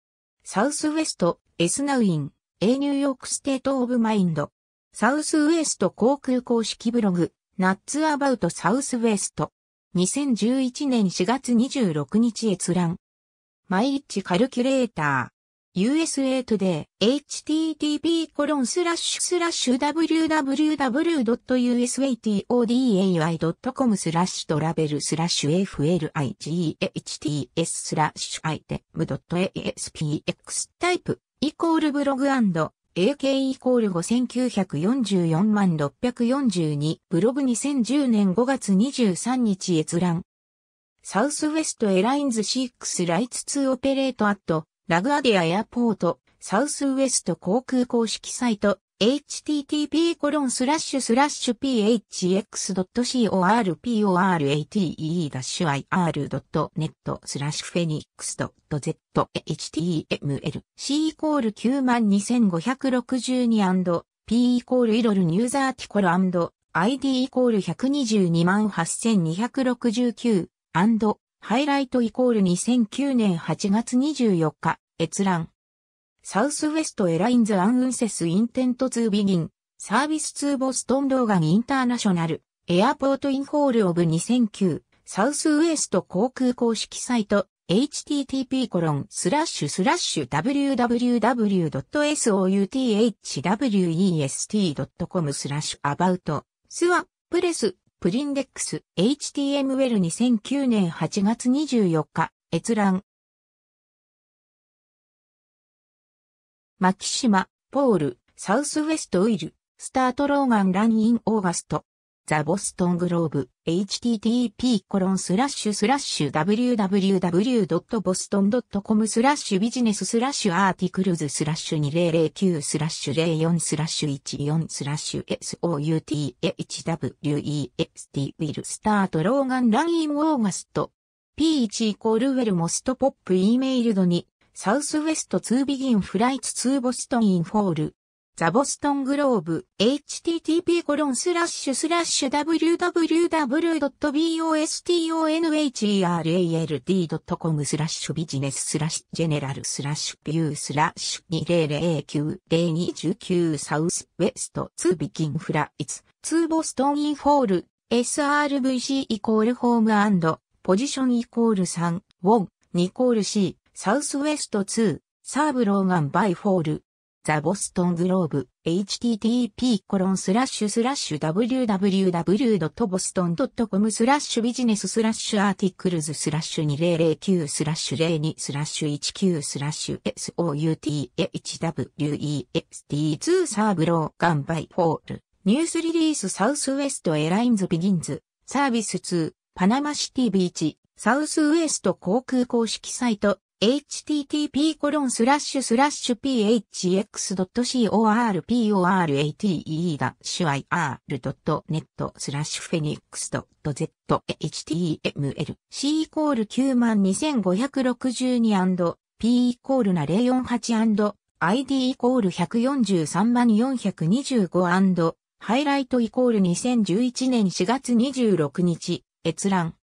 サウスウエスト、エスナウイン、A ニューヨークステートオブマインド。サウスウエスト航空公式ブログ、ナッツアバウトサウスウエスト。2011年4月26日閲覧。マイリッチカルキュレーター。USA Today http コロンスラッシュスラッシュ www.usatoday.com スラッシュトラベルスラッシュ FLIGHTS スラッシュアイテム .aspx タイプイコールブログ AK イコール5944万642ブログ2010年5月23日閲覧サウスウェストエラインズ6ライツ2オペレートアットラグアディアエアポート、サウスウエスト航空公式サイト、http コロンスラッシュスラッシュ phx.corporate-ir.net スラッシュフェニックス .zhtml c イコール92562 p イコールイロルニューザーティコル &id イコール1228269ハイライトイコール2009年8月24日、閲覧。サウスウェストエラインズアンウンセスインテントツービギン、サービスツーボストンローガンインターナショナル、エアポートインホールオブ2009、サウスウェスト航空公式サイト、http コロンスラッシュスラッシュ www.southwest.com スラッシュアバウトスワプレスプリンデックス HTML2009 年8月24日閲覧マキシマ、ポール、サウスウェストウィル、スタートローガンランインオーガスト。ザ・ボストングローブ、http コロンスラッシュスラッシュ www.boston.com スラッシュビジネススラッシュアーティクルズスラッシュ2009スラッシュ04スラッシュ14スラッシュ SOUTHWEST ウィルスタートローガンランイン・オーガスト P1 イコールウェルモストポップ E メールドにサウスウェスト2ビギンフライツ2ボストンインフォールザボストングローブ、http://www.bostonherald.com スラッシュビジネススラッシュジェネラルスラッシュビュースラッシュ20090219サウスウェスト2ビキンフライツ2ボストンインフォール SRVC イコールホームポジションイコール3ウォン2コール C サウスウェスト2サーブローガンバイフォールザ・ボストングローブ、http://www.boston.com スラッシュビジネススラッシュアーティクルズスラッシュ2009スラッシュ02スラッシュ19スラッシュ SOUTHWEST2 サーブローガンバイホール、ニュースリリースサウスウェストエラインズビギンズ、サービス2、パナマシティビーチ、サウスウェスト航空公式サイト http://phx.corporate.ir スラッシュフェニックス .z.html c イコール 92562&p イコールな 048&id イコール143万 425& ハイライトイコール2011年4月26日閲覧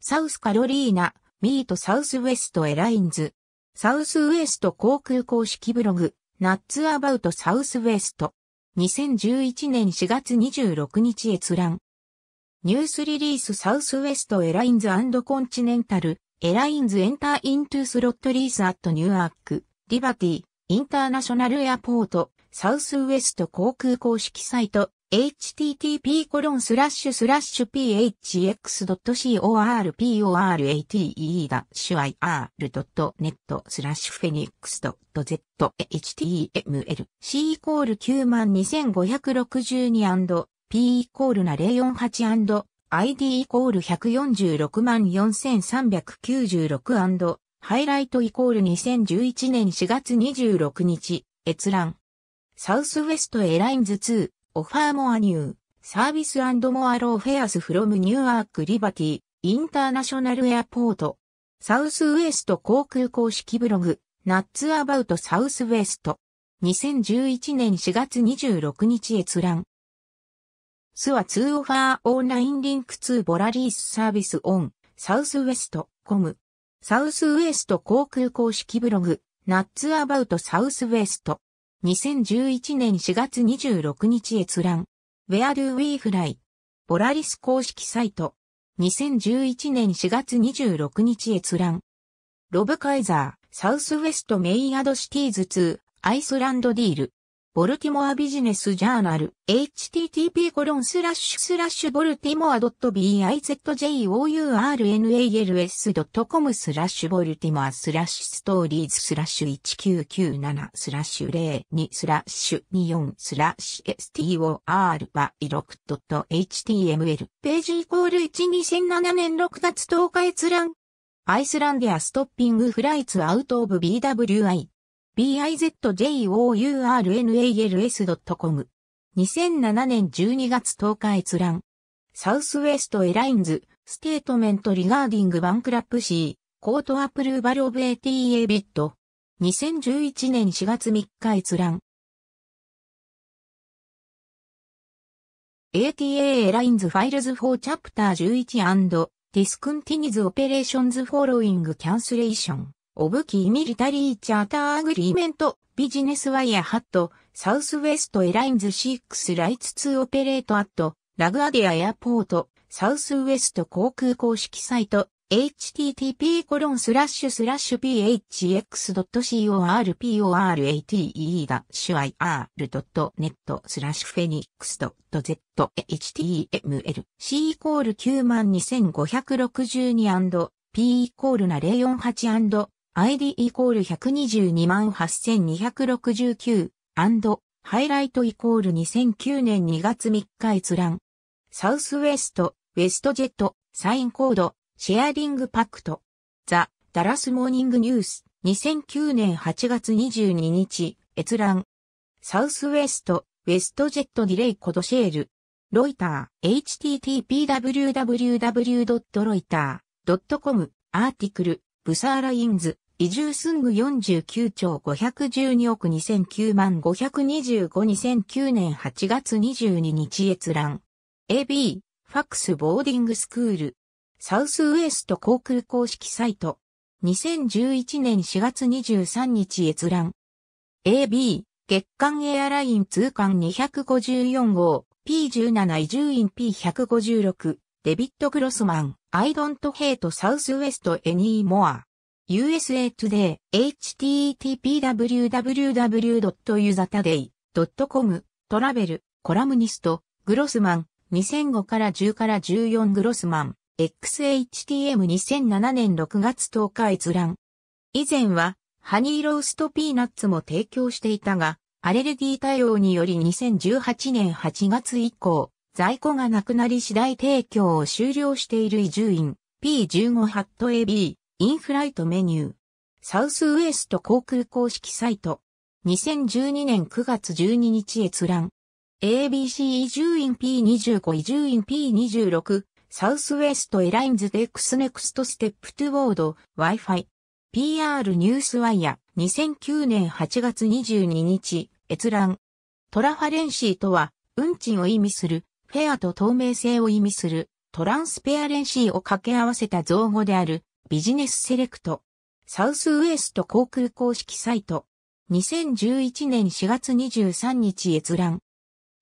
サウスカロリーナミートサウスウェストエラインズ。サウスウェスト航空公式ブログ、ナッツアバウトサウスウェスト。2011年4月26日閲覧。ニュースリリースサウスウェストエラインズコンチネンタル、エラインズエンターイントゥスロットリースアットニューアーク、リバティ、インターナショナルエアポート、サウスウェスト航空公式サイト、http://phx.corporate.ir スラッシュフェニックス .zhtml c イコール 92562&p イコールな 048&id イコール 1464,396& ハイライトイコール2011年4月26日閲覧サウスウェストエラインズ2オファーモアニュー、サービスモアローフェアスフロムニューアークリバティ、インターナショナルエアポート、サウスウエスト航空公式ブログ、ナッツアバウトサウスウエスト。2011年4月26日閲覧。スは2オファーオンラインリンク2ボラリースサービスオン、サウスウエスト、コム。サウスウエスト航空公式ブログ、ナッツアバウトサウスウエスト。2011年4月26日閲覧。Where do we fly? ボラリス公式サイト。2011年4月26日閲覧。ロブ・カイザー、サウスウェスト・メイヤド・シティーズ2、アイスランド・ディール。ボルティモアビジネスジャーナル、http コロンスラッシュスラッシュボルティモア .bizjournals.com スラッシュボルティモアスラッシュストーリーズスラッシュ1997スラッシュ02スラッシュ24スラッシュ STORY6.html ページイコール1 2007年6月10日閲覧アイスランディアストッピングフライツアウトオブ BWI bizjournals.com。2007年12月10日閲覧。サウスウェストエラインズ、ステートメントリガーディングバンクラップシー、コートアプルーバルオブ ATA ビット。2011年4月3日閲覧。ATA エラインズファイルズ4チャプター11アンド、ディスクンティニ n u e s operations following c a オブキーミリタリーチャーターアグリーメント、ビジネスワイヤーハット、サウスウェストエラインズシックスライツツーオペレートアット、ラグアディアエアポート、サウスウェスト航空公式サイト、http コロンスラッシュスラッシュ phx.corporate.ir.net スラッシュフェニックス .zhtml c イコール 92562&p イコールな 048& ID イコール1228269、ハイライトイコール2009年2月3日閲覧。サウスウェスト、ウェストジェット、サインコード、シェアリングパクト。ザ・ダラスモーニングニュース、2009年8月22日、閲覧。サウスウェスト、ウェストジェットディレイコドシェール。ロイター、h t t p w w w r o i t e r c o m アーティクル、ブサーラインズ。移住スング49兆512億2009万525 2009年8月22日閲覧。AB、ファックスボーディングスクール。サウスウエスト航空公式サイト。2011年4月23日閲覧。AB、月間エアライン通関254号、P17 移住員 P156、デビット・グロスマン、アイドントヘイトサウスウエストエニーモア。USA Today h t t p w w w u s a t a d a y c o m トラベルコラムニストグロスマン2005から10から14グロスマン XHTM2007 年6月10日閲覧以前はハニーローストピーナッツも提供していたがアレルギー対応により2018年8月以降在庫がなくなり次第提供を終了している移住院 P15 ハット AB インフライトメニュー。サウスウエスト航空公式サイト。2012年9月12日閲覧。ABC 移住院 P25 移住院 P26 サウスウエストエラインズで X ネクストステップトゥボード Wi-Fi PR ニュースワイヤ2009年8月22日閲覧トラファレンシーとは運賃を意味するフェアと透明性を意味するトランスペアレンシーを掛け合わせた造語であるビジネスセレクト、サウスウエスト航空公式サイト、2011年4月23日閲覧。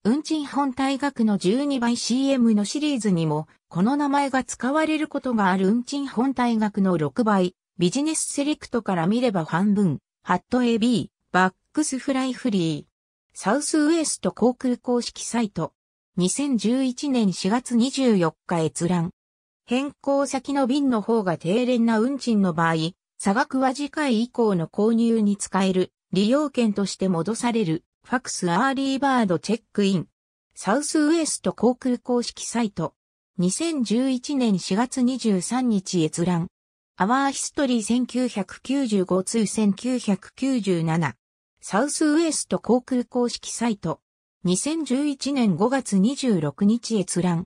運賃本体額の12倍 CM のシリーズにも、この名前が使われることがある運賃本体額の6倍、ビジネスセレクトから見れば半分、ハット AB、バックスフライフリー。サウスウエスト航空公式サイト。2011年4月24日閲覧。変更先の便の方が低廉な運賃の場合、差額は次回以降の購入に使える利用券として戻されるファクスアーリーバードチェックイン。サウスウエスト航空公式サイト。2011年4月23日閲覧。アワーヒストリー1995通1997。サウスウエスト航空公式サイト。2011年5月26日閲覧。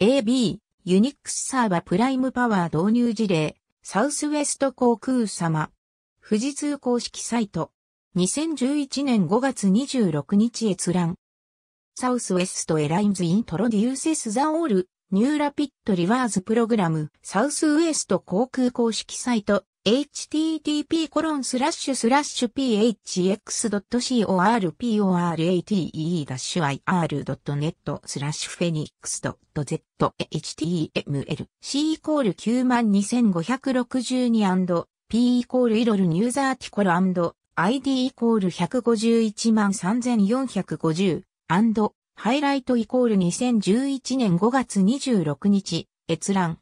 AB ユニックスサーバプライムパワー導入事例、サウスウェスト航空様。富士通公式サイト。2011年5月26日閲覧。サウスウェストエラインズイントロデューセスザオール、ニューラピッドリバーズプログラム、サウスウェスト航空公式サイト。http://phx.corporate.net スラッシュフェニックス .zhtml c イコール 92562&p イコールイロルニューザーティコル &id イコール1513,450ハイライトイコール2011年5月26日閲覧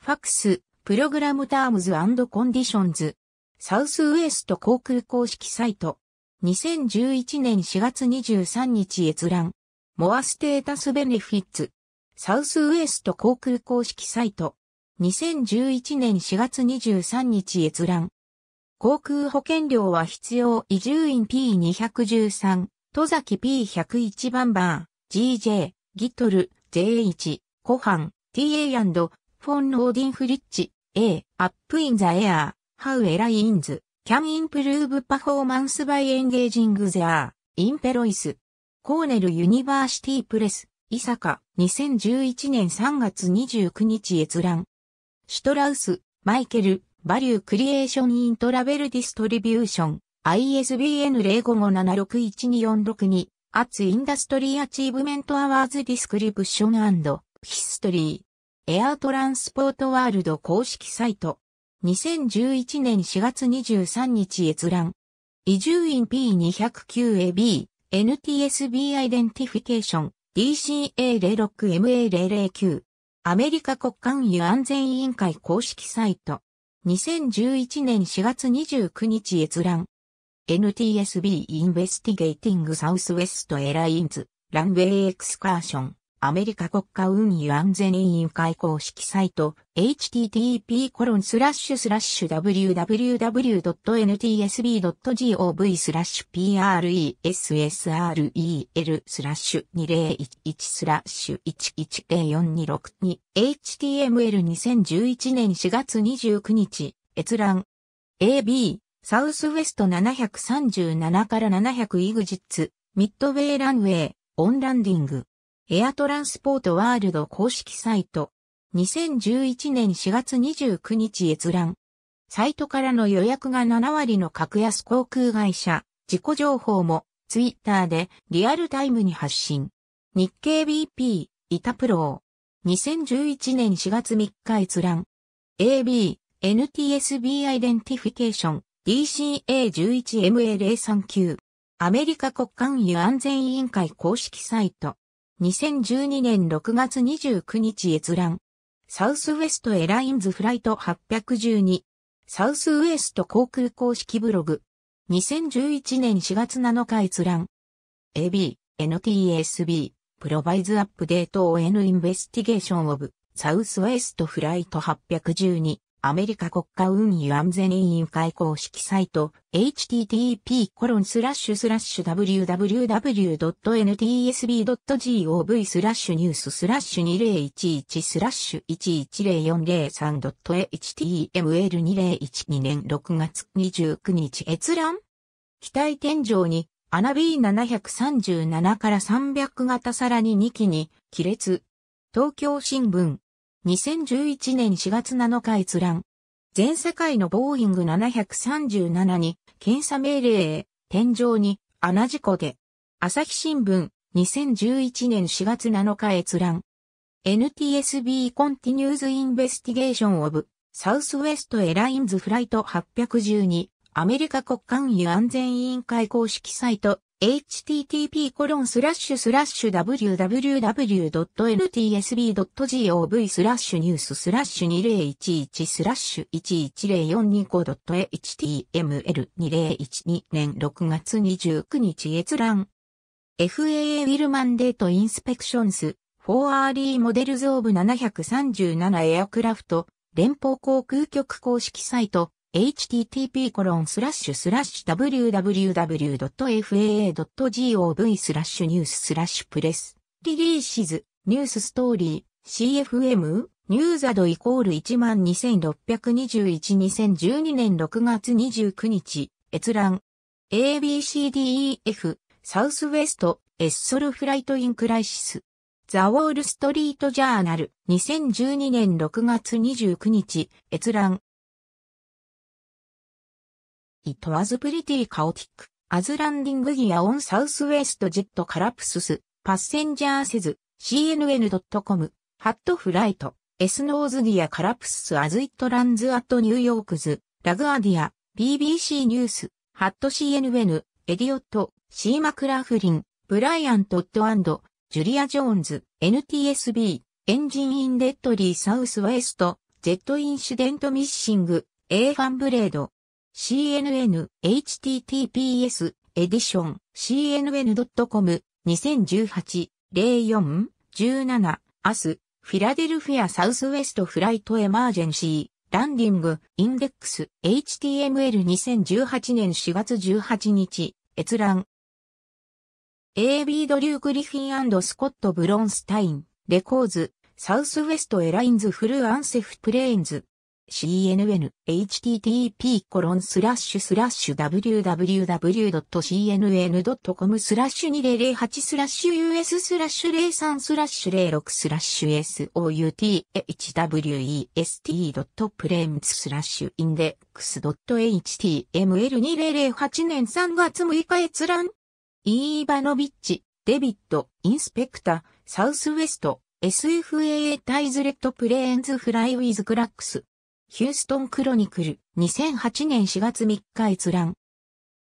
ファックスプログラムタームズコンディションズ、サウスウエスト航空公式サイト、2011年4月23日閲覧、モアステータスベネフィッツ、サウスウエスト航空公式サイト、2011年4月23日閲覧、航空保険料は必要移住員 P213、戸崎 P101 バンバー、GJ、ギトル、J1、コハン、TA& フォン・ローディン・フリッチ、A. Up in the air. How airlines can improve performance by engaging their employees. コーネルユニバーシティプレス、伊坂、2011年3月29日閲覧。シュトラウス、マイケル、バリュークリエーションイントラベルディストリビューション、ISBN 0557612462、アツインダストリーアチーブメントアワーズディスクリプションヒストリー。エアトランスポートワールド公式サイト。2011年4月23日閲覧。移住員 P209AB、NTSB アイデンティフィケーション、DCA06MA009。アメリカ国間油安全委員会公式サイト。2011年4月29日閲覧。NTSB Investigating Southwest Airlines クスカーショ Excursion アメリカ国家運輸安全委員会公式サイト http://www.ntsb.gov presrel 2011 110426 2html2011 年4月29日閲覧 AB サウスウェスト737から700イグジッツミッドウェイランウェイオンランディングエアトランスポートワールド公式サイト。2011年4月29日閲覧。サイトからの予約が7割の格安航空会社、自己情報もツイッターでリアルタイムに発信。日経 BP、イタプロー。2011年4月3日閲覧。AB、NTSB アイデンティフィケーション、DCA11MA039。アメリカ国間輸安全委員会公式サイト。2012年6月29日閲覧。サウスウェストエラインズフライト812。サウスウェスト航空公式ブログ。2011年4月7日閲覧。AB、NTSB、プロバイズアップデート ON インベスティゲーションオブ、サウスウェストフライト812。アメリカ国家運輸安全委員会公式サイト http://www.ntsb.gov スラッシュニューススラッシュ2011スラッシュ 1104033.html2012 年6月29日閲覧機体天井にアナ B737 から300型らに2機に亀裂東京新聞2011年4月7日閲覧。全世界のボーイング737に検査命令へ、天井に穴事故で。朝日新聞2011年4月7日閲覧。NTSB Continues Investigation of Southwest Airlines Flight 812アメリカ国間輸安全委員会公式サイト http://www.ntsb.gov スラッシュニューススラッシュ2011スラッシュ 11045.html2012 年6月29日閲覧 FAA ウィルマンデートインスペクションス 4RE モデルズオブ737エアクラフト連邦航空局公式サイト http www.faa.gov スラッシュニューススラッシュプレスリリーシズニュースストーリー CFM ニューザドイコール126212012年6月29日閲覧 ABCDEF サウスウェストエッソルフライトインクライシスザ・ウォール・ストリート・ジャーナル2012年6月29日閲覧 It was pretty chaotic, as landing gear on Southwest Jet collapses, passenger says, cnn.com, hat flight, S nose gear collapses as it lands at New York's, LaGuardia, BBC News, h ッ t CNN、エディオット、シー・マ l ラフリン、ブライアン・ト d and, Julia j o NTSB e s n、Engine エンジ d イン・デッドリー・サウス・ウェスト、Incident Missing, A f フ n Blade, CNN、https、エディション、cnn.com、2018、04、17、明日フィラデルフィアサウスウェストフライトエマージェンシー、ランディング、インデックス、HTML2018 年4月18日、閲覧。AB ドリュー・グリフィンスコット・ブロンスタイン、レコーズ、サウスウェストエラインズ・フル・アンセフ・プレーンズ。cnn.http://www.cnn.com スラッシュ2008スラッシュ us スラッシュ03スラッシュ06スラッシュ s o u t h w e s t p l a n s スラッシュインデックス .html2008 年3月6日閲覧イーバノビッチ、デビッド、インスペクタ、サウスウェスト、SFAA タイズレッドプレーンズフライウィズクラックスヒューストンクロニクル、2008年4月3日閲覧。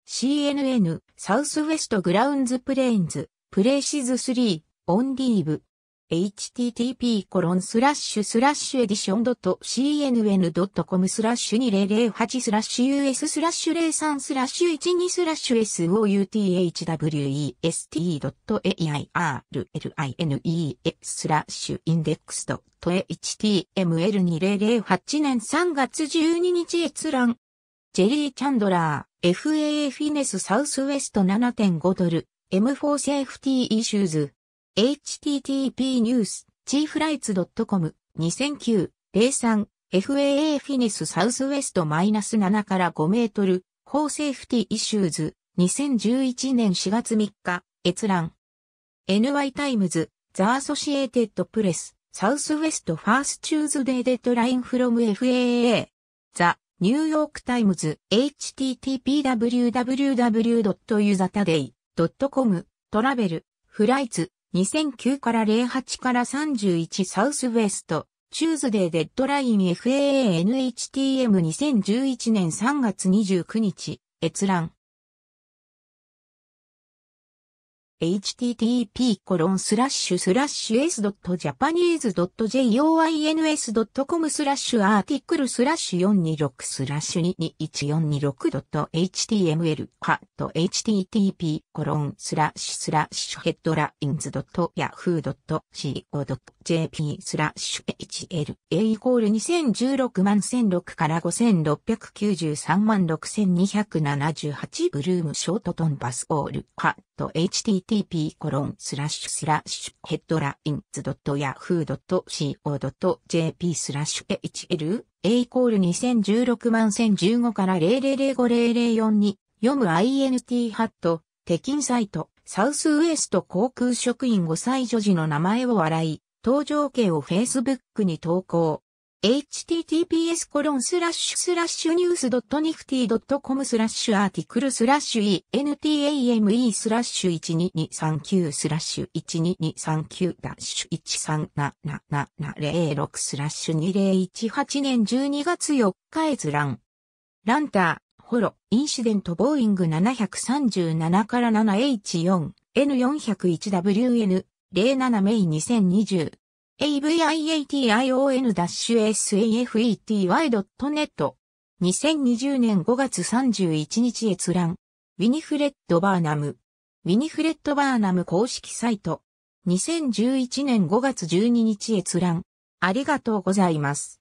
CNN、サウスウェストグラウンズプレーンズ、プレイシズ3、オンリーブ。http://edition.cnn.com スラッシュ2008スラッシュ us スラッシュ03スラッシュ12スラッシュ southwest.airline スラッシュインデックス .html2008 年3月12日閲覧ジェリー・チャンドラー FAA フィネスサウスウェスト7.5ドル M4 セーフティーイシューズ h t t p ニュース、チーフライツ h t s c o m 2 0 0 9 0 3 FAA フィニスサウスウェストマイナス7から5メートル、法セーフティイシューズ、2011年4月3日、閲覧。NY タイムズ、ザ・アソシエーテッド・プレス、サウスウェスト・ファース・チューズデイ・デッドライン・フロム・ FAA。ザ・ニューヨーク・タイムズ、http://www.uzataday.com、トラベル、フライツ、2009から08から31サウスウェスト、チューズデーデッドライン FAANHTM2011 年3月29日、閲覧。http://s.japanese.joins.com スラッシュアーティクルスラッシュ426スラッシュ 21426.html ハット http コロンスラッシュスラッシュヘッドラインズ .yahoo.co.jp スラッシュ HLA イコール2016万1006から5693万6278ブルームショートトンパスオールハッ http コロンスラッシュスラッシュヘッドラインズ .yahoo.co.jp スラッシュ hl a イコール2016万1015から0005004に読む int ハット北京サイトサウスウエスト航空職員5歳女児の名前を笑い登場形を Facebook に投稿 https コロンスラッシュスラッシュニュースドットニフティドットコムスラッシュアーティクルスラッシュ entame スラッシュ12239スラッシュ12239ダッシュ1377706スラッシュ2018年12月4日閲覧。ランター、ホロ、インシデントボーイング737から 7H4、N401WN、07メイ2020。aviation-safety.net 2020年5月31日閲覧ウィニフレッド・バーナムウィニフレッド・バーナム公式サイト2011年5月12日閲覧ありがとうございます。